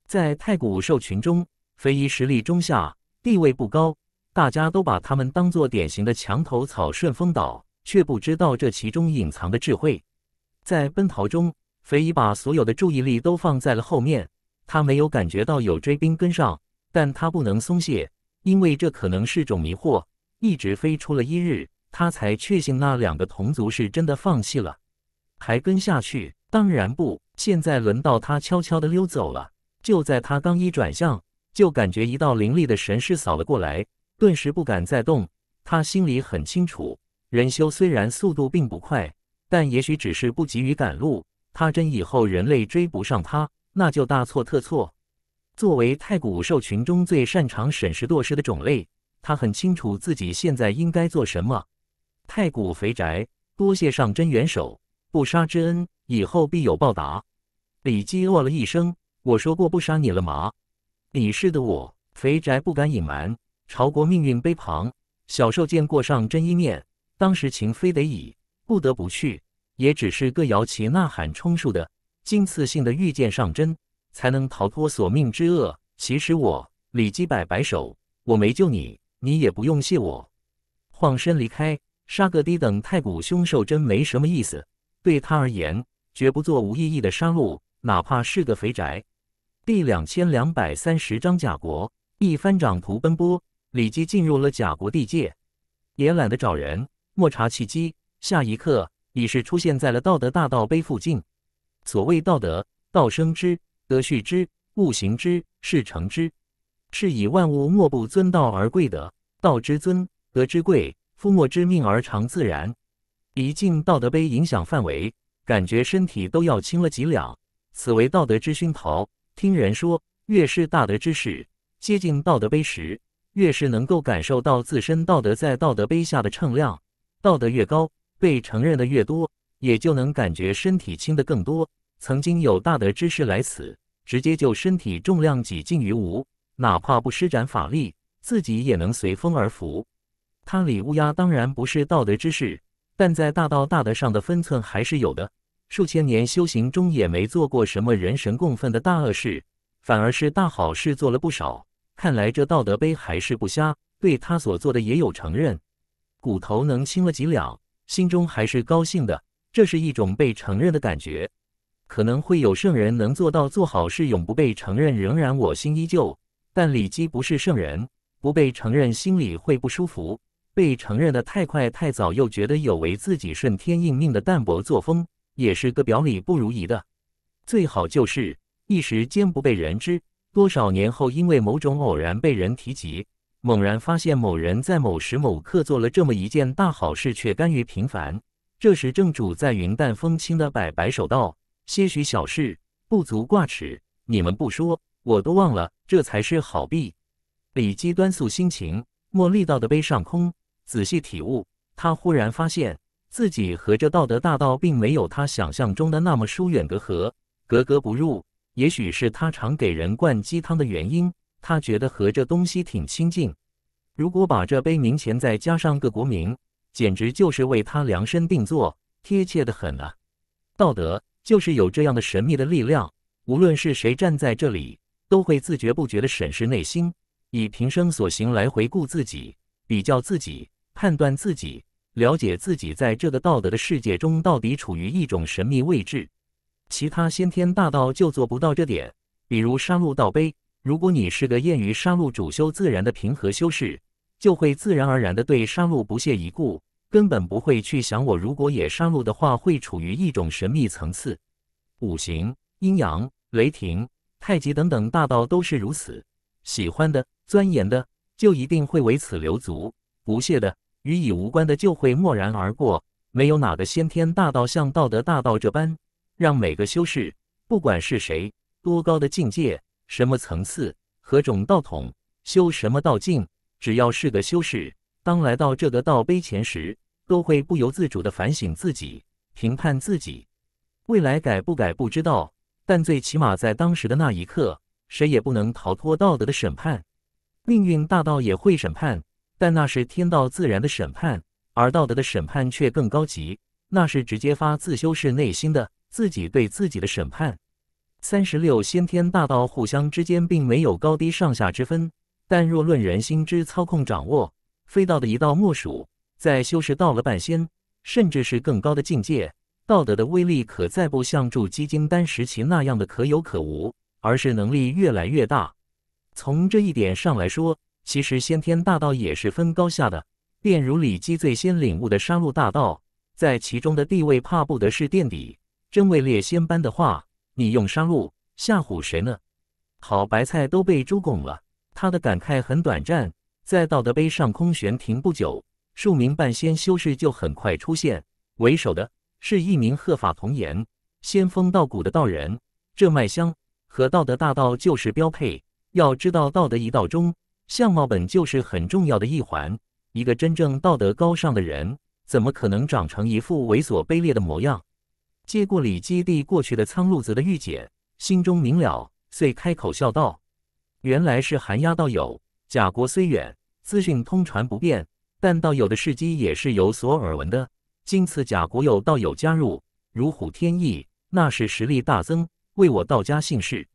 在太古兽群中，肥夷实力中下，地位不高，大家都把他们当做典型的墙头草、顺风倒，却不知道这其中隐藏的智慧。在奔逃中，肥姨把所有的注意力都放在了后面。他没有感觉到有追兵跟上，但他不能松懈，因为这可能是种迷惑。一直飞出了一日，他才确信那两个同族是真的放弃了，还跟下去？当然不，现在轮到他悄悄地溜走了。就在他刚一转向，就感觉一道凌厉的神势扫了过来，顿时不敢再动。他心里很清楚，任修虽然速度并不快。但也许只是不急于赶路。他真以后人类追不上他，那就大错特错。作为太古兽群中最擅长审时度势的种类，他很清楚自己现在应该做什么。太古肥宅，多谢上真元首不杀之恩，以后必有报答。李姬哦了一声：“我说过不杀你了吗？”李氏的我，肥宅不敢隐瞒。朝国命运碑旁，小兽见过上真一面，当时情非得已。不得不去，也只是各摇旗呐喊充数的，今次性的御剑上针，才能逃脱索命之厄。其实我李基摆摆手，我没救你，你也不用谢我。晃身离开，杀个低等太古凶兽真没什么意思。对他而言，绝不做无意义的杀戮，哪怕是个肥宅。第两千两百三十章贾国。一番长途奔波，李基进入了贾国地界，也懒得找人，莫查契机。下一刻已是出现在了道德大道碑附近。所谓道德，道生之，德畜之，物行之，事成之，是以万物莫不尊道而贵德。道之尊，德之贵，夫莫之命而常自然。一进道德碑影响范围，感觉身体都要轻了几两。此为道德之熏陶。听人说，越是大德之士接近道德碑时，越是能够感受到自身道德在道德碑下的称量，道德越高。被承认的越多，也就能感觉身体轻的更多。曾经有大德之士来此，直接就身体重量几近于无，哪怕不施展法力，自己也能随风而浮。他李乌鸦当然不是道德之士，但在大道大德上的分寸还是有的。数千年修行中也没做过什么人神共愤的大恶事，反而是大好事做了不少。看来这道德碑还是不瞎，对他所做的也有承认。骨头能轻了几两？心中还是高兴的，这是一种被承认的感觉。可能会有圣人能做到做好事永不被承认，仍然我心依旧。但李基不是圣人，不被承认心里会不舒服。被承认的太快太早，又觉得有违自己顺天应命的淡泊作风，也是个表里不如一的。最好就是一时间不被人知，多少年后因为某种偶然被人提及。猛然发现，某人在某时某刻做了这么一件大好事，却甘于平凡。这时，正主在云淡风轻的摆摆手道：“些许小事，不足挂齿。你们不说，我都忘了。这才是好弟。”李姬端肃心情，莫力道的杯上空，仔细体悟。他忽然发现自己和这道德大道，并没有他想象中的那么疏远隔阂、格格不入。也许是他常给人灌鸡汤的原因。他觉得和这东西挺亲近，如果把这杯名前再加上个国名，简直就是为他量身定做，贴切的很啊。道德就是有这样的神秘的力量，无论是谁站在这里，都会自觉不觉的审视内心，以平生所行来回顾自己，比较自己，判断自己，了解自己在这个道德的世界中到底处于一种神秘位置。其他先天大道就做不到这点，比如杀戮道碑。如果你是个厌于杀戮、主修自然的平和修士，就会自然而然的对杀戮不屑一顾，根本不会去想我如果也杀戮的话，会处于一种神秘层次。五行、阴阳、雷霆、太极等等大道都是如此，喜欢的、钻研的，就一定会为此留足；不屑的、与已无关的，就会默然而过。没有哪个先天大道像道德大道这般，让每个修士，不管是谁，多高的境界。什么层次、何种道统、修什么道境，只要是个修士，当来到这个道碑前时，都会不由自主的反省自己、评判自己。未来改不改不知道，但最起码在当时的那一刻，谁也不能逃脱道德的审判。命运大道也会审判，但那是天道自然的审判，而道德的审判却更高级，那是直接发自修士内心的自己对自己的审判。三十六先天大道互相之间并没有高低上下之分，但若论人心之操控掌握，非道的一道莫属。在修士到了半仙，甚至是更高的境界，道德的威力可再不像筑基金丹时期那样的可有可无，而是能力越来越大。从这一点上来说，其实先天大道也是分高下的。便如李基最先领悟的杀戮大道，在其中的地位怕不得是垫底，真位列仙班的话。你用杀戮吓唬谁呢？好白菜都被猪拱了。他的感慨很短暂，在道德碑上空悬停不久，数名半仙修士就很快出现，为首的是一名鹤发童颜、仙风道骨的道人。这脉相和道德大道就是标配。要知道，道德一道中，相貌本就是很重要的一环。一个真正道德高尚的人，怎么可能长成一副猥琐卑劣的模样？接过李基地过去的苍鹭泽的玉简，心中明了，遂开口笑道：“原来是寒鸦道友。甲国虽远，资讯通传不便，但道友的事迹也是有所耳闻的。今次甲国有道友加入，如虎添翼，那是实力大增，为我道家幸事。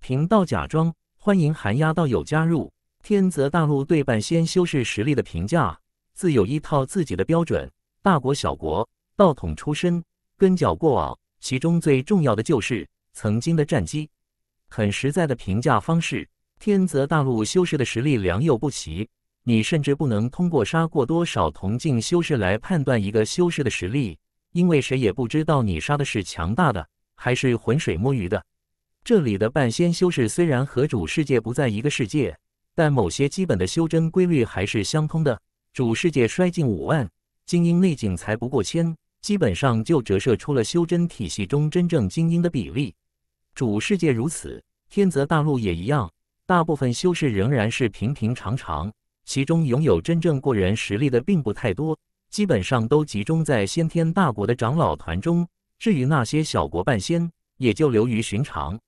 贫道假装欢迎寒鸦道友加入天泽大陆对半仙修士实力的评价，自有依套自己的标准。大国小国，道统出身。”跟脚过往，其中最重要的就是曾经的战绩。很实在的评价方式。天泽大陆修士的实力良莠不齐，你甚至不能通过杀过多少铜镜修士来判断一个修士的实力，因为谁也不知道你杀的是强大的还是浑水摸鱼的。这里的半仙修士虽然和主世界不在一个世界，但某些基本的修真规律还是相通的。主世界衰尽五万，精英内景才不过千。基本上就折射出了修真体系中真正精英的比例。主世界如此，天泽大陆也一样。大部分修士仍然是平平常常，其中拥有真正过人实力的并不太多，基本上都集中在先天大国的长老团中。至于那些小国半仙，也就流于寻常。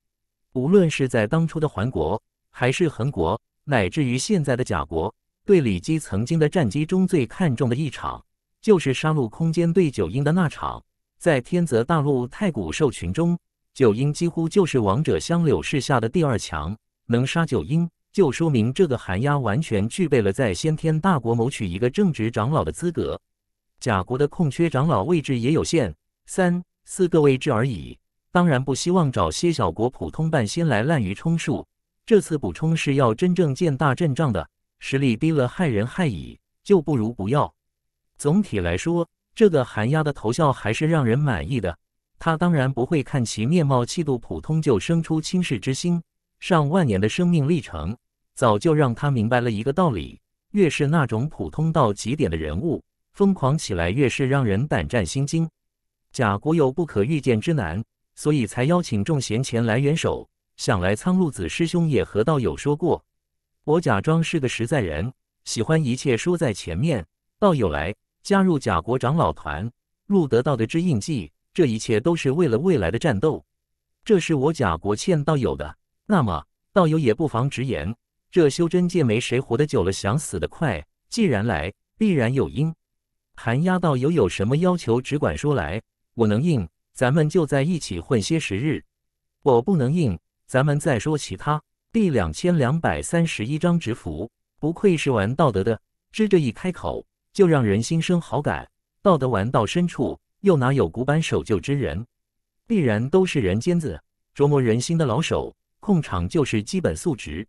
无论是在当初的环国，还是恒国，乃至于现在的甲国，对李基曾经的战机中最看重的一场。就是杀戮空间对九婴的那场，在天泽大陆太古兽群中，九婴几乎就是王者香柳氏下的第二强。能杀九婴，就说明这个寒鸦完全具备了在先天大国谋取一个正直长老的资格。甲国的空缺长老位置也有限，三四个位置而已。当然不希望找些小国普通半仙来滥竽充数。这次补充是要真正见大阵仗的，实力低了害人害己，就不如不要。总体来说，这个寒鸦的头像还是让人满意的。他当然不会看其面貌气度普通就生出轻视之心。上万年的生命历程，早就让他明白了一个道理：越是那种普通到极点的人物，疯狂起来越是让人胆战心惊。甲国有不可预见之难，所以才邀请众贤前来援手。想来苍鹭子师兄也和道友说过，我假装是个实在人，喜欢一切说在前面。道友来。加入甲国长老团，入得到的之印记，这一切都是为了未来的战斗。这是我甲国欠道友的。那么道友也不妨直言，这修真界没谁活得久了想死得快。既然来，必然有因。寒鸦道友有什么要求，只管说来，我能应，咱们就在一起混些时日；我不能应，咱们再说其他。第两千两百三十一章纸符，不愧是玩道德的，知这一开口。就让人心生好感，道德玩到深处，又哪有古板守旧之人？必然都是人尖子，琢磨人心的老手，控场就是基本素质。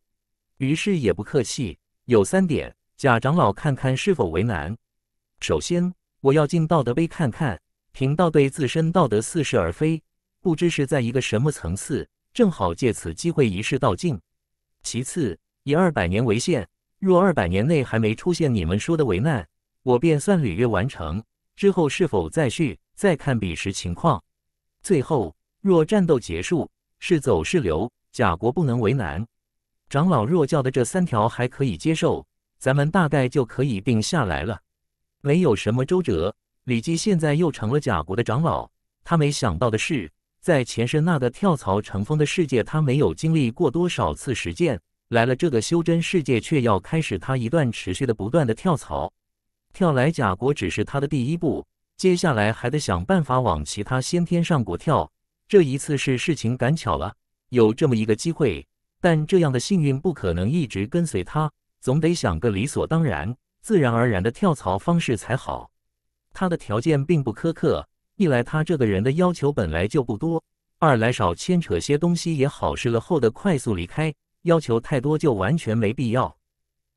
于是也不客气，有三点：贾长老，看看是否为难。首先，我要进道德碑看看，贫道对自身道德似是而非，不知是在一个什么层次，正好借此机会一试道尽。其次，以二百年为限，若二百年内还没出现你们说的为难。我便算履约完成，之后是否再续，再看彼时情况。最后，若战斗结束是走是留，甲国不能为难。长老若教的这三条还可以接受，咱们大概就可以定下来了，没有什么周折。李基现在又成了甲国的长老。他没想到的是，在前身那个跳槽成风的世界，他没有经历过多少次实践，来了这个修真世界，却要开始他一段持续的、不断的跳槽。跳来甲国只是他的第一步，接下来还得想办法往其他先天上国跳。这一次是事情赶巧了，有这么一个机会，但这样的幸运不可能一直跟随他，总得想个理所当然、自然而然的跳槽方式才好。他的条件并不苛刻，一来他这个人的要求本来就不多，二来少牵扯些东西也好，事了后的快速离开。要求太多就完全没必要。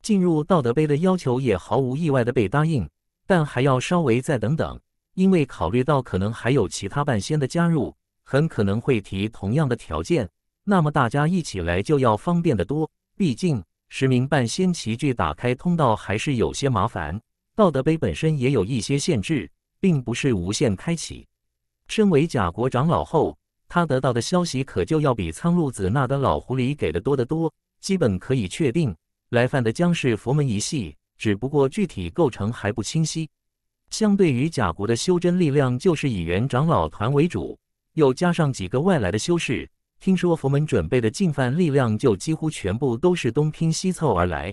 进入道德碑的要求也毫无意外的被答应，但还要稍微再等等，因为考虑到可能还有其他半仙的加入，很可能会提同样的条件。那么大家一起来就要方便的多，毕竟十名半仙齐聚打开通道还是有些麻烦。道德碑本身也有一些限制，并不是无限开启。身为甲国长老后，他得到的消息可就要比苍鹭子那的老狐狸给的多得多，基本可以确定。来犯的将是佛门一系，只不过具体构成还不清晰。相对于甲国的修真力量，就是以元长老团为主，又加上几个外来的修士。听说佛门准备的进犯力量，就几乎全部都是东拼西凑而来。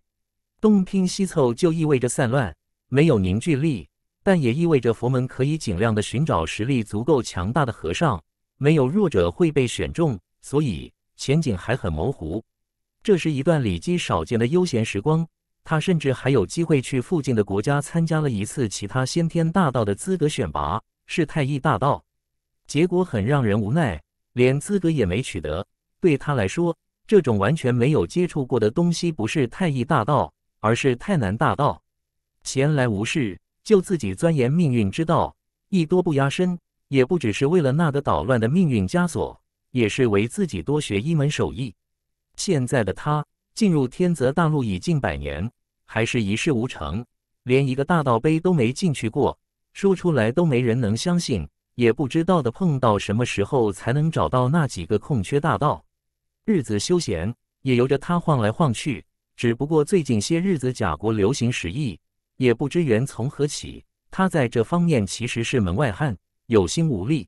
东拼西凑就意味着散乱，没有凝聚力，但也意味着佛门可以尽量的寻找实力足够强大的和尚，没有弱者会被选中，所以前景还很模糊。这是一段李基少见的悠闲时光，他甚至还有机会去附近的国家参加了一次其他先天大道的资格选拔，是太乙大道，结果很让人无奈，连资格也没取得。对他来说，这种完全没有接触过的东西不是太乙大道，而是太难大道。闲来无事，就自己钻研命运之道，艺多不压身，也不只是为了那个捣乱的命运枷锁，也是为自己多学一门手艺。现在的他进入天泽大陆已近百年，还是一事无成，连一个大道碑都没进去过。说出来都没人能相信，也不知道的碰到什么时候才能找到那几个空缺大道。日子休闲也由着他晃来晃去，只不过最近些日子贾国流行时疫，也不知缘从何起，他在这方面其实是门外汉，有心无力。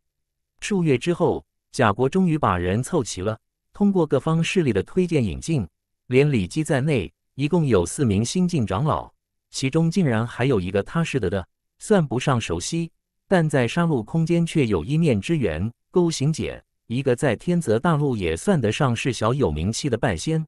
数月之后，贾国终于把人凑齐了。通过各方势力的推荐引进，连李姬在内，一共有四名新晋长老，其中竟然还有一个他识得的，算不上熟悉，但在杀戮空间却有一面之缘。勾行简，一个在天泽大陆也算得上是小有名气的半仙。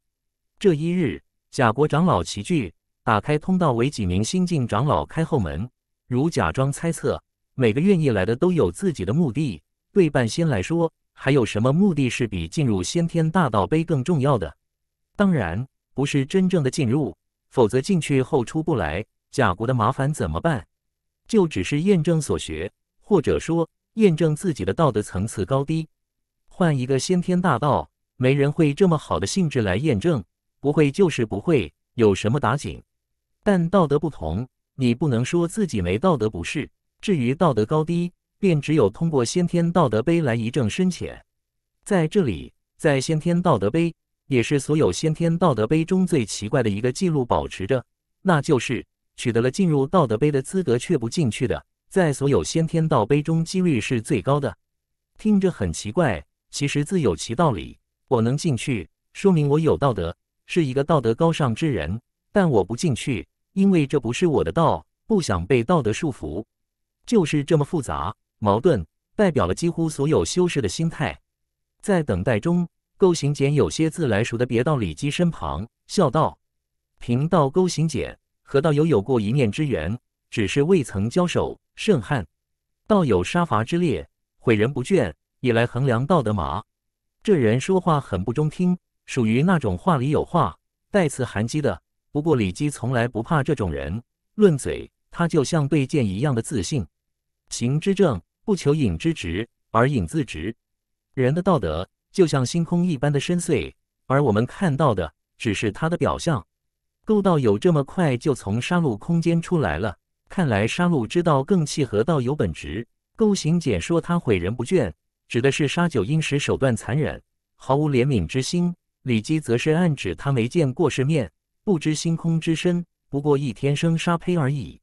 这一日，甲国长老齐聚，打开通道为几名新晋长老开后门。如假装猜测，每个愿意来的都有自己的目的。对半仙来说。还有什么目的是比进入先天大道碑更重要的？当然不是真正的进入，否则进去后出不来，甲国的麻烦怎么办？就只是验证所学，或者说验证自己的道德层次高低。换一个先天大道，没人会这么好的性质来验证，不会就是不会，有什么打紧？但道德不同，你不能说自己没道德不是。至于道德高低，便只有通过先天道德碑来一证深浅，在这里，在先天道德碑也是所有先天道德碑中最奇怪的一个记录保持着，那就是取得了进入道德碑的资格却不进去的，在所有先天道碑中几率是最高的。听着很奇怪，其实自有其道理。我能进去，说明我有道德，是一个道德高尚之人；但我不进去，因为这不是我的道，不想被道德束缚，就是这么复杂。矛盾代表了几乎所有修士的心态，在等待中，勾行简有些自来熟的别到李基身旁，笑道：“贫道勾行简和道友有过一面之缘，只是未曾交手，甚汉，道友杀伐之烈，毁人不倦，也来衡量道德吗？这人说话很不中听，属于那种话里有话，带刺含讥的。不过李基从来不怕这种人，论嘴，他就像对剑一样的自信，行之正。”不求影之直，而影自直。人的道德就像星空一般的深邃，而我们看到的只是它的表象。勾道友这么快就从杀戮空间出来了，看来杀戮之道更契合道友本职。勾行简说他毁人不倦，指的是杀九阴时手段残忍，毫无怜悯之心。李基则是暗指他没见过世面，不知星空之深，不过一天生杀胚而已。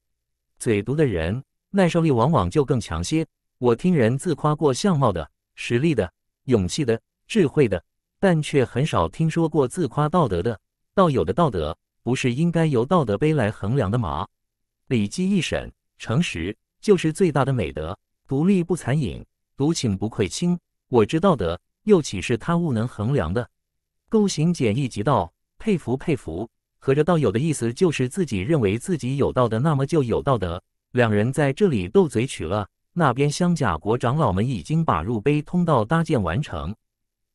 嘴毒的人，耐受力往往就更强些。我听人自夸过相貌的、实力的、勇气的、智慧的，但却很少听说过自夸道德的。道友的道德不是应该由道德碑来衡量的吗？《礼记》一审，诚实就是最大的美德。独立不残影，独请不愧亲。我知道的，又岂是他物能衡量的？勾行简易即道，佩服佩服。合着道友的意思，就是自己认为自己有道的，那么就有道德。两人在这里斗嘴取乐。那边香甲国长老们已经把入碑通道搭建完成。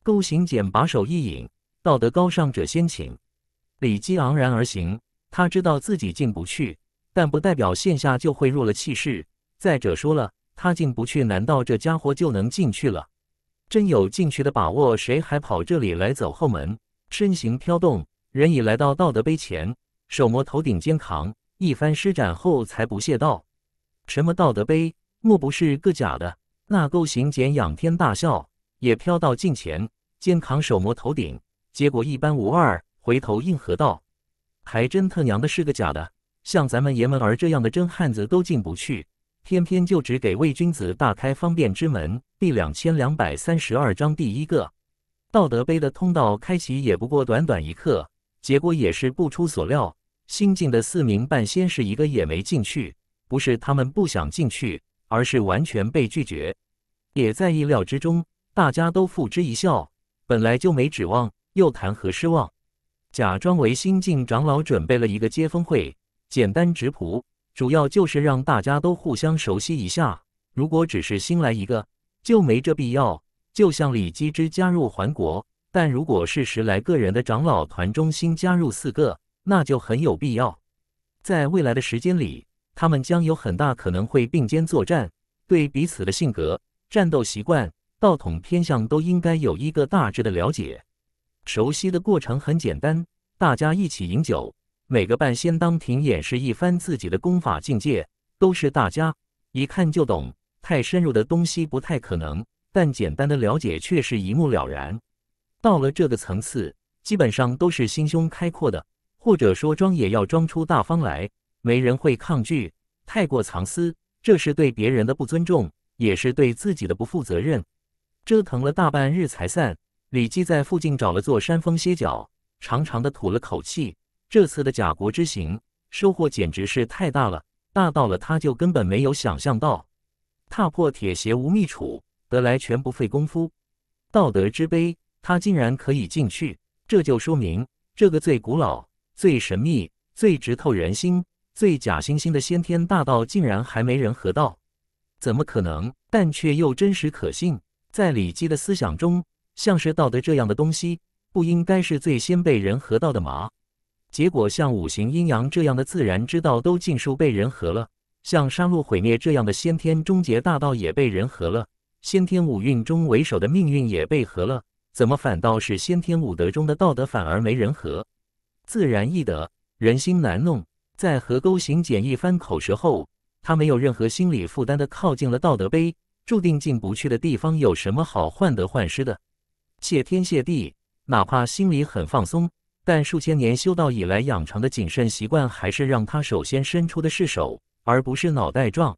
勾行简把手一引，道德高尚者先请。李姬昂然而行，他知道自己进不去，但不代表线下就会弱了气势。再者说了，他进不去，难道这家伙就能进去了？真有进去的把握，谁还跑这里来走后门？身形飘动，人已来到道德碑前，手摸头顶肩扛，一番施展后才不屑道：“什么道德碑？”莫不是个假的？那勾行简仰天大笑，也飘到近前，肩扛手磨头顶，结果一般无二。回头应和道：“还真他娘的是个假的！像咱们爷们儿这样的真汉子都进不去，偏偏就只给伪君子大开方便之门。”第两千两百三十二章第一个道德碑的通道开启也不过短短一刻，结果也是不出所料，新进的四名半仙是一个也没进去。不是他们不想进去。而是完全被拒绝，也在意料之中。大家都付之一笑，本来就没指望，又谈何失望？假装为新晋长老准备了一个接风会，简单直朴，主要就是让大家都互相熟悉一下。如果只是新来一个，就没这必要。就像李基之加入环国，但如果是十来个人的长老团中新加入四个，那就很有必要。在未来的时间里。他们将有很大可能会并肩作战，对彼此的性格、战斗习惯、道统偏向都应该有一个大致的了解。熟悉的过程很简单，大家一起饮酒，每个半仙当庭演示一番自己的功法境界，都是大家一看就懂。太深入的东西不太可能，但简单的了解却是一目了然。到了这个层次，基本上都是心胸开阔的，或者说装也要装出大方来。没人会抗拒太过藏私，这是对别人的不尊重，也是对自己的不负责任。折腾了大半日才散，李基在附近找了座山峰歇脚，长长的吐了口气。这次的甲国之行收获简直是太大了，大到了他就根本没有想象到。踏破铁鞋无觅处，得来全不费工夫。道德之碑，他竟然可以进去，这就说明这个最古老、最神秘、最直透人心。最假惺惺的先天大道竟然还没人合道，怎么可能？但却又真实可信。在《李基的思想中，像是道德这样的东西，不应该是最先被人合道的吗？结果像五行阴阳这样的自然之道都尽数被人合了，像杀戮毁灭这样的先天终结大道也被人合了，先天五运中为首的命运也被合了，怎么反倒是先天五德中的道德反而没人合？自然易得，人心难弄。在河沟行检一番口舌后，他没有任何心理负担的靠近了道德碑，注定进不去的地方有什么好患得患失的？谢天谢地，哪怕心里很放松，但数千年修道以来养成的谨慎习惯还是让他首先伸出的是手，而不是脑袋撞。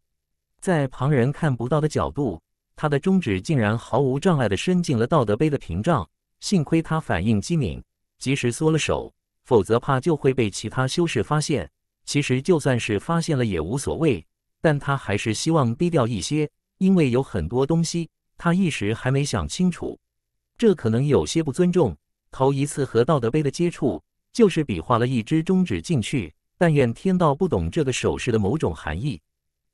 在旁人看不到的角度，他的中指竟然毫无障碍的伸进了道德碑的屏障，幸亏他反应机敏，及时缩了手，否则怕就会被其他修士发现。其实就算是发现了也无所谓，但他还是希望低调一些，因为有很多东西他一时还没想清楚。这可能有些不尊重。头一次和道德碑的接触，就是比划了一只中指进去。但愿天道不懂这个手势的某种含义。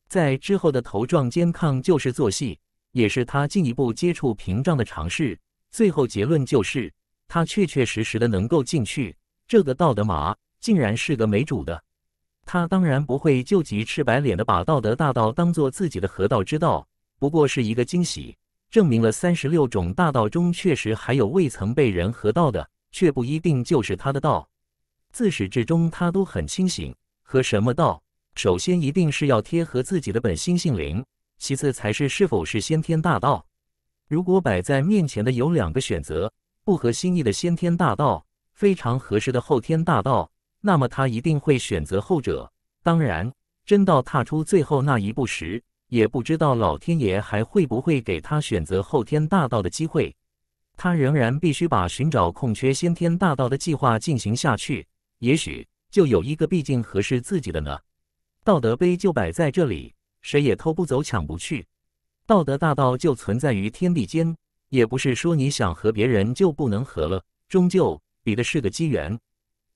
在之后的头撞肩抗就是做戏，也是他进一步接触屏障的尝试。最后结论就是，他确确实实的能够进去。这个道德马竟然是个没主的。他当然不会就急赤白脸的把道德大道当做自己的合道之道，不过是一个惊喜，证明了三十六种大道中确实还有未曾被人合道的，却不一定就是他的道。自始至终，他都很清醒，合什么道，首先一定是要贴合自己的本心性灵，其次才是是否是先天大道。如果摆在面前的有两个选择，不合心意的先天大道，非常合适的后天大道。那么他一定会选择后者。当然，真到踏出最后那一步时，也不知道老天爷还会不会给他选择后天大道的机会。他仍然必须把寻找空缺先天大道的计划进行下去。也许就有一个毕竟合适自己的呢。道德碑就摆在这里，谁也偷不走、抢不去。道德大道就存在于天地间，也不是说你想和别人就不能和了。终究比的是个机缘。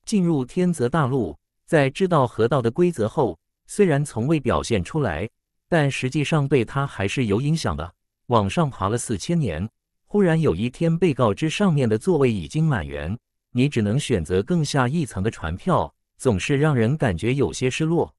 进入天泽大陆，在知道河道的规则后，虽然从未表现出来，但实际上对它还是有影响的。往上爬了四千年，忽然有一天被告知上面的座位已经满员，你只能选择更下一层的船票，总是让人感觉有些失落。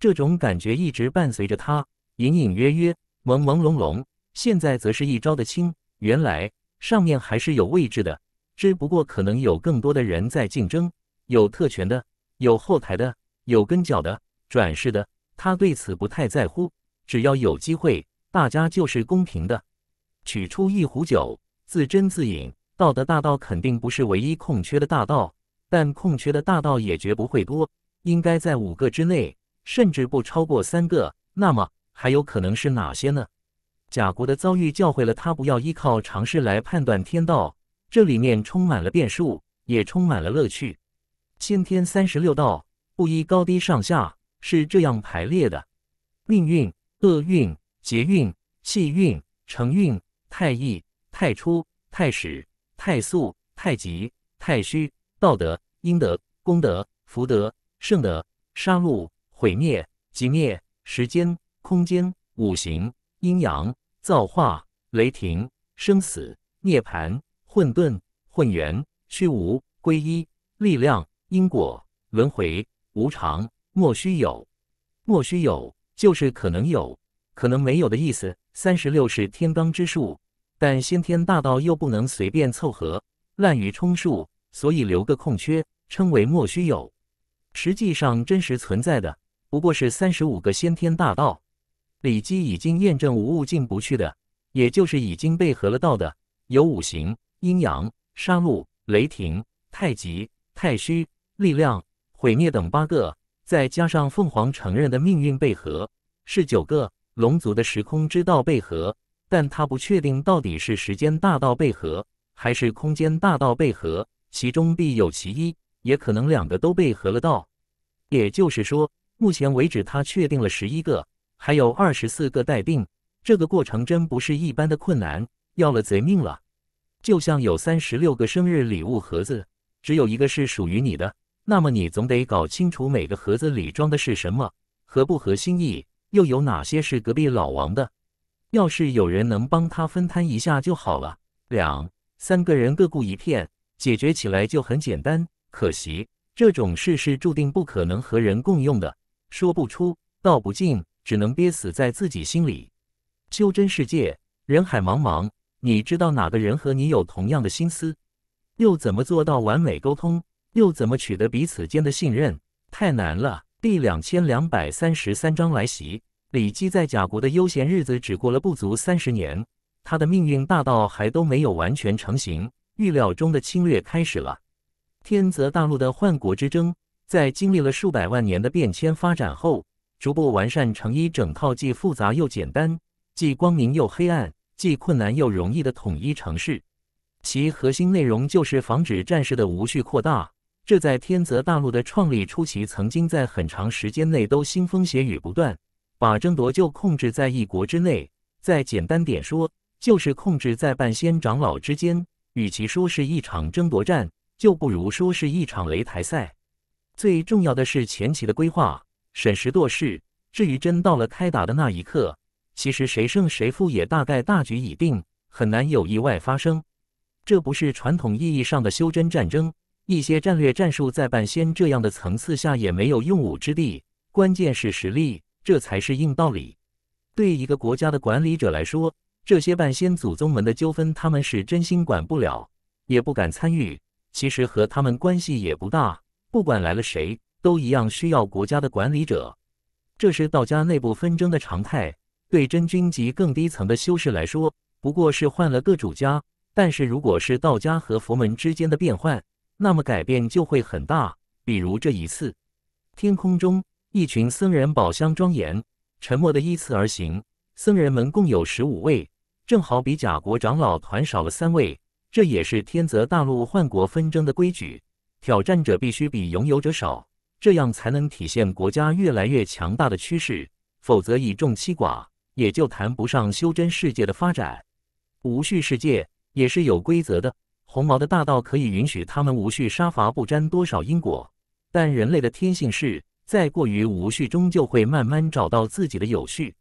这种感觉一直伴随着他，隐隐约约，朦朦胧胧。现在则是一招的清，原来上面还是有位置的，只不过可能有更多的人在竞争。有特权的，有后台的，有跟脚的，转世的，他对此不太在乎。只要有机会，大家就是公平的。取出一壶酒，自斟自饮。道德大道肯定不是唯一空缺的大道，但空缺的大道也绝不会多，应该在五个之内，甚至不超过三个。那么还有可能是哪些呢？贾国的遭遇教会了他不要依靠常识来判断天道，这里面充满了变数，也充满了乐趣。先天三十六道不依高低上下，是这样排列的：命运、厄运、劫运、气运、成运、太易、太初、太始、太素、太极、太虚、道德、阴德、功德、福德、圣德、杀戮、毁灭、极灭、时间、空间、五行、阴阳、造化、雷霆、生死、涅槃、混沌、混元、虚无、归一、力量。因果轮回无常莫须有，莫须有就是可能有，可能没有的意思。三十六是天罡之数，但先天大道又不能随便凑合，滥竽充数，所以留个空缺，称为莫须有。实际上真实存在的不过是三十五个先天大道。《礼记》已经验证无误，进不去的，也就是已经被合了道的，有五行、阴阳、杀戮、雷霆、太极、太虚。力量、毁灭等八个，再加上凤凰承认的命运被合，是九个。龙族的时空之道被合，但他不确定到底是时间大道被合，还是空间大道被合，其中必有其一，也可能两个都被合了道。也就是说，目前为止他确定了十一个，还有二十四个待定。这个过程真不是一般的困难，要了贼命了。就像有三十六个生日礼物盒子，只有一个是属于你的。那么你总得搞清楚每个盒子里装的是什么，合不合心意，又有哪些是隔壁老王的。要是有人能帮他分摊一下就好了，两三个人各顾一片，解决起来就很简单。可惜这种事是注定不可能和人共用的，说不出，道不尽，只能憋死在自己心里。修真世界人海茫茫，你知道哪个人和你有同样的心思，又怎么做到完美沟通？又怎么取得彼此间的信任？太难了。第两千两百三十三章来袭。李基在甲国的悠闲日子只过了不足三十年，他的命运大道还都没有完全成型。预料中的侵略开始了。天泽大陆的宦国之争，在经历了数百万年的变迁发展后，逐步完善成一整套既复杂又简单，既光明又黑暗，既困难又容易的统一程式。其核心内容就是防止战事的无序扩大。这在天泽大陆的创立初期，曾经在很长时间内都腥风血雨不断，把争夺就控制在一国之内。再简单点说，就是控制在半仙长老之间。与其说是一场争夺战，就不如说是一场擂台赛。最重要的是前期的规划、审时度势。至于真到了开打的那一刻，其实谁胜谁负也大概大局已定，很难有意外发生。这不是传统意义上的修真战争。一些战略战术在半仙这样的层次下也没有用武之地，关键是实力，这才是硬道理。对一个国家的管理者来说，这些半仙祖宗们的纠纷，他们是真心管不了，也不敢参与。其实和他们关系也不大，不管来了谁都一样，需要国家的管理者。这是道家内部纷争的常态。对真君级更低层的修士来说，不过是换了个主家。但是如果是道家和佛门之间的变换，那么改变就会很大。比如这一次，天空中一群僧人宝相庄严，沉默的依次而行。僧人们共有十五位，正好比甲国长老团少了三位。这也是天泽大陆换国纷争的规矩：挑战者必须比拥有者少，这样才能体现国家越来越强大的趋势。否则以众欺寡，也就谈不上修真世界的发展。无序世界也是有规则的。红毛的大道可以允许他们无序、杀伐不沾多少因果，但人类的天性是再过于无序，终究会慢慢找到自己的有序。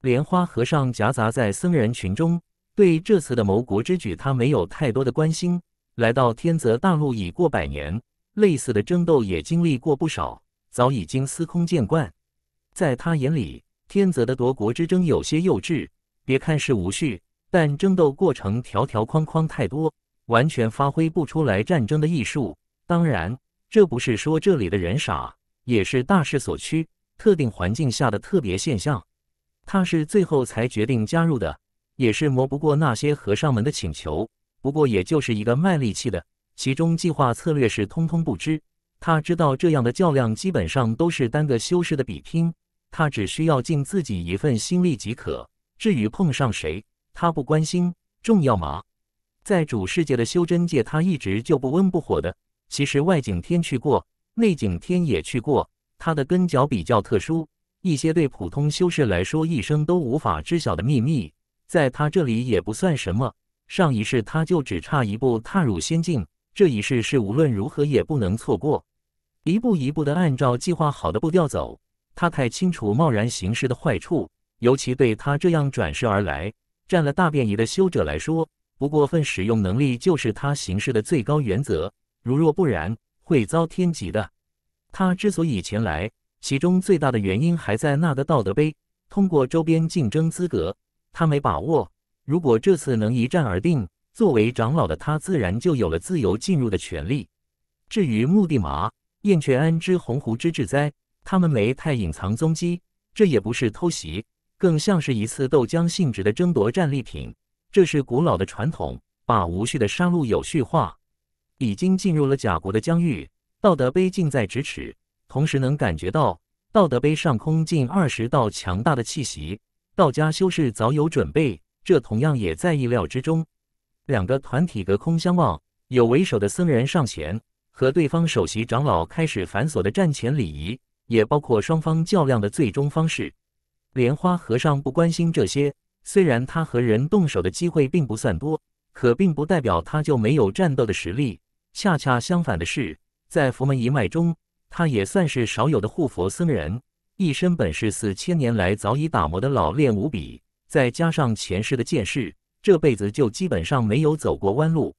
莲花和尚夹杂在僧人群中，对这次的谋国之举他没有太多的关心。来到天泽大陆已过百年，类似的争斗也经历过不少，早已经司空见惯。在他眼里，天泽的夺国之争有些幼稚。别看是无序，但争斗过程条条框框太多。完全发挥不出来战争的艺术。当然，这不是说这里的人傻，也是大势所趋，特定环境下的特别现象。他是最后才决定加入的，也是磨不过那些和尚们的请求。不过，也就是一个卖力气的，其中计划策略是通通不知。他知道这样的较量基本上都是单个修士的比拼，他只需要尽自己一份心力即可。至于碰上谁，他不关心，重要吗？在主世界的修真界，他一直就不温不火的。其实外景天去过，内景天也去过。他的根脚比较特殊，一些对普通修士来说一生都无法知晓的秘密，在他这里也不算什么。上一世他就只差一步踏入仙境，这一世是无论如何也不能错过。一步一步的按照计划好的步调走，他太清楚贸然行事的坏处，尤其对他这样转世而来、占了大便宜的修者来说。不过分使用能力就是他行事的最高原则，如若不然会遭天劫的。他之所以前来，其中最大的原因还在那个道德碑。通过周边竞争资格，他没把握。如果这次能一战而定，作为长老的他自然就有了自由进入的权利。至于穆地麻、燕雀安知鸿鹄之志哉？他们没太隐藏踪迹，这也不是偷袭，更像是一次斗将性质的争夺战利品。这是古老的传统，把无序的杀戮有序化。已经进入了甲国的疆域，道德碑近在咫尺，同时能感觉到道德碑上空近二十道强大的气息。道家修士早有准备，这同样也在意料之中。两个团体隔空相望，有为首的僧人上前和对方首席长老开始繁琐的战前礼仪，也包括双方较量的最终方式。莲花和尚不关心这些。虽然他和人动手的机会并不算多，可并不代表他就没有战斗的实力。恰恰相反的是，在佛门一脉中，他也算是少有的护佛僧人，一身本事四千年来早已打磨的老练无比。再加上前世的见识，这辈子就基本上没有走过弯路。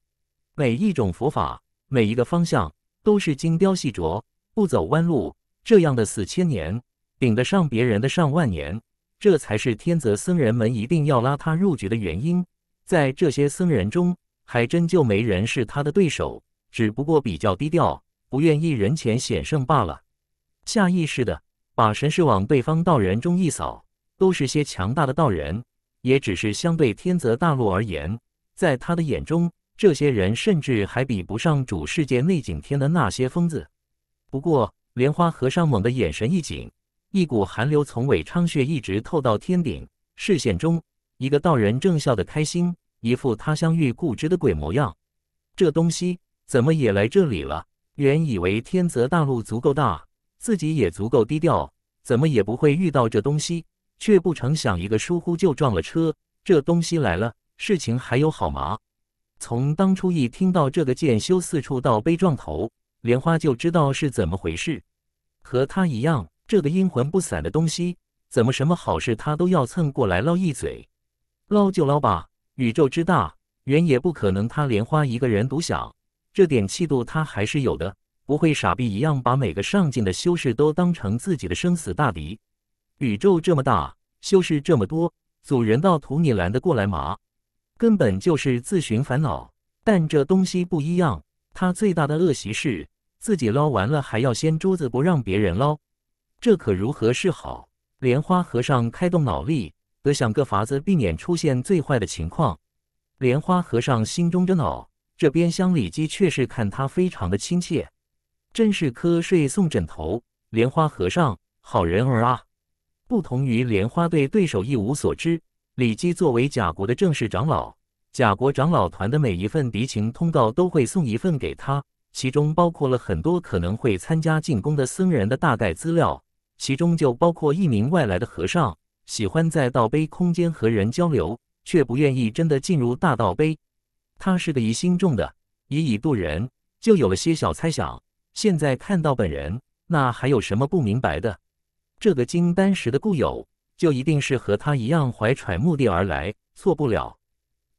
每一种佛法，每一个方向，都是精雕细琢，不走弯路。这样的四千年，顶得上别人的上万年。这才是天泽僧人们一定要拉他入局的原因。在这些僧人中，还真就没人是他的对手，只不过比较低调，不愿意人前显胜罢了。下意识的把神识往对方道人中一扫，都是些强大的道人，也只是相对天泽大陆而言，在他的眼中，这些人甚至还比不上主世界内景天的那些疯子。不过莲花和尚猛的眼神一紧。一股寒流从尾昌穴一直透到天顶，视线中，一个道人正笑得开心，一副他乡遇故知的鬼模样。这东西怎么也来这里了？原以为天泽大陆足够大，自己也足够低调，怎么也不会遇到这东西，却不成想一个疏忽就撞了车。这东西来了，事情还有好吗？从当初一听到这个剑修四处倒杯撞头，莲花就知道是怎么回事，和他一样。这个阴魂不散的东西，怎么什么好事他都要蹭过来捞一嘴？捞就捞吧，宇宙之大，原也不可能他莲花一个人独享。这点气度他还是有的，不会傻逼一样把每个上进的修士都当成自己的生死大敌。宇宙这么大，修士这么多，祖人道徒你拦得过来吗？根本就是自寻烦恼。但这东西不一样，他最大的恶习是自己捞完了还要掀桌子，不让别人捞。这可如何是好？莲花和尚开动脑力，得想个法子避免出现最坏的情况。莲花和尚心中着恼，这边乡里鸡却是看他非常的亲切，真是瞌睡送枕头。莲花和尚，好人儿啊！不同于莲花对对手一无所知，李基作为甲国的正式长老，甲国长老团的每一份敌情通告都会送一份给他，其中包括了很多可能会参加进攻的僧人的大概资料。其中就包括一名外来的和尚，喜欢在道碑空间和人交流，却不愿意真的进入大道碑。他是个疑心重的，以以度人，就有了些小猜想。现在看到本人，那还有什么不明白的？这个金丹时的故友，就一定是和他一样怀揣目的而来，错不了。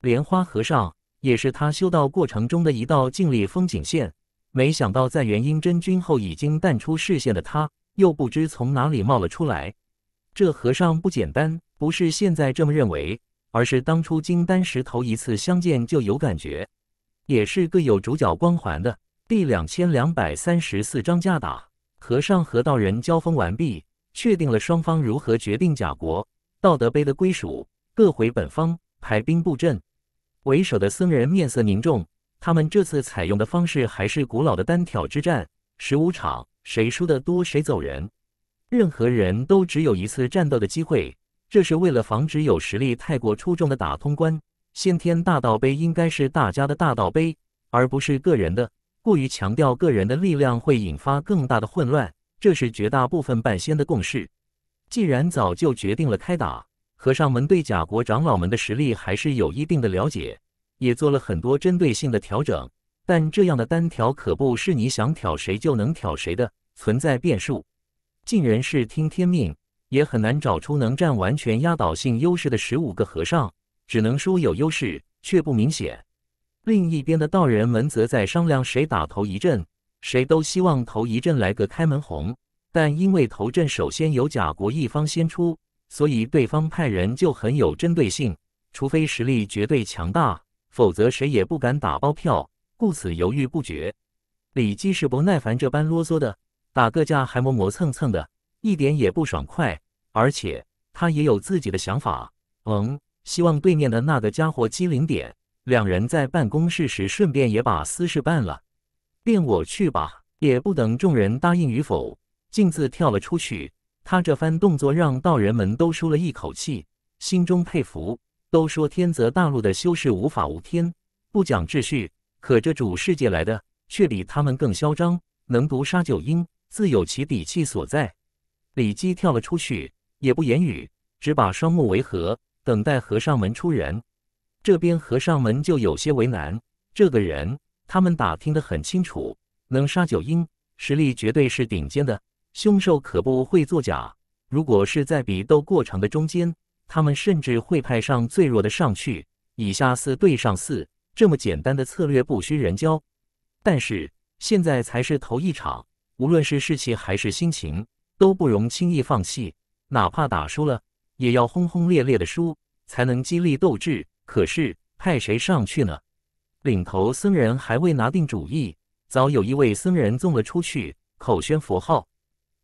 莲花和尚也是他修道过程中的一道静丽风景线。没想到在元婴真君后已经淡出视线的他。又不知从哪里冒了出来，这和尚不简单，不是现在这么认为，而是当初金丹石头一次相见就有感觉，也是各有主角光环的。第两千两百三十四章架打，和尚和道人交锋完毕，确定了双方如何决定甲国道德碑的归属，各回本方排兵布阵。为首的僧人面色凝重，他们这次采用的方式还是古老的单挑之战，十五场。谁输的多，谁走人。任何人都只有一次战斗的机会，这是为了防止有实力太过出众的打通关。先天大道碑应该是大家的大道碑，而不是个人的。过于强调个人的力量，会引发更大的混乱。这是绝大部分半仙的共识。既然早就决定了开打，和尚们对甲国长老们的实力还是有一定的了解，也做了很多针对性的调整。但这样的单挑可不是你想挑谁就能挑谁的存在变数，尽人事听天命，也很难找出能占完全压倒性优势的十五个和尚，只能说有优势却不明显。另一边的道人们则在商量谁打头一阵，谁都希望头一阵来个开门红，但因为头阵首先由甲国一方先出，所以对方派人就很有针对性，除非实力绝对强大，否则谁也不敢打包票。故此犹豫不决。李姬是不耐烦这般啰嗦的，打个架还磨磨蹭蹭的，一点也不爽快。而且他也有自己的想法。嗯，希望对面的那个家伙机灵点。两人在办公室时，顺便也把私事办了。便我去吧，也不等众人答应与否，径自跳了出去。他这番动作让道人们都舒了一口气，心中佩服。都说天泽大陆的修士无法无天，不讲秩序。可这主世界来的却比他们更嚣张，能毒杀九婴，自有其底气所在。李姬跳了出去，也不言语，只把双目为合，等待和尚门出人。这边和尚门就有些为难，这个人他们打听得很清楚，能杀九婴，实力绝对是顶尖的。凶兽可不会作假，如果是在比斗过程的中间，他们甚至会派上最弱的上去，以下四对上四。这么简单的策略不需人教，但是现在才是头一场，无论是士气还是心情都不容轻易放弃。哪怕打输了，也要轰轰烈烈的输，才能激励斗志。可是派谁上去呢？领头僧人还未拿定主意，早有一位僧人纵了出去，口宣佛号：“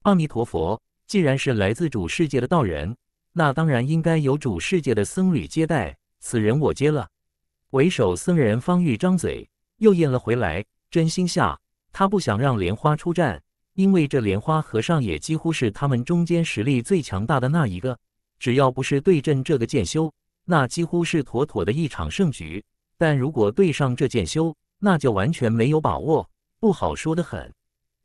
阿弥陀佛！”既然是来自主世界的道人，那当然应该由主世界的僧侣接待。此人我接了。为首僧人方玉张嘴，又咽了回来。真心下，他不想让莲花出战，因为这莲花和尚也几乎是他们中间实力最强大的那一个。只要不是对阵这个剑修，那几乎是妥妥的一场胜局。但如果对上这剑修，那就完全没有把握，不好说的很。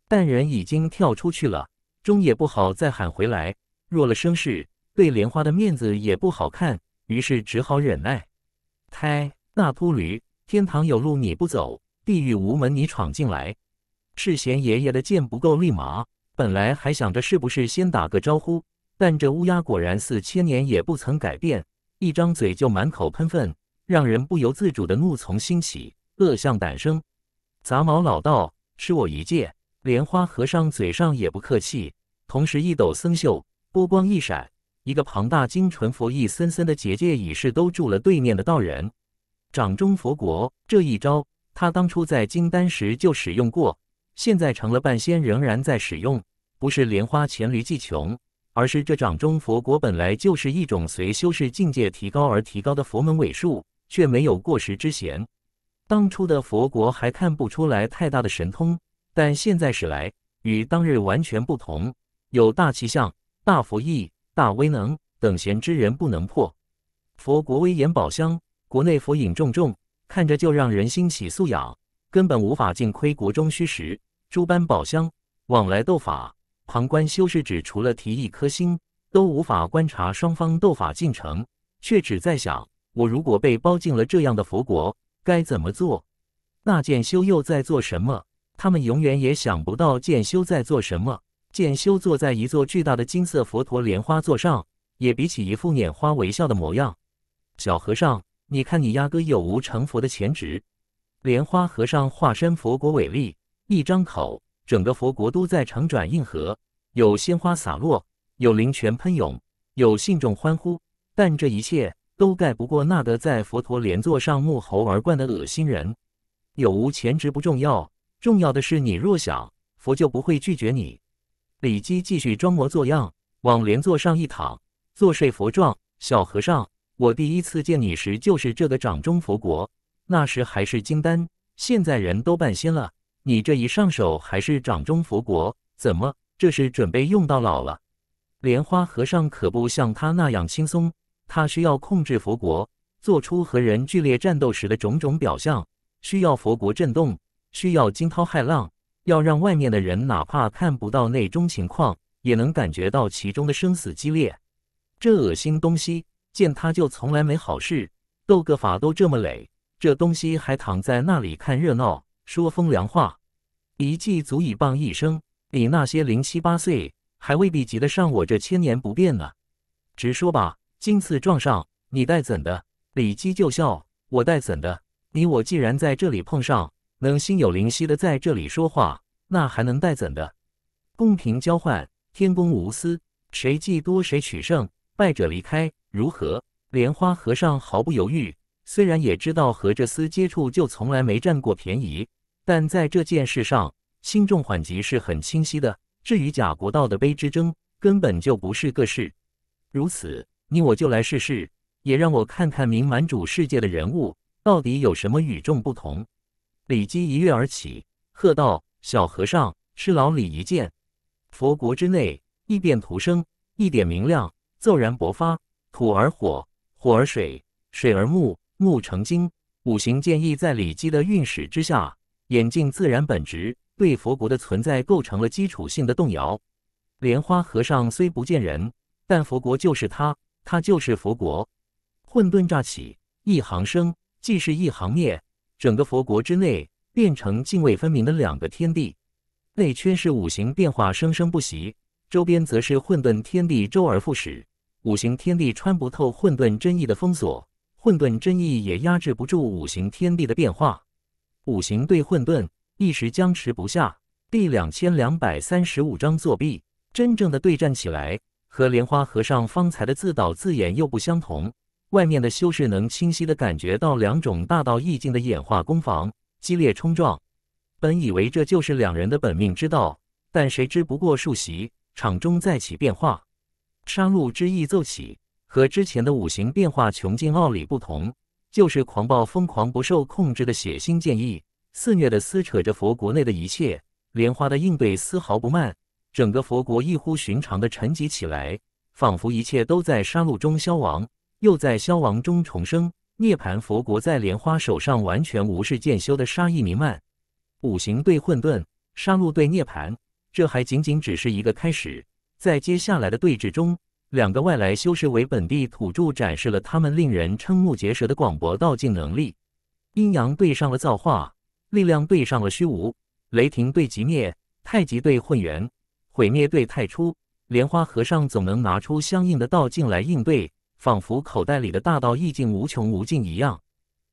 但人已经跳出去了，钟也不好再喊回来，弱了声势，对莲花的面子也不好看。于是只好忍耐。开。那秃驴，天堂有路你不走，地狱无门你闯进来，是嫌爷爷的剑不够利吗？本来还想着是不是先打个招呼，但这乌鸦果然似千年也不曾改变，一张嘴就满口喷粪，让人不由自主的怒从心起，恶向胆生。杂毛老道，吃我一剑！莲花和尚嘴上也不客气，同时一抖僧袖，波光一闪，一个庞大精纯佛意森森的结界已是兜住了对面的道人。掌中佛国这一招，他当初在金丹时就使用过，现在成了半仙，仍然在使用。不是莲花黔驴技穷，而是这掌中佛国本来就是一种随修士境界提高而提高的佛门尾术，却没有过时之嫌。当初的佛国还看不出来太大的神通，但现在使来与当日完全不同，有大气象、大佛意、大威能，等闲之人不能破。佛国威严宝箱国内佛影重重，看着就让人欣喜素养，根本无法尽窥国中虚实。诸般宝箱往来斗法，旁观修士只除了提一颗心，都无法观察双方斗法进程，却只在想：我如果被包进了这样的佛国，该怎么做？那剑修又在做什么？他们永远也想不到剑修在做什么。剑修坐在一座巨大的金色佛陀莲花座上，也比起一副拈花微笑的模样，小和尚。你看，你压根有无成佛的潜质。莲花和尚化身佛国伟力，一张口，整个佛国都在成转印河，有鲜花洒落，有灵泉喷涌，有信众欢呼。但这一切都盖不过那个在佛陀莲座上沐猴而冠的恶心人。有无潜质不重要，重要的是你若想佛就不会拒绝你。李基继续装模作样，往莲座上一躺，坐睡佛状。小和尚。我第一次见你时，就是这个掌中佛国，那时还是金丹。现在人都半仙了，你这一上手还是掌中佛国？怎么这是准备用到老了？莲花和尚可不像他那样轻松，他需要控制佛国，做出和人剧烈战斗时的种种表象，需要佛国震动，需要惊涛骇浪，要让外面的人哪怕看不到那种情况，也能感觉到其中的生死激烈。这恶心东西！见他就从来没好事，斗个法都这么累，这东西还躺在那里看热闹，说风凉话，一计足以傍一生，比那些零七八岁还未必及得上我这千年不变呢。直说吧，今次撞上，你带怎的？李基就笑，我带怎的？你我既然在这里碰上，能心有灵犀的在这里说话，那还能带怎的？公平交换，天公无私，谁计多谁取胜。败者离开如何？莲花和尚毫不犹豫。虽然也知道和这厮接触就从来没占过便宜，但在这件事上，轻重缓急是很清晰的。至于假国道的碑之争，根本就不是个事。如此，你我就来试试，也让我看看明满主世界的人物到底有什么与众不同。李基一跃而起，喝道：“小和尚，是老李一剑！佛国之内，异变徒生，一点明亮。”骤然勃发，土而火，火而水，水而木，木成金。五行建议在《礼记》的运史之下，演进自然本质，对佛国的存在构成了基础性的动摇。莲花和尚虽不见人，但佛国就是他，他就是佛国。混沌乍起，一行生，即是一行灭。整个佛国之内，变成泾渭分明的两个天地。内圈是五行变化，生生不息。周边则是混沌天地周而复始，五行天地穿不透混沌真意的封锁，混沌真意也压制不住五行天地的变化。五行对混沌一时僵持不下。第两千两百三十五章作弊，真正的对战起来和莲花和尚方才的自导自演又不相同。外面的修士能清晰的感觉到两种大道意境的演化攻防激烈冲撞。本以为这就是两人的本命之道，但谁知不过数席，场中再起变化，杀戮之意奏起。和之前的五行变化穷尽奥理不同，就是狂暴、疯狂、不受控制的血腥剑意，肆虐的撕扯着佛国内的一切。莲花的应对丝毫不慢，整个佛国异乎寻常的沉寂起来，仿佛一切都在杀戮中消亡，又在消亡中重生。涅槃佛国在莲花手上完全无视剑修的杀意弥漫，五行对混沌，杀戮对涅槃。这还仅仅只是一个开始，在接下来的对峙中，两个外来修士为本地土著展示了他们令人瞠目结舌的广博道境能力。阴阳对上了造化，力量对上了虚无，雷霆对极灭，太极对混元，毁灭对太初。莲花和尚总能拿出相应的道境来应对，仿佛口袋里的大道意境无穷无尽一样。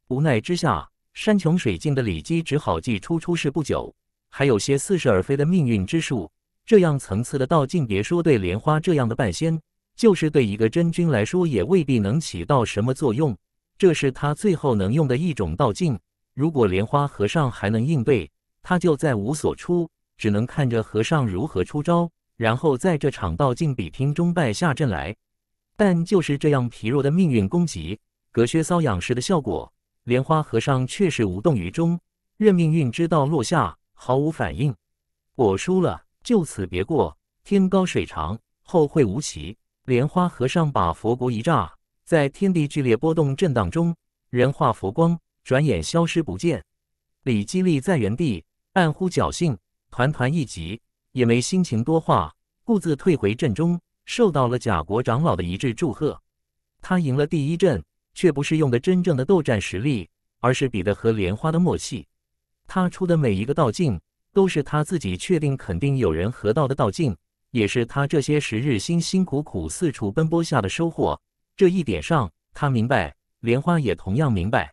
无奈之下，山穷水尽的李基只好祭出出世不久。还有些似是而非的命运之术，这样层次的道境，别说对莲花这样的半仙，就是对一个真君来说，也未必能起到什么作用。这是他最后能用的一种道境。如果莲花和尚还能应对，他就再无所出，只能看着和尚如何出招，然后在这场道境比拼中败下阵来。但就是这样疲弱的命运攻击，隔靴搔痒时的效果，莲花和尚却是无动于衷，任命运之道落下。毫无反应，我输了，就此别过。天高水长，后会无期。莲花和尚把佛国一炸，在天地剧烈波动震荡中，人化佛光，转眼消失不见。李基立在原地暗呼侥幸，团团一急也没心情多话，故自退回阵中，受到了甲国长老的一致祝贺。他赢了第一阵，却不是用的真正的斗战实力，而是比的和莲花的默契。他出的每一个道境，都是他自己确定肯定有人合道的道境，也是他这些时日辛辛苦苦四处奔波下的收获。这一点上，他明白，莲花也同样明白。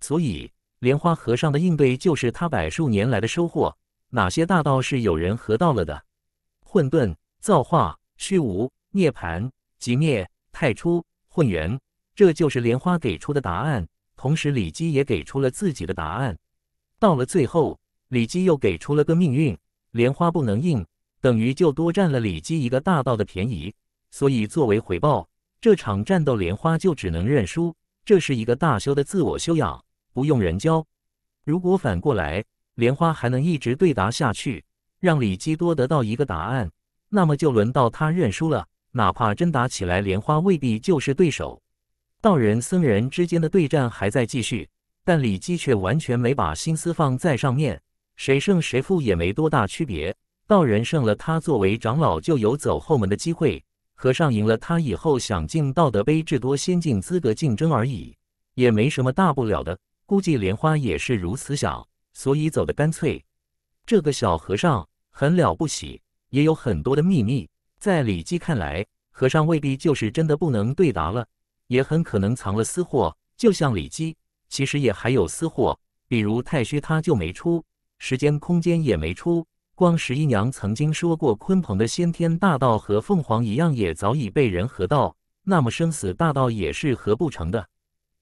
所以，莲花和尚的应对就是他百数年来的收获。哪些大道是有人合道了的？混沌、造化、虚无、涅槃、极灭、太初、混元，这就是莲花给出的答案。同时，李基也给出了自己的答案。到了最后，李基又给出了个命运，莲花不能硬，等于就多占了李基一个大道的便宜，所以作为回报，这场战斗莲花就只能认输。这是一个大修的自我修养，不用人教。如果反过来，莲花还能一直对答下去，让李基多得到一个答案，那么就轮到他认输了。哪怕真打起来，莲花未必就是对手。道人、僧人之间的对战还在继续。但李姬却完全没把心思放在上面，谁胜谁负也没多大区别。道人胜了，他作为长老就有走后门的机会；和尚赢了，他以后想进道德碑，至多先进资格竞争而已，也没什么大不了的。估计莲花也是如此小，所以走的干脆。这个小和尚很了不起，也有很多的秘密。在李姬看来，和尚未必就是真的不能对答了，也很可能藏了私货，就像李姬。其实也还有私货，比如太虚他就没出，时间空间也没出。光十一娘曾经说过，鲲鹏的先天大道和凤凰一样，也早已被人合道，那么生死大道也是合不成的。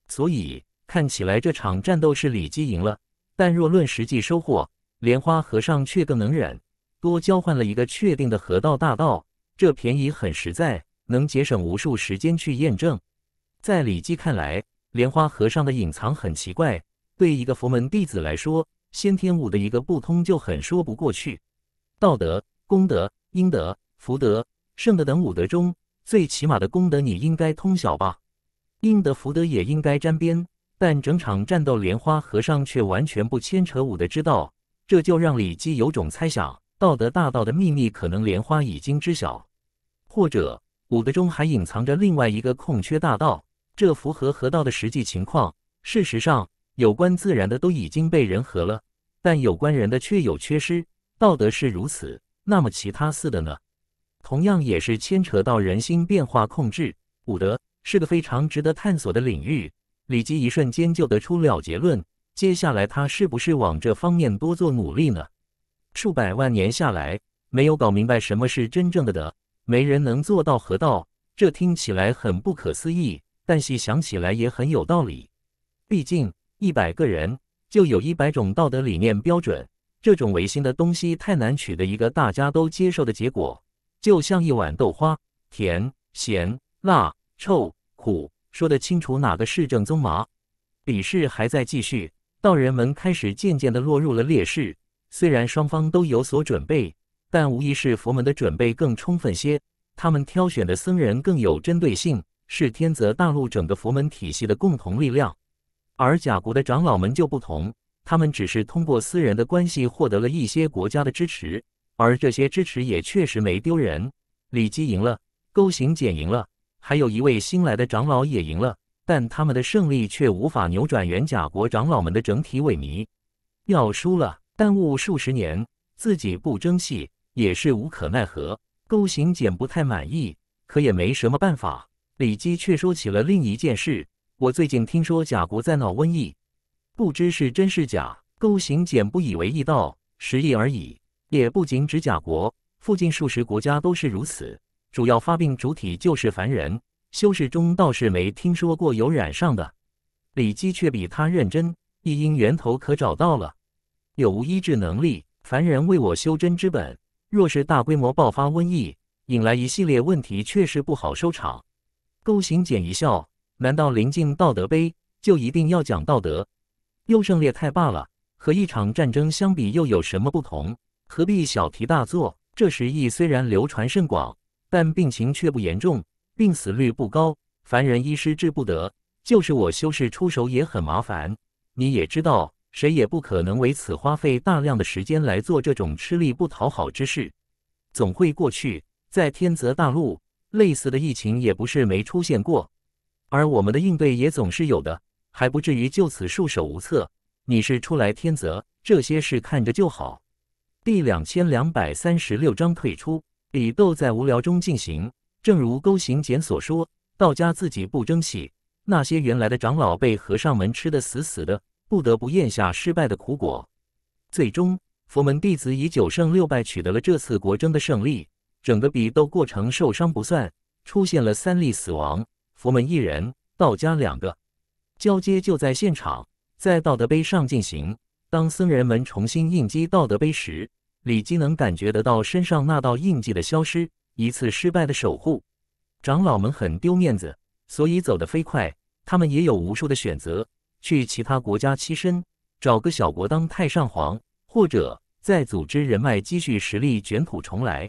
所以看起来这场战斗是李姬赢了，但若论实际收获，莲花和尚却更能忍，多交换了一个确定的合道大道，这便宜很实在，能节省无数时间去验证。在李姬看来。莲花和尚的隐藏很奇怪，对一个佛门弟子来说，先天武的一个不通就很说不过去。道德、功德、阴德、福德、圣德等五德中，最起码的功德你应该通晓吧？阴德、福德也应该沾边，但整场战斗莲花和尚却完全不牵扯武德之道，这就让李基有种猜想：道德大道的秘密可能莲花已经知晓，或者武德中还隐藏着另外一个空缺大道。这符合河道的实际情况。事实上，有关自然的都已经被人合了，但有关人的却有缺失。道德是如此，那么其他四的呢？同样也是牵扯到人心变化控制。五德是个非常值得探索的领域。李基一瞬间就得出了结论。接下来他是不是往这方面多做努力呢？数百万年下来，没有搞明白什么是真正的德，没人能做到河道。这听起来很不可思议。但细想起来也很有道理，毕竟一百个人就有一百种道德理念标准，这种违心的东西太难取得一个大家都接受的结果。就像一碗豆花，甜、咸、辣、臭、苦，说得清楚哪个是正宗吗？比试还在继续，道人们开始渐渐的落入了劣势。虽然双方都有所准备，但无疑是佛门的准备更充分些，他们挑选的僧人更有针对性。是天泽大陆整个佛门体系的共同力量，而甲国的长老们就不同，他们只是通过私人的关系获得了一些国家的支持，而这些支持也确实没丢人。李基赢了，勾行简赢了，还有一位新来的长老也赢了，但他们的胜利却无法扭转原甲国长老们的整体萎靡，要输了，耽误数十年，自己不争气也是无可奈何。勾行简不太满意，可也没什么办法。李姬却说起了另一件事。我最近听说甲国在闹瘟疫，不知是真是假。勾行简不以为意道：“十亿而已，也不仅指甲国，附近数十国家都是如此。主要发病主体就是凡人，修士中倒是没听说过有染上的。”李姬却比他认真，一因源头可找到了。有无医治能力？凡人为我修真之本，若是大规模爆发瘟疫，引来一系列问题，确实不好收场。勾形简一笑，难道临近道德碑就一定要讲道德？优胜劣汰罢了，和一场战争相比又有什么不同？何必小题大做？这十疫虽然流传甚广，但病情却不严重，病死率不高，凡人医师治不得，就是我修士出手也很麻烦。你也知道，谁也不可能为此花费大量的时间来做这种吃力不讨好之事。总会过去，在天泽大陆。类似的疫情也不是没出现过，而我们的应对也总是有的，还不至于就此束手无策。你是出来天泽，这些事看着就好。第两千两百三十六章退出比斗在无聊中进行，正如勾行简所说：“道家自己不争气，那些原来的长老被和尚们吃得死死的，不得不咽下失败的苦果。最终，佛门弟子以九胜六败取得了这次国争的胜利。”整个比斗过程受伤不算，出现了三例死亡，佛门一人，道家两个。交接就在现场，在道德碑上进行。当僧人们重新印击道德碑时，李姬能感觉得到身上那道印记的消失。一次失败的守护，长老们很丢面子，所以走得飞快。他们也有无数的选择：去其他国家栖身，找个小国当太上皇，或者再组织人脉，积蓄实力，卷土重来。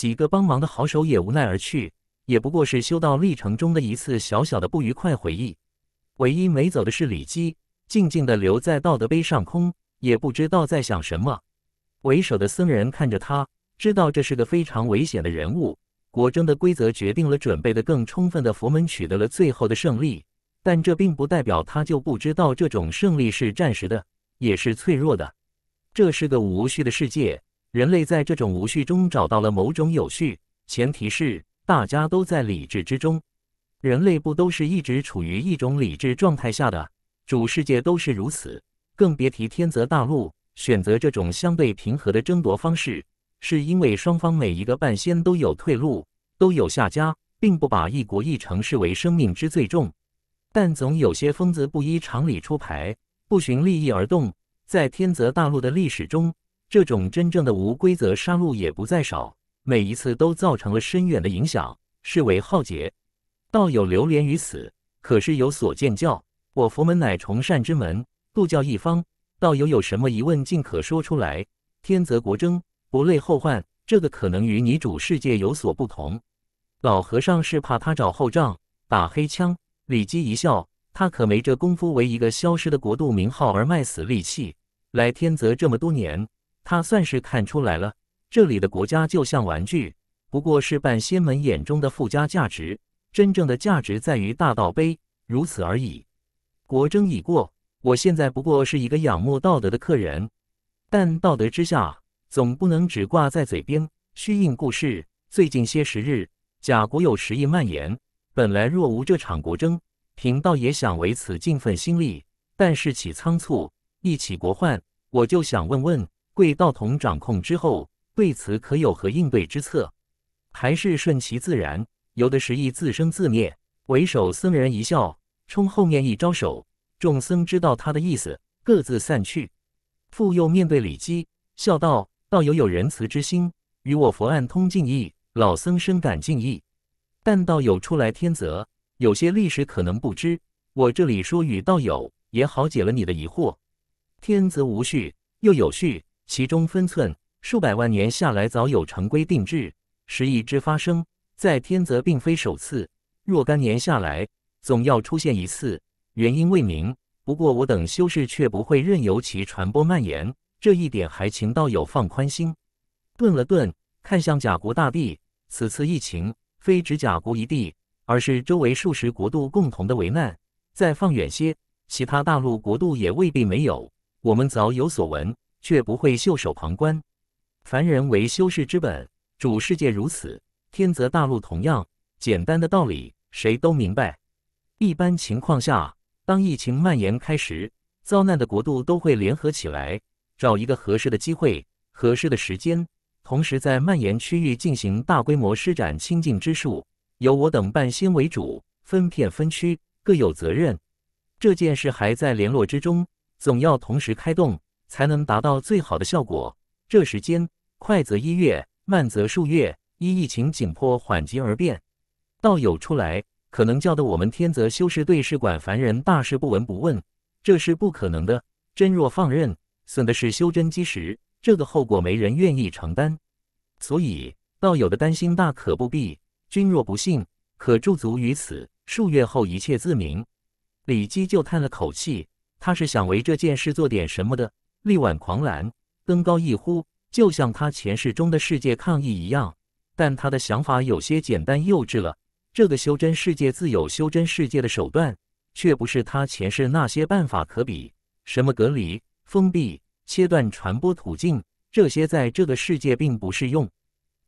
几个帮忙的好手也无奈而去，也不过是修道历程中的一次小小的不愉快回忆。唯一没走的是李基，静静的留在道德碑上空，也不知道在想什么。为首的僧人看着他，知道这是个非常危险的人物。果征的规则决定了准备的更充分的佛门取得了最后的胜利，但这并不代表他就不知道这种胜利是暂时的，也是脆弱的。这是个无序的世界。人类在这种无序中找到了某种有序，前提是大家都在理智之中。人类不都是一直处于一种理智状态下的？主世界都是如此，更别提天泽大陆。选择这种相对平和的争夺方式，是因为双方每一个半仙都有退路，都有下家，并不把一国一城视为生命之最重。但总有些疯子不依常理出牌，不循利益而动，在天泽大陆的历史中。这种真正的无规则杀戮也不在少，每一次都造成了深远的影响，视为浩劫。道友流连于此，可是有所见教。我佛门乃崇善之门，度教一方。道友有什么疑问，尽可说出来。天泽国争不累后患，这个可能与你主世界有所不同。老和尚是怕他找后账，打黑枪。李姬一笑，他可没这功夫，为一个消失的国度名号而卖死力气。来天泽这么多年。他算是看出来了，这里的国家就像玩具，不过是半仙们眼中的附加价值。真正的价值在于大道碑，如此而已。国争已过，我现在不过是一个仰慕道德的客人。但道德之下，总不能只挂在嘴边。虚应故事，最近些时日，甲国有时意蔓延。本来若无这场国争，贫道也想为此尽份心力。但是起仓促，一起国患，我就想问问。被道童掌控之后，对此可有何应对之策？还是顺其自然？有的时亦自生自灭。为首僧人一笑，冲后面一招手，众僧知道他的意思，各自散去。复又面对李姬，笑道：“道友有仁慈之心，与我佛案通敬意，老僧深感敬意。但道友初来天泽，有些历史可能不知，我这里说与道友，也好解了你的疑惑。天泽无序，又有序。”其中分寸，数百万年下来早有成规定制。时疫之发生，在天泽并非首次，若干年下来总要出现一次，原因未明。不过我等修士却不会任由其传播蔓延，这一点还请道友放宽心。顿了顿，看向甲国大帝，此次疫情非指甲国一地，而是周围数十国度共同的危难。再放远些，其他大陆国度也未必没有。我们早有所闻。却不会袖手旁观。凡人为修士之本，主世界如此，天泽大陆同样。简单的道理，谁都明白。一般情况下，当疫情蔓延开时，遭难的国度都会联合起来，找一个合适的机会、合适的时间，同时在蔓延区域进行大规模施展清净之术。由我等半仙为主，分片分区，各有责任。这件事还在联络之中，总要同时开动。才能达到最好的效果。这时间快则一月，慢则数月，依疫情紧迫缓急而变。道友出来，可能叫得我们天泽修士对事管凡人大事不闻不问，这是不可能的。真若放任，损的是修真基石，这个后果没人愿意承担。所以道友的担心大可不必。君若不信，可驻足于此，数月后一切自明。李基就叹了口气，他是想为这件事做点什么的。力挽狂澜，登高一呼，就像他前世中的世界抗议一样。但他的想法有些简单幼稚了。这个修真世界自有修真世界的手段，却不是他前世那些办法可比。什么隔离、封闭、切断传播途径，这些在这个世界并不适用。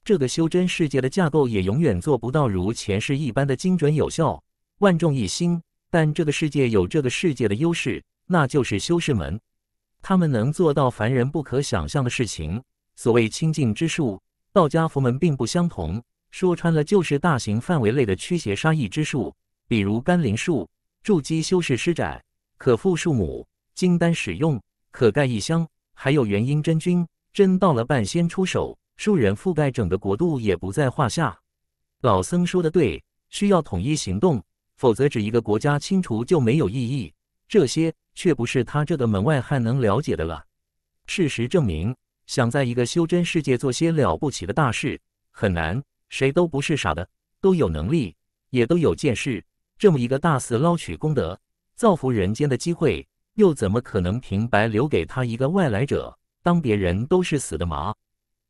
这个修真世界的架构也永远做不到如前世一般的精准有效、万众一心。但这个世界有这个世界的优势，那就是修士门。他们能做到凡人不可想象的事情。所谓清净之术，道家、佛门并不相同。说穿了，就是大型范围内的驱邪杀异之术，比如甘霖术，筑基修士施展，可复数母、金丹使用，可盖一香，还有元婴真君，真到了半仙出手，数人覆盖整个国度也不在话下。老僧说的对，需要统一行动，否则只一个国家清除就没有意义。这些却不是他这个门外汉能了解的了。事实证明，想在一个修真世界做些了不起的大事很难。谁都不是傻的，都有能力，也都有见识。这么一个大肆捞取功德、造福人间的机会，又怎么可能平白留给他一个外来者？当别人都是死的吗？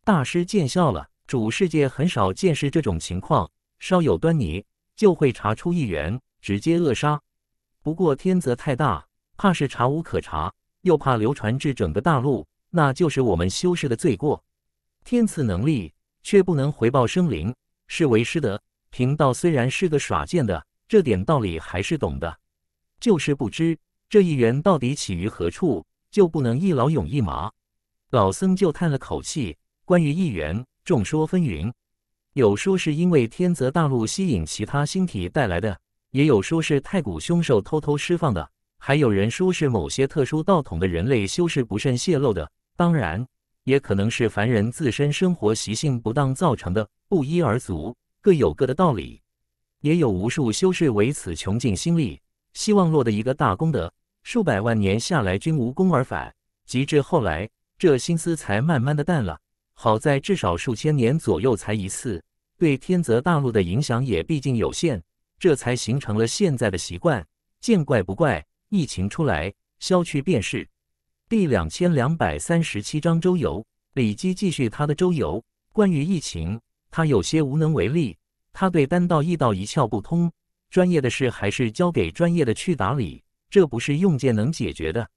大师见笑了，主世界很少见识这种情况，稍有端倪就会查出一员，直接扼杀。不过天泽太大，怕是查无可查，又怕流传至整个大陆，那就是我们修士的罪过。天赐能力却不能回报生灵，是为师的贫道虽然是个耍剑的，这点道理还是懂的。就是不知这一缘到底起于何处，就不能一劳永逸吗？老僧就叹了口气。关于一缘，众说纷纭，有说是因为天泽大陆吸引其他星体带来的。也有说是太古凶兽偷偷释放的，还有人说是某些特殊道统的人类修士不慎泄露的，当然也可能是凡人自身生活习性不当造成的，不一而足，各有各的道理。也有无数修士为此穷尽心力，希望落得一个大功德，数百万年下来均无功而返，及至后来，这心思才慢慢的淡了。好在至少数千年左右才一次，对天泽大陆的影响也毕竟有限。这才形成了现在的习惯，见怪不怪。疫情出来，消去便是。第两千两百三十七章周游。李姬继续他的周游。关于疫情，他有些无能为力。他对丹道、易道一窍不通，专业的事还是交给专业的去打理。这不是用剑能解决的。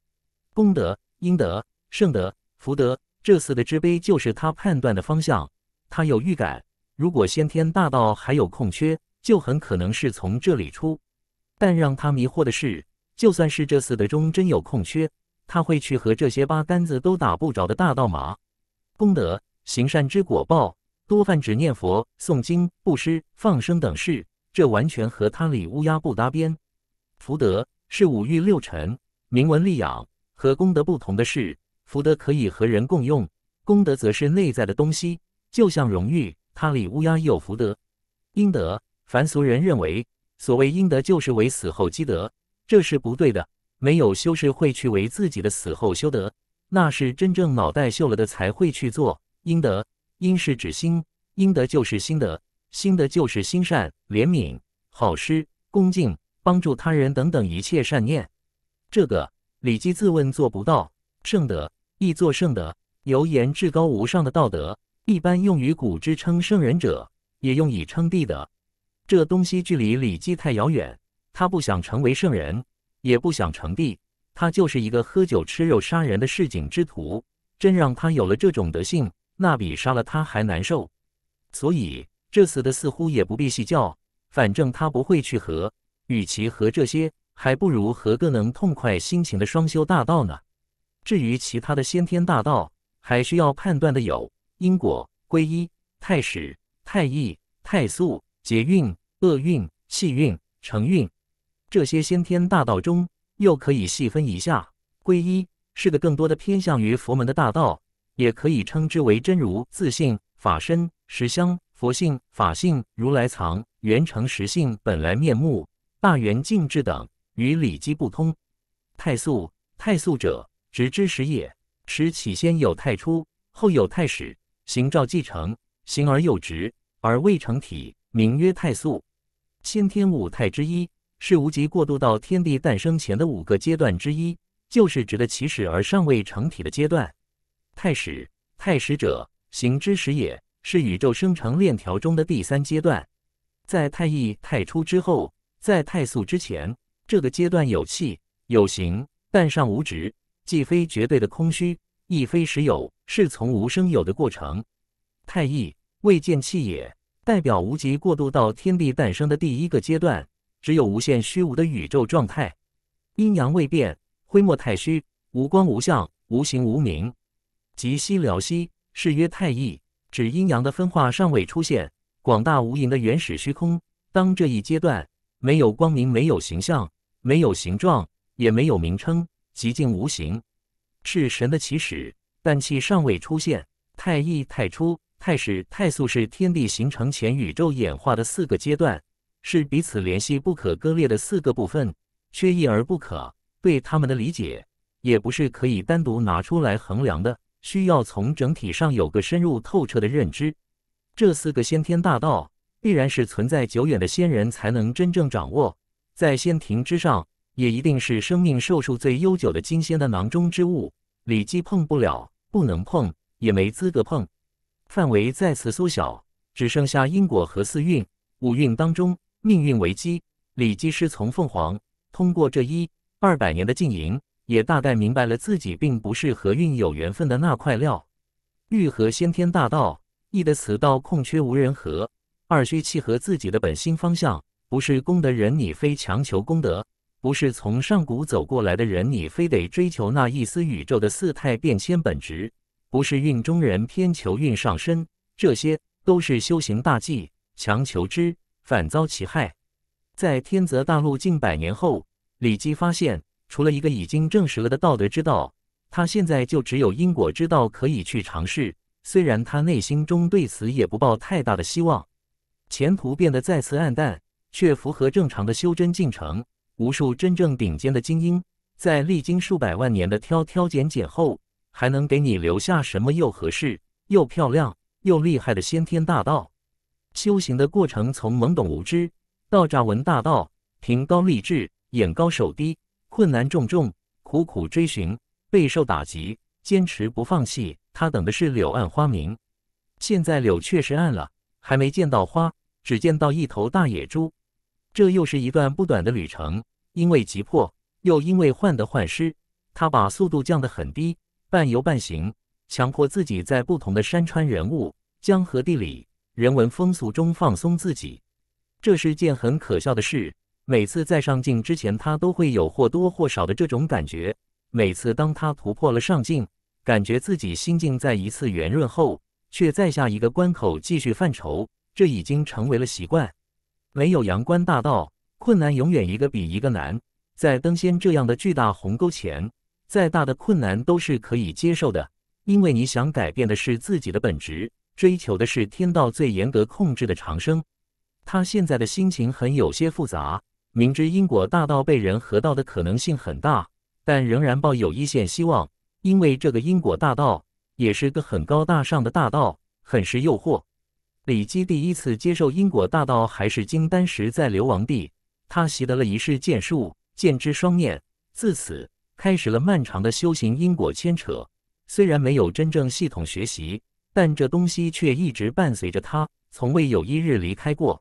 功德、阴德、圣德、福德，这次的之悲就是他判断的方向。他有预感，如果先天大道还有空缺。就很可能是从这里出，但让他迷惑的是，就算是这四的中真有空缺，他会去和这些八竿子都打不着的大道吗？功德行善之果报，多泛指念佛、诵经、布施、放生等事，这完全和他里乌鸦不搭边。福德是五欲六尘、名闻利养，和功德不同的是，福德可以和人共用，功德则是内在的东西，就像荣誉，他里乌鸦有福德、阴德。凡俗人认为，所谓应得就是为死后积德，这是不对的。没有修士会去为自己的死后修德，那是真正脑袋秀了的才会去做应得，应是指心，应得就是心德，心德就是心善、怜悯、好施、恭敬、帮助他人等等一切善念。这个礼记》自问做不到。圣德亦作圣德，犹言至高无上的道德，一般用于古之称圣人者，也用以称帝的。这东西距离礼记太遥远，他不想成为圣人，也不想成帝，他就是一个喝酒吃肉杀人的市井之徒。真让他有了这种德性，那比杀了他还难受。所以这死的似乎也不必细教，反正他不会去合。与其合这些，还不如合个能痛快心情的双修大道呢。至于其他的先天大道，还需要判断的有因果、归一、太始、太易、太素。劫运、厄运、气运、成运，这些先天大道中，又可以细分一下。皈依是个更多的偏向于佛门的大道，也可以称之为真如、自信、法身、实相、佛性、法性、如来藏、圆成实性、本来面目、大圆净智等，与理机不通。太素，太素者，直之始也。始起先有太初，后有太始，形照继承，形而又直，而未成体。名曰太素，先天五态之一，是无极过渡到天地诞生前的五个阶段之一，就是指的起始而尚未成体的阶段。太始，太始者，形之始也，是宇宙生成链条中的第三阶段，在太易、太初之后，在太素之前。这个阶段有气有形，但尚无质，既非绝对的空虚，亦非实有，是从无生有的过程。太易，未见气也。代表无极过渡到天地诞生的第一个阶段，只有无限虚无的宇宙状态，阴阳未变，灰墨太虚，无光无相，无形无名，即西辽西，是曰太易，指阴阳的分化尚未出现，广大无垠的原始虚空。当这一阶段没有光明，没有形象，没有形状，也没有名称，极尽无形，是神的起始，但气尚未出现，太易太初。太始、太素是天地形成前宇宙演化的四个阶段，是彼此联系、不可割裂的四个部分，缺一而不可。对他们的理解，也不是可以单独拿出来衡量的，需要从整体上有个深入透彻的认知。这四个先天大道，必然是存在久远的仙人才能真正掌握，在仙庭之上，也一定是生命寿数最悠久的金仙的囊中之物，李姬碰不了，不能碰，也没资格碰。范围再次缩小，只剩下因果和四运、五运当中，命运为基。李基师从凤凰，通过这一二百年的经营，也大概明白了自己并不是和运有缘分的那块料。欲合先天大道，一的此道空缺无人合，二需契合自己的本心方向。不是功德人，你非强求功德；不是从上古走过来的人，你非得追求那一丝宇宙的四态变迁本质。不是运中人偏求运上身，这些都是修行大忌，强求之反遭其害。在天泽大陆近百年后，李基发现，除了一个已经证实了的道德之道，他现在就只有因果之道可以去尝试。虽然他内心中对此也不抱太大的希望，前途变得再次暗淡，却符合正常的修真进程。无数真正顶尖的精英，在历经数百万年的挑挑拣拣后。还能给你留下什么？又合适又漂亮又厉害的先天大道，修行的过程从懵懂无知到找闻大道，凭高立志，眼高手低，困难重重，苦苦追寻，备受打击，坚持不放弃。他等的是柳暗花明。现在柳确实暗了，还没见到花，只见到一头大野猪。这又是一段不短的旅程，因为急迫，又因为患得患失，他把速度降得很低。半游半行，强迫自己在不同的山川、人物、江河、地理、人文、风俗中放松自己，这是件很可笑的事。每次在上镜之前，他都会有或多或少的这种感觉。每次当他突破了上镜，感觉自己心境在一次圆润后，却在下一个关口继续犯愁，这已经成为了习惯。没有阳关大道，困难永远一个比一个难。在登仙这样的巨大鸿沟前。再大的困难都是可以接受的，因为你想改变的是自己的本质，追求的是天道最严格控制的长生。他现在的心情很有些复杂，明知因果大道被人合道的可能性很大，但仍然抱有一线希望，因为这个因果大道也是个很高大上的大道，很是诱惑。李基第一次接受因果大道还是金丹时，在流亡地，他习得了一世剑术，剑之双念，自此。开始了漫长的修行，因果牵扯。虽然没有真正系统学习，但这东西却一直伴随着他，从未有一日离开过。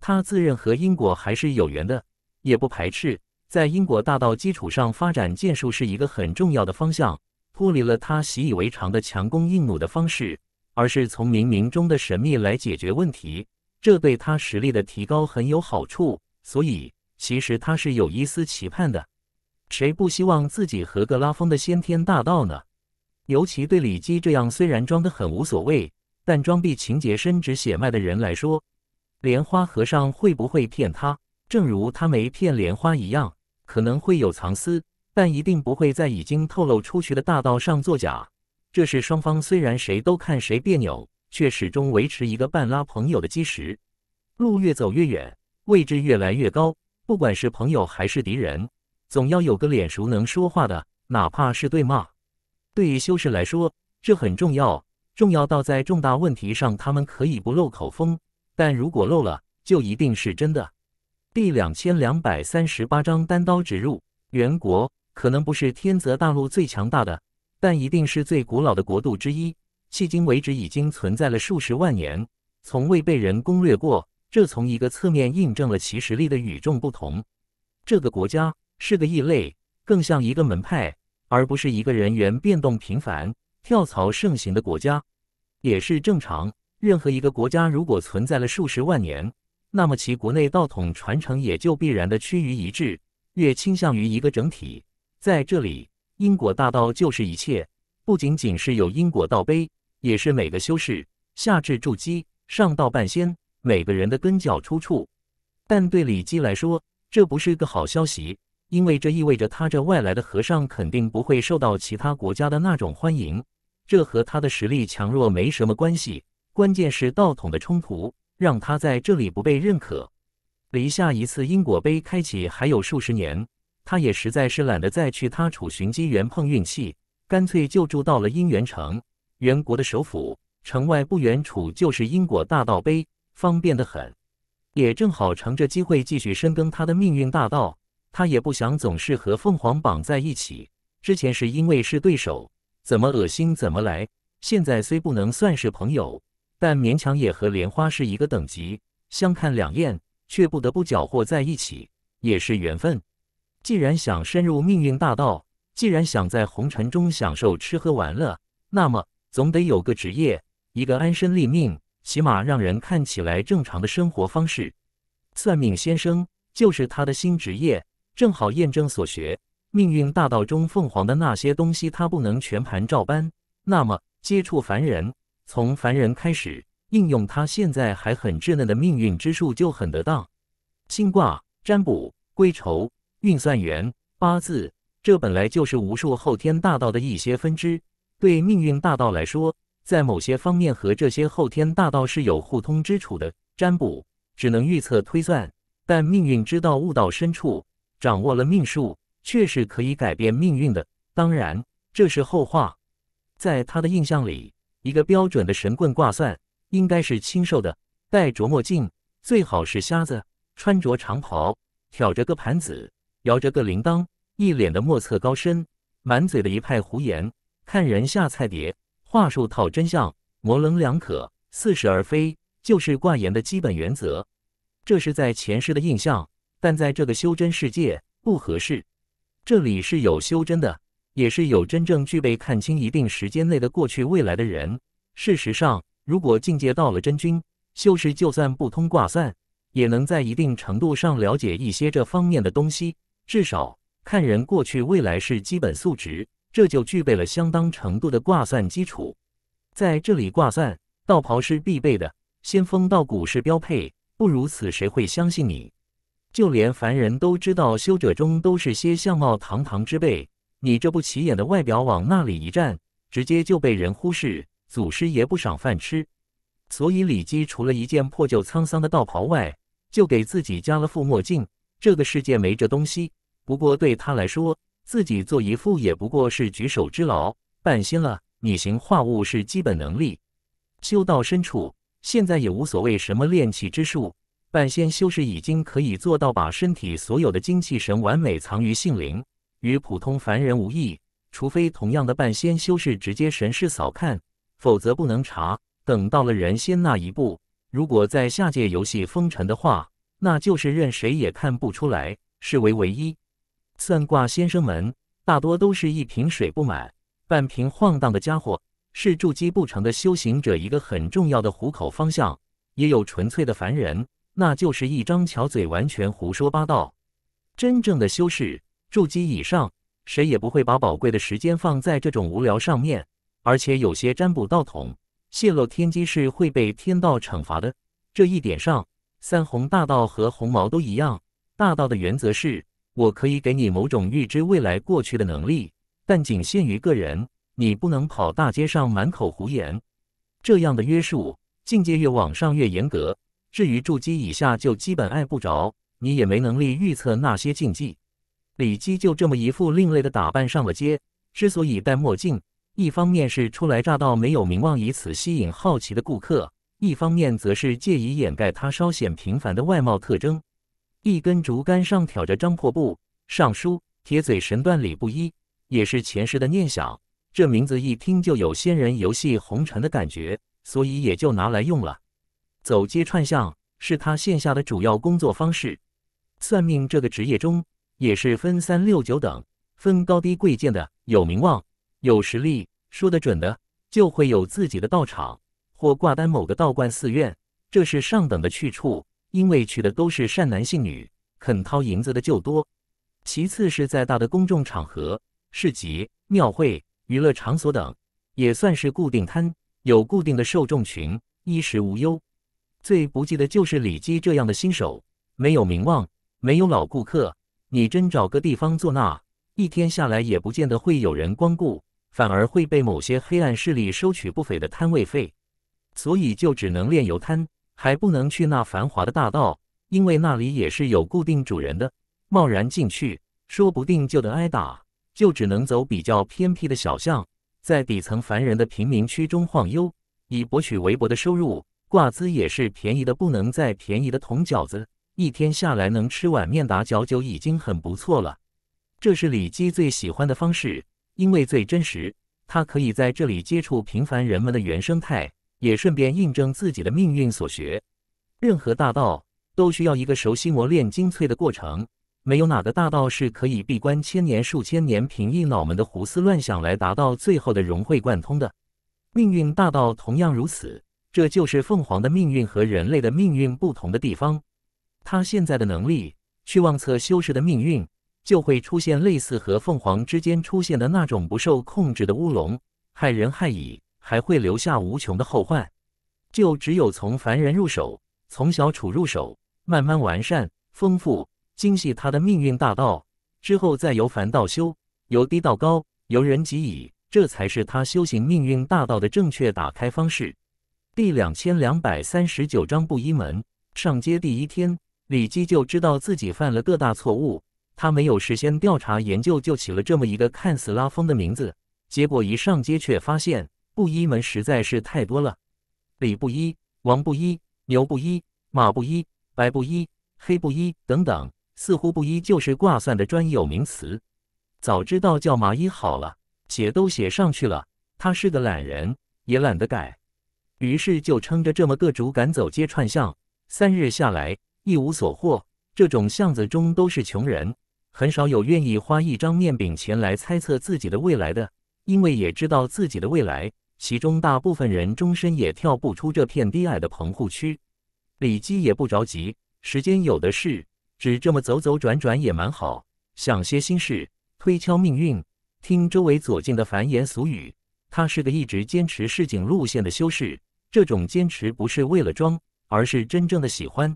他自认和因果还是有缘的，也不排斥在因果大道基础上发展剑术是一个很重要的方向。脱离了他习以为常的强攻硬弩的方式，而是从冥冥中的神秘来解决问题，这对他实力的提高很有好处。所以，其实他是有一丝期盼的。谁不希望自己和个拉风的先天大道呢？尤其对李姬这样虽然装得很无所谓，但装逼情节深、直血脉的人来说，莲花和尚会不会骗他？正如他没骗莲花一样，可能会有藏私，但一定不会在已经透露出去的大道上作假。这是双方虽然谁都看谁别扭，却始终维持一个半拉朋友的基石。路越走越远，位置越来越高，不管是朋友还是敌人。总要有个脸熟能说话的，哪怕是对骂。对于修士来说，这很重要，重要到在重大问题上他们可以不露口风，但如果露了，就一定是真的。第两千两百三十八章单刀直入。元国可能不是天泽大陆最强大的，但一定是最古老的国度之一。迄今为止已经存在了数十万年，从未被人攻略过，这从一个侧面印证了其实力的与众不同。这个国家。是个异类，更像一个门派，而不是一个人员变动频繁、跳槽盛行的国家，也是正常。任何一个国家如果存在了数十万年，那么其国内道统传承也就必然的趋于一致，越倾向于一个整体。在这里，因果大道就是一切，不仅仅是有因果道碑，也是每个修士下至筑基，上到半仙，每个人的根脚出处。但对李基来说，这不是个好消息。因为这意味着他这外来的和尚肯定不会受到其他国家的那种欢迎，这和他的实力强弱没什么关系，关键是道统的冲突让他在这里不被认可。离下一次因果碑开启还有数十年，他也实在是懒得再去他处寻机缘碰运气，干脆就住到了姻缘城，元国的首府。城外不远处就是因果大道碑，方便得很，也正好乘着机会继续深耕他的命运大道。他也不想总是和凤凰绑在一起。之前是因为是对手，怎么恶心怎么来。现在虽不能算是朋友，但勉强也和莲花是一个等级，相看两厌，却不得不搅和在一起，也是缘分。既然想深入命运大道，既然想在红尘中享受吃喝玩乐，那么总得有个职业，一个安身立命，起码让人看起来正常的生活方式。算命先生就是他的新职业。正好验证所学，命运大道中凤凰的那些东西，它不能全盘照搬。那么接触凡人，从凡人开始应用他现在还很稚嫩的命运之术就很得当。星卦、占卜、归筹、运算、元八字，这本来就是无数后天大道的一些分支。对命运大道来说，在某些方面和这些后天大道是有互通之处的。占卜只能预测推算，但命运之道悟到深处。掌握了命数，却是可以改变命运的。当然，这是后话。在他的印象里，一个标准的神棍卦算，应该是清瘦的，戴着墨镜，最好是瞎子，穿着长袍，挑着个盘子，摇着个铃铛，一脸的莫测高深，满嘴的一派胡言，看人下菜碟，话术套真相，模棱两可，似是而非，就是卦言的基本原则。这是在前世的印象。但在这个修真世界不合适，这里是有修真的，也是有真正具备看清一定时间内的过去未来的人。事实上，如果境界到了真君，修士就算不通卦算，也能在一定程度上了解一些这方面的东西。至少看人过去未来是基本素质，这就具备了相当程度的卦算基础。在这里卦算，道袍是必备的仙风道骨是标配，不如此谁会相信你？就连凡人都知道，修者中都是些相貌堂堂之辈。你这不起眼的外表往那里一站，直接就被人忽视。祖师爷不赏饭吃，所以李基除了一件破旧沧桑的道袍外，就给自己加了副墨镜。这个世界没这东西，不过对他来说，自己做一副也不过是举手之劳，半心了。拟形化物是基本能力，修道深处，现在也无所谓什么炼器之术。半仙修士已经可以做到把身体所有的精气神完美藏于性灵，与普通凡人无异。除非同样的半仙修士直接神识扫看，否则不能查。等到了人仙那一步，如果在下界游戏封尘的话，那就是任谁也看不出来，视为唯一。算卦先生们大多都是一瓶水不满半瓶晃荡的家伙，是筑基不成的修行者一个很重要的糊口方向，也有纯粹的凡人。那就是一张巧嘴，完全胡说八道。真正的修士，筑基以上，谁也不会把宝贵的时间放在这种无聊上面。而且，有些占卜道统泄露天机是会被天道惩罚的。这一点上，三红大道和红毛都一样。大道的原则是：我可以给你某种预知未来过去的能力，但仅限于个人，你不能跑大街上满口胡言。这样的约束，境界越往上越严格。至于筑基以下，就基本碍不着，你也没能力预测那些禁忌。李姬就这么一副另类的打扮上了街，之所以戴墨镜，一方面是初来乍到没有名望，以此吸引好奇的顾客；，一方面则是借以掩盖他稍显平凡的外貌特征。一根竹竿上挑着张破布，上书“铁嘴神断李不一”，也是前世的念想。这名字一听就有仙人游戏红尘的感觉，所以也就拿来用了。走街串巷是他线下的主要工作方式。算命这个职业中，也是分三六九等、分高低贵贱的。有名望、有实力、说得准的，就会有自己的道场，或挂单某个道观、寺院，这是上等的去处，因为去的都是善男信女，肯掏银子的就多。其次是在大的公众场合、市集、庙会、娱乐场所等，也算是固定摊，有固定的受众群，衣食无忧。最不济的，就是李基这样的新手，没有名望，没有老顾客。你真找个地方坐那一天下来也不见得会有人光顾，反而会被某些黑暗势力收取不菲的摊位费。所以就只能炼油摊，还不能去那繁华的大道，因为那里也是有固定主人的，贸然进去说不定就得挨打。就只能走比较偏僻的小巷，在底层凡人的贫民区中晃悠，以博取微薄的收入。挂资也是便宜的不能再便宜的铜饺子，一天下来能吃碗面打脚酒已经很不错了。这是李姬最喜欢的方式，因为最真实。他可以在这里接触平凡人们的原生态，也顺便印证自己的命运所学。任何大道都需要一个熟悉磨练精粹的过程，没有哪个大道是可以闭关千年数千年平一脑门的胡思乱想来达到最后的融会贯通的。命运大道同样如此。这就是凤凰的命运和人类的命运不同的地方。他现在的能力去望测修士的命运，就会出现类似和凤凰之间出现的那种不受控制的乌龙，害人害己，还会留下无穷的后患。就只有从凡人入手，从小处入手，慢慢完善、丰富、精细他的命运大道，之后再由凡到修，由低到高，由人及己，这才是他修行命运大道的正确打开方式。第两千两百三十九章布衣门。上街第一天，李基就知道自己犯了个大错误。他没有事先调查研究，就起了这么一个看似拉风的名字。结果一上街，却发现布衣门实在是太多了。李布衣、王布衣、牛布衣、马布衣、白布衣、黑布衣等等，似乎布衣就是卦算的专有名词。早知道叫麻衣好了，写都写上去了，他是个懒人，也懒得改。于是就撑着这么个竹竿走街串巷，三日下来一无所获。这种巷子中都是穷人，很少有愿意花一张面饼钱来猜测自己的未来的，因为也知道自己的未来。其中大部分人终身也跳不出这片低矮的棚户区。李基也不着急，时间有的是，只这么走走转转也蛮好，想些心事，推敲命运，听周围左近的凡言俗语。他是个一直坚持市井路线的修士。这种坚持不是为了装，而是真正的喜欢。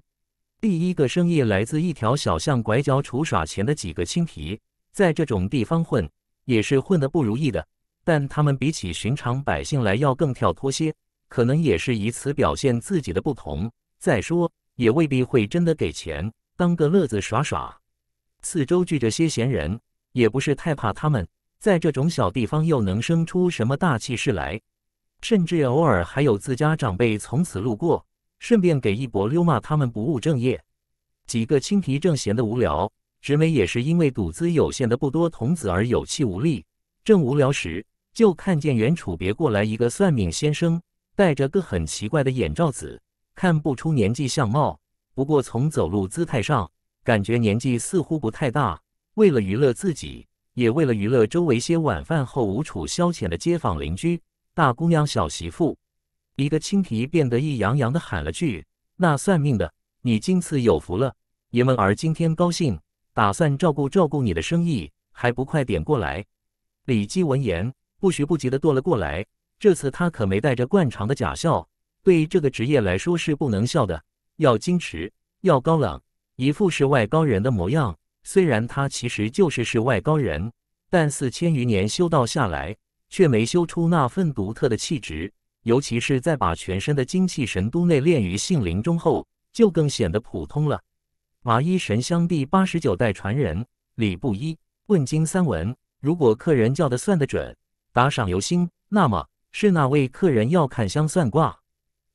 第一个生意来自一条小巷拐角处耍钱的几个青皮，在这种地方混也是混得不如意的，但他们比起寻常百姓来要更跳脱些，可能也是以此表现自己的不同。再说，也未必会真的给钱，当个乐子耍耍。四周聚着些闲人，也不是太怕他们，在这种小地方又能生出什么大气势来？甚至偶尔还有自家长辈从此路过，顺便给一波溜骂他们不务正业。几个青皮正闲得无聊，植美也是因为赌资有限的不多，童子而有气无力。正无聊时，就看见远处别过来一个算命先生，戴着个很奇怪的眼罩子，看不出年纪相貌。不过从走路姿态上，感觉年纪似乎不太大。为了娱乐自己，也为了娱乐周围些晚饭后无处消遣的街坊邻居。大姑娘、小媳妇，一个青皮变得意洋洋的喊了句：“那算命的，你今次有福了，爷们儿今天高兴，打算照顾照顾你的生意，还不快点过来！”李基闻言，不徐不急的踱了过来。这次他可没带着惯常的假笑，对这个职业来说是不能笑的，要矜持，要高冷，一副世外高人的模样。虽然他其实就是世外高人，但四千余年修道下来。却没修出那份独特的气质，尤其是在把全身的精气神都内炼于性灵中后，就更显得普通了。麻衣神香第八十九代传人李布一问经三文：“如果客人叫的算得准，打赏留星，那么是哪位客人要看香算卦？”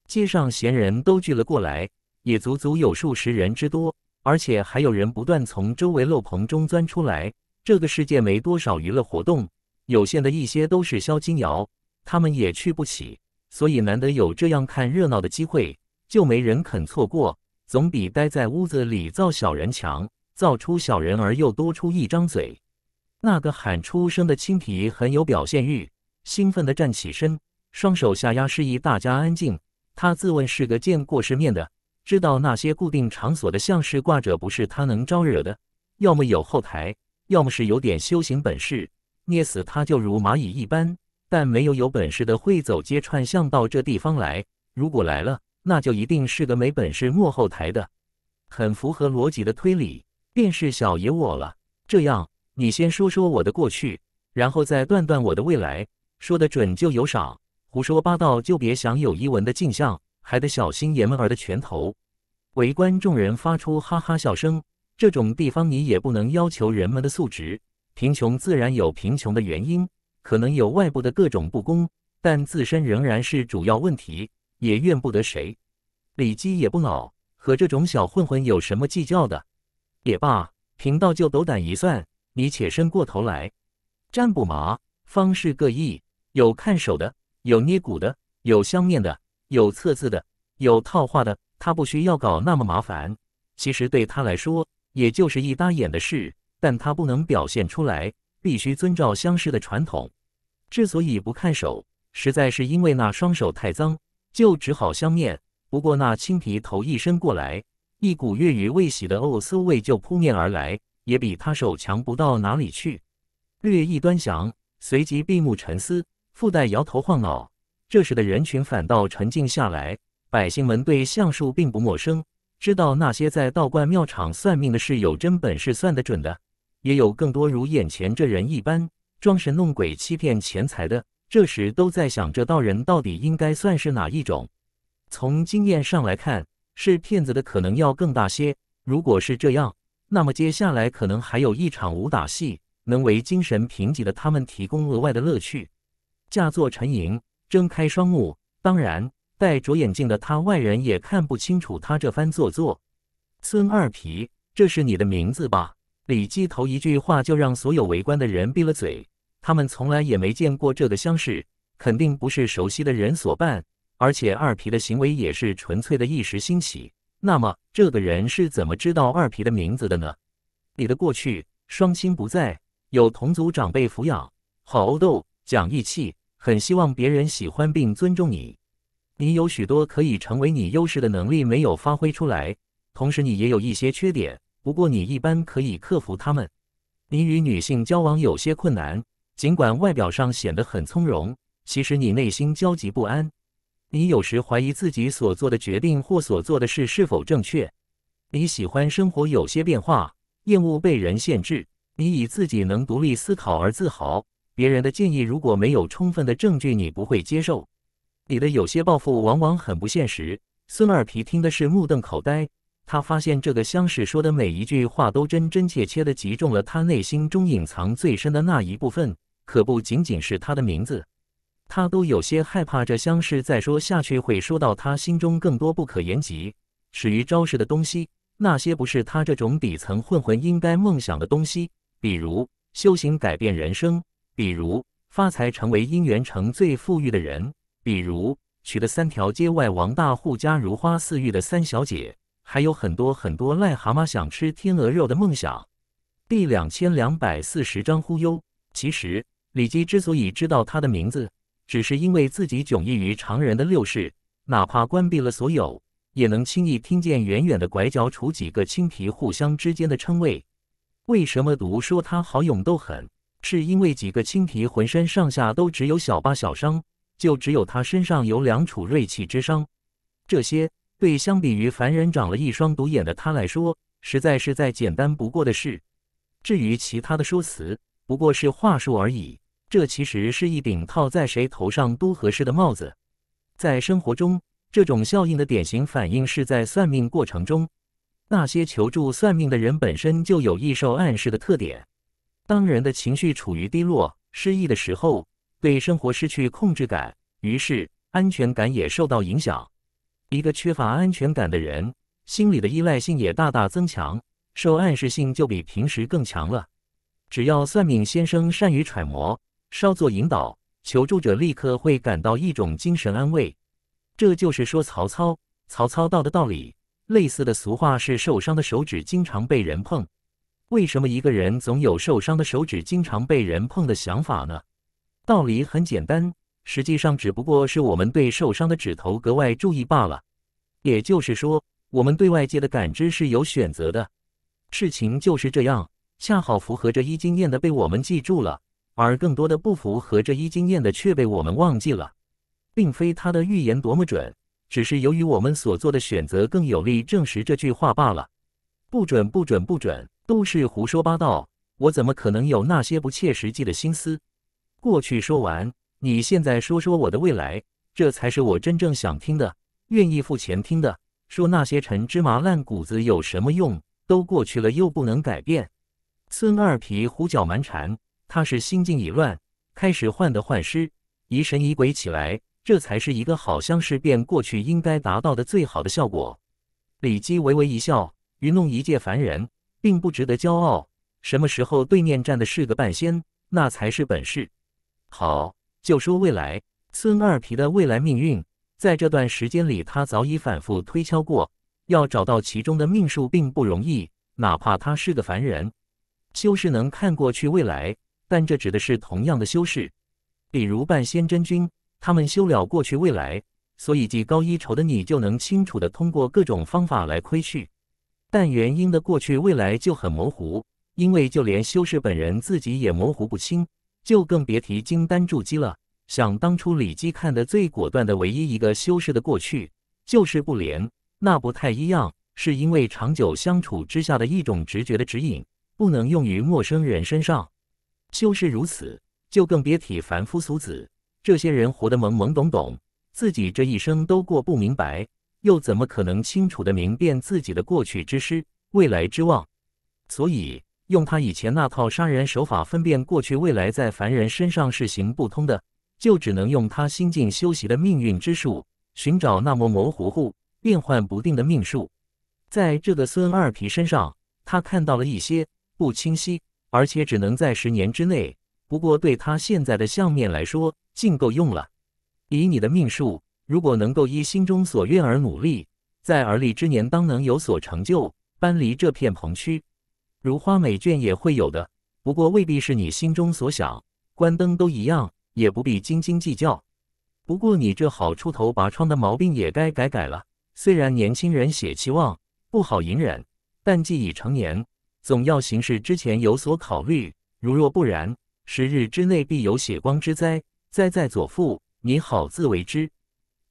街上闲人都聚了过来，也足足有数十人之多，而且还有人不断从周围漏棚中钻出来。这个世界没多少娱乐活动。有限的一些都是萧金窑，他们也去不起，所以难得有这样看热闹的机会，就没人肯错过。总比待在屋子里造小人强，造出小人儿又多出一张嘴。那个喊出声的青皮很有表现欲，兴奋地站起身，双手下压示意大家安静。他自问是个见过世面的，知道那些固定场所的像是挂着不是他能招惹的，要么有后台，要么是有点修行本事。捏死他就如蚂蚁一般，但没有有本事的会走街串巷到这地方来。如果来了，那就一定是个没本事没后台的，很符合逻辑的推理便是小爷我了。这样，你先说说我的过去，然后再断断我的未来，说得准就有赏，胡说八道就别想有一文的进项，还得小心爷们儿的拳头。围观众人发出哈哈笑声，这种地方你也不能要求人们的素质。贫穷自然有贫穷的原因，可能有外部的各种不公，但自身仍然是主要问题，也怨不得谁。李姬也不恼，和这种小混混有什么计较的？也罢，贫道就斗胆一算，你且伸过头来。占卜嘛，方式各异，有看手的，有捏骨的，有相面的，有测字的，有套话的。他不需要搞那么麻烦，其实对他来说，也就是一搭眼的事。但他不能表现出来，必须遵照相师的传统。之所以不看手，实在是因为那双手太脏，就只好相面。不过那青皮头一伸过来，一股月余未洗的沤馊味就扑面而来，也比他手强不到哪里去。略一端详，随即闭目沉思，附带摇头晃脑。这时的人群反倒沉静下来，百姓们对相术并不陌生，知道那些在道观庙场算命的是有真本事算得准的。也有更多如眼前这人一般装神弄鬼、欺骗钱财的，这时都在想：这道人到底应该算是哪一种？从经验上来看，是骗子的可能要更大些。如果是这样，那么接下来可能还有一场武打戏，能为精神贫瘠的他们提供额外的乐趣。假作沉吟，睁开双目。当然，戴着眼镜的他，外人也看不清楚他这番做作。孙二皮，这是你的名字吧？李记头一句话就让所有围观的人闭了嘴。他们从来也没见过这个乡识，肯定不是熟悉的人所办。而且二皮的行为也是纯粹的一时兴起。那么，这个人是怎么知道二皮的名字的呢？你的过去，双亲不在，有同族长辈抚养，好斗，讲义气，很希望别人喜欢并尊重你。你有许多可以成为你优势的能力没有发挥出来，同时你也有一些缺点。不过你一般可以克服他们。你与女性交往有些困难，尽管外表上显得很从容，其实你内心焦急不安。你有时怀疑自己所做的决定或所做的事是否正确。你喜欢生活有些变化，厌恶被人限制。你以自己能独立思考而自豪。别人的建议如果没有充分的证据，你不会接受。你的有些抱负往往很不现实。孙二皮听的是目瞪口呆。他发现这个乡识说的每一句话都真真切切的击中了他内心中隐藏最深的那一部分，可不仅仅是他的名字，他都有些害怕这乡识再说下去会说到他心中更多不可言及、始于招式的东西，那些不是他这种底层混混应该梦想的东西，比如修行改变人生，比如发财成为姻缘城最富裕的人，比如娶了三条街外王大户家如花似玉的三小姐。还有很多很多癞蛤蟆想吃天鹅肉的梦想。第两千两百四十章忽悠。其实李姬之所以知道他的名字，只是因为自己迥异于常人的六世，哪怕关闭了所有，也能轻易听见远远的拐角处几个青皮互相之间的称谓。为什么毒说他好勇斗狠？是因为几个青皮浑身上下都只有小疤小伤，就只有他身上有两处锐气之伤。这些。对，相比于凡人长了一双独眼的他来说，实在是再简单不过的事。至于其他的说辞，不过是话术而已。这其实是一顶套在谁头上都合适的帽子。在生活中，这种效应的典型反应是在算命过程中，那些求助算命的人本身就有易受暗示的特点。当人的情绪处于低落、失意的时候，对生活失去控制感，于是安全感也受到影响。一个缺乏安全感的人，心里的依赖性也大大增强，受暗示性就比平时更强了。只要算命先生善于揣摩，稍作引导，求助者立刻会感到一种精神安慰。这就是说曹操，曹操道的道理。类似的俗话是：受伤的手指经常被人碰。为什么一个人总有受伤的手指经常被人碰的想法呢？道理很简单。实际上只不过是我们对受伤的指头格外注意罢了，也就是说，我们对外界的感知是有选择的。事情就是这样，恰好符合这一经验的被我们记住了，而更多的不符合这一经验的却被我们忘记了。并非他的预言多么准，只是由于我们所做的选择更有力证实这句话罢了。不准，不准，不准，都是胡说八道！我怎么可能有那些不切实际的心思？过去说完。你现在说说我的未来，这才是我真正想听的，愿意付钱听的。说那些陈芝麻烂谷子有什么用？都过去了，又不能改变。孙二皮胡搅蛮缠，他是心境已乱，开始患得患失，疑神疑鬼起来。这才是一个好像是变过去应该达到的最好的效果。李姬微微一笑，愚弄一介凡人，并不值得骄傲。什么时候对面站的是个半仙，那才是本事。好。就说未来，孙二皮的未来命运，在这段时间里，他早已反复推敲过。要找到其中的命数，并不容易。哪怕他是个凡人，修士能看过去未来，但这指的是同样的修士，比如半仙真君，他们修了过去未来，所以技高一筹的你就能清楚的通过各种方法来窥去。但元婴的过去未来就很模糊，因为就连修士本人自己也模糊不清。就更别提金丹筑基了。想当初李姬看的最果断的唯一一个修士的过去，就是不连，那不太一样，是因为长久相处之下的一种直觉的指引，不能用于陌生人身上。修士如此，就更别提凡夫俗子，这些人活得懵懵懂懂，自己这一生都过不明白，又怎么可能清楚的明辨自己的过去之失，未来之望？所以。用他以前那套杀人手法分辨过去未来，在凡人身上是行不通的，就只能用他心境修习的命运之术，寻找那么模糊糊、变幻不定的命数。在这个孙二皮身上，他看到了一些不清晰，而且只能在十年之内。不过对他现在的相面来说，竟够用了。以你的命数，如果能够依心中所愿而努力，在而立之年，当能有所成就，搬离这片棚区。如花美眷也会有的，不过未必是你心中所想。关灯都一样，也不必斤斤计较。不过你这好出头、拔疮的毛病也该改改了。虽然年轻人血气旺，不好隐忍，但既已成年，总要行事之前有所考虑。如若不然，十日之内必有血光之灾。灾在左腹，你好自为之。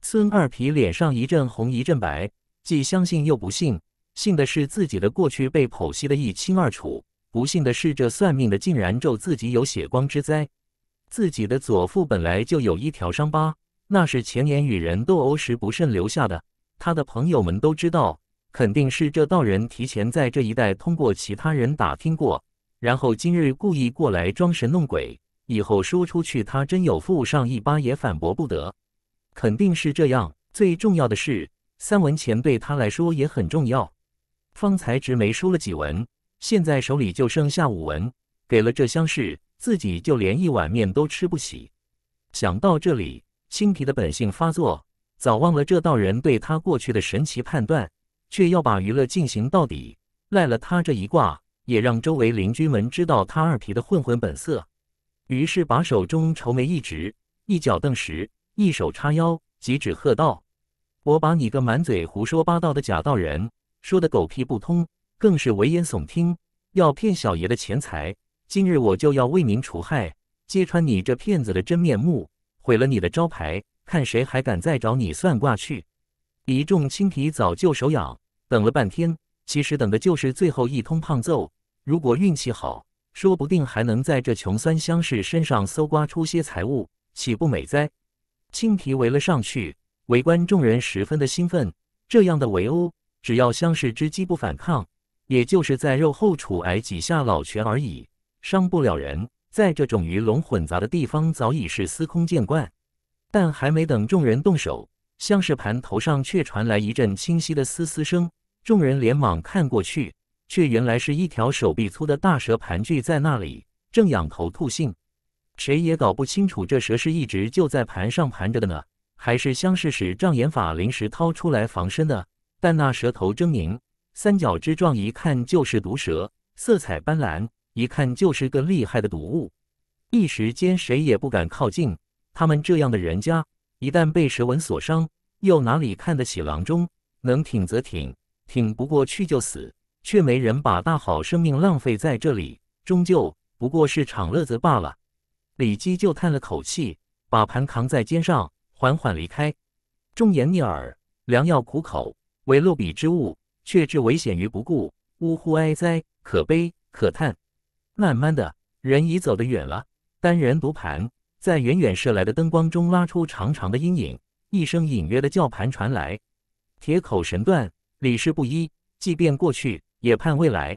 孙二皮脸上一阵红一阵白，既相信又不信。幸的是自己的过去被剖析的一清二楚，不幸的是这算命的竟然咒自己有血光之灾。自己的左腹本来就有一条伤疤，那是前年与人斗殴时不慎留下的。他的朋友们都知道，肯定是这道人提前在这一带通过其他人打听过，然后今日故意过来装神弄鬼。以后说出去，他真有腹上一疤也反驳不得。肯定是这样。最重要的是，三文钱对他来说也很重要。方才直没收了几文，现在手里就剩下五文，给了这乡士，自己就连一碗面都吃不起。想到这里，青皮的本性发作，早忘了这道人对他过去的神奇判断，却要把娱乐进行到底，赖了他这一卦，也让周围邻居们知道他二皮的混混本色。于是把手中愁眉一直，一脚蹬石，一手叉腰，几指喝道：“我把你个满嘴胡说八道的假道人！”说的狗屁不通，更是危言耸听，要骗小爷的钱财。今日我就要为民除害，揭穿你这骗子的真面目，毁了你的招牌，看谁还敢再找你算卦去！一众青皮早就手痒，等了半天，其实等的就是最后一通胖揍。如果运气好，说不定还能在这穷酸乡士身上搜刮出些财物，岂不美哉？青皮围了上去，围观众人十分的兴奋，这样的围殴。只要相氏之机不反抗，也就是在肉后处挨几下老拳而已，伤不了人。在这种鱼龙混杂的地方，早已是司空见惯。但还没等众人动手，相氏盘头上却传来一阵清晰的嘶嘶声。众人连忙看过去，却原来是一条手臂粗的大蛇盘踞在那里，正仰头吐信。谁也搞不清楚这蛇是一直就在盘上盘着的呢，还是相氏使障眼法临时掏出来防身的。但那蛇头狰狞，三角之状，一看就是毒蛇；色彩斑斓，一看就是个厉害的毒物。一时间，谁也不敢靠近他们这样的人家。一旦被蛇纹所伤，又哪里看得起郎中？能挺则挺，挺不过去就死，却没人把大好生命浪费在这里，终究不过是场乐子罢了。李姬就叹了口气，把盘扛在肩上，缓缓离开。忠言逆耳，良药苦口。为露比之物，却置危险于不顾。呜呼哀哉，可悲可叹！慢慢的人已走得远了，单人独盘，在远远射来的灯光中拉出长长的阴影。一声隐约的叫盘传来，铁口神断，理事不依，即便过去，也盼未来。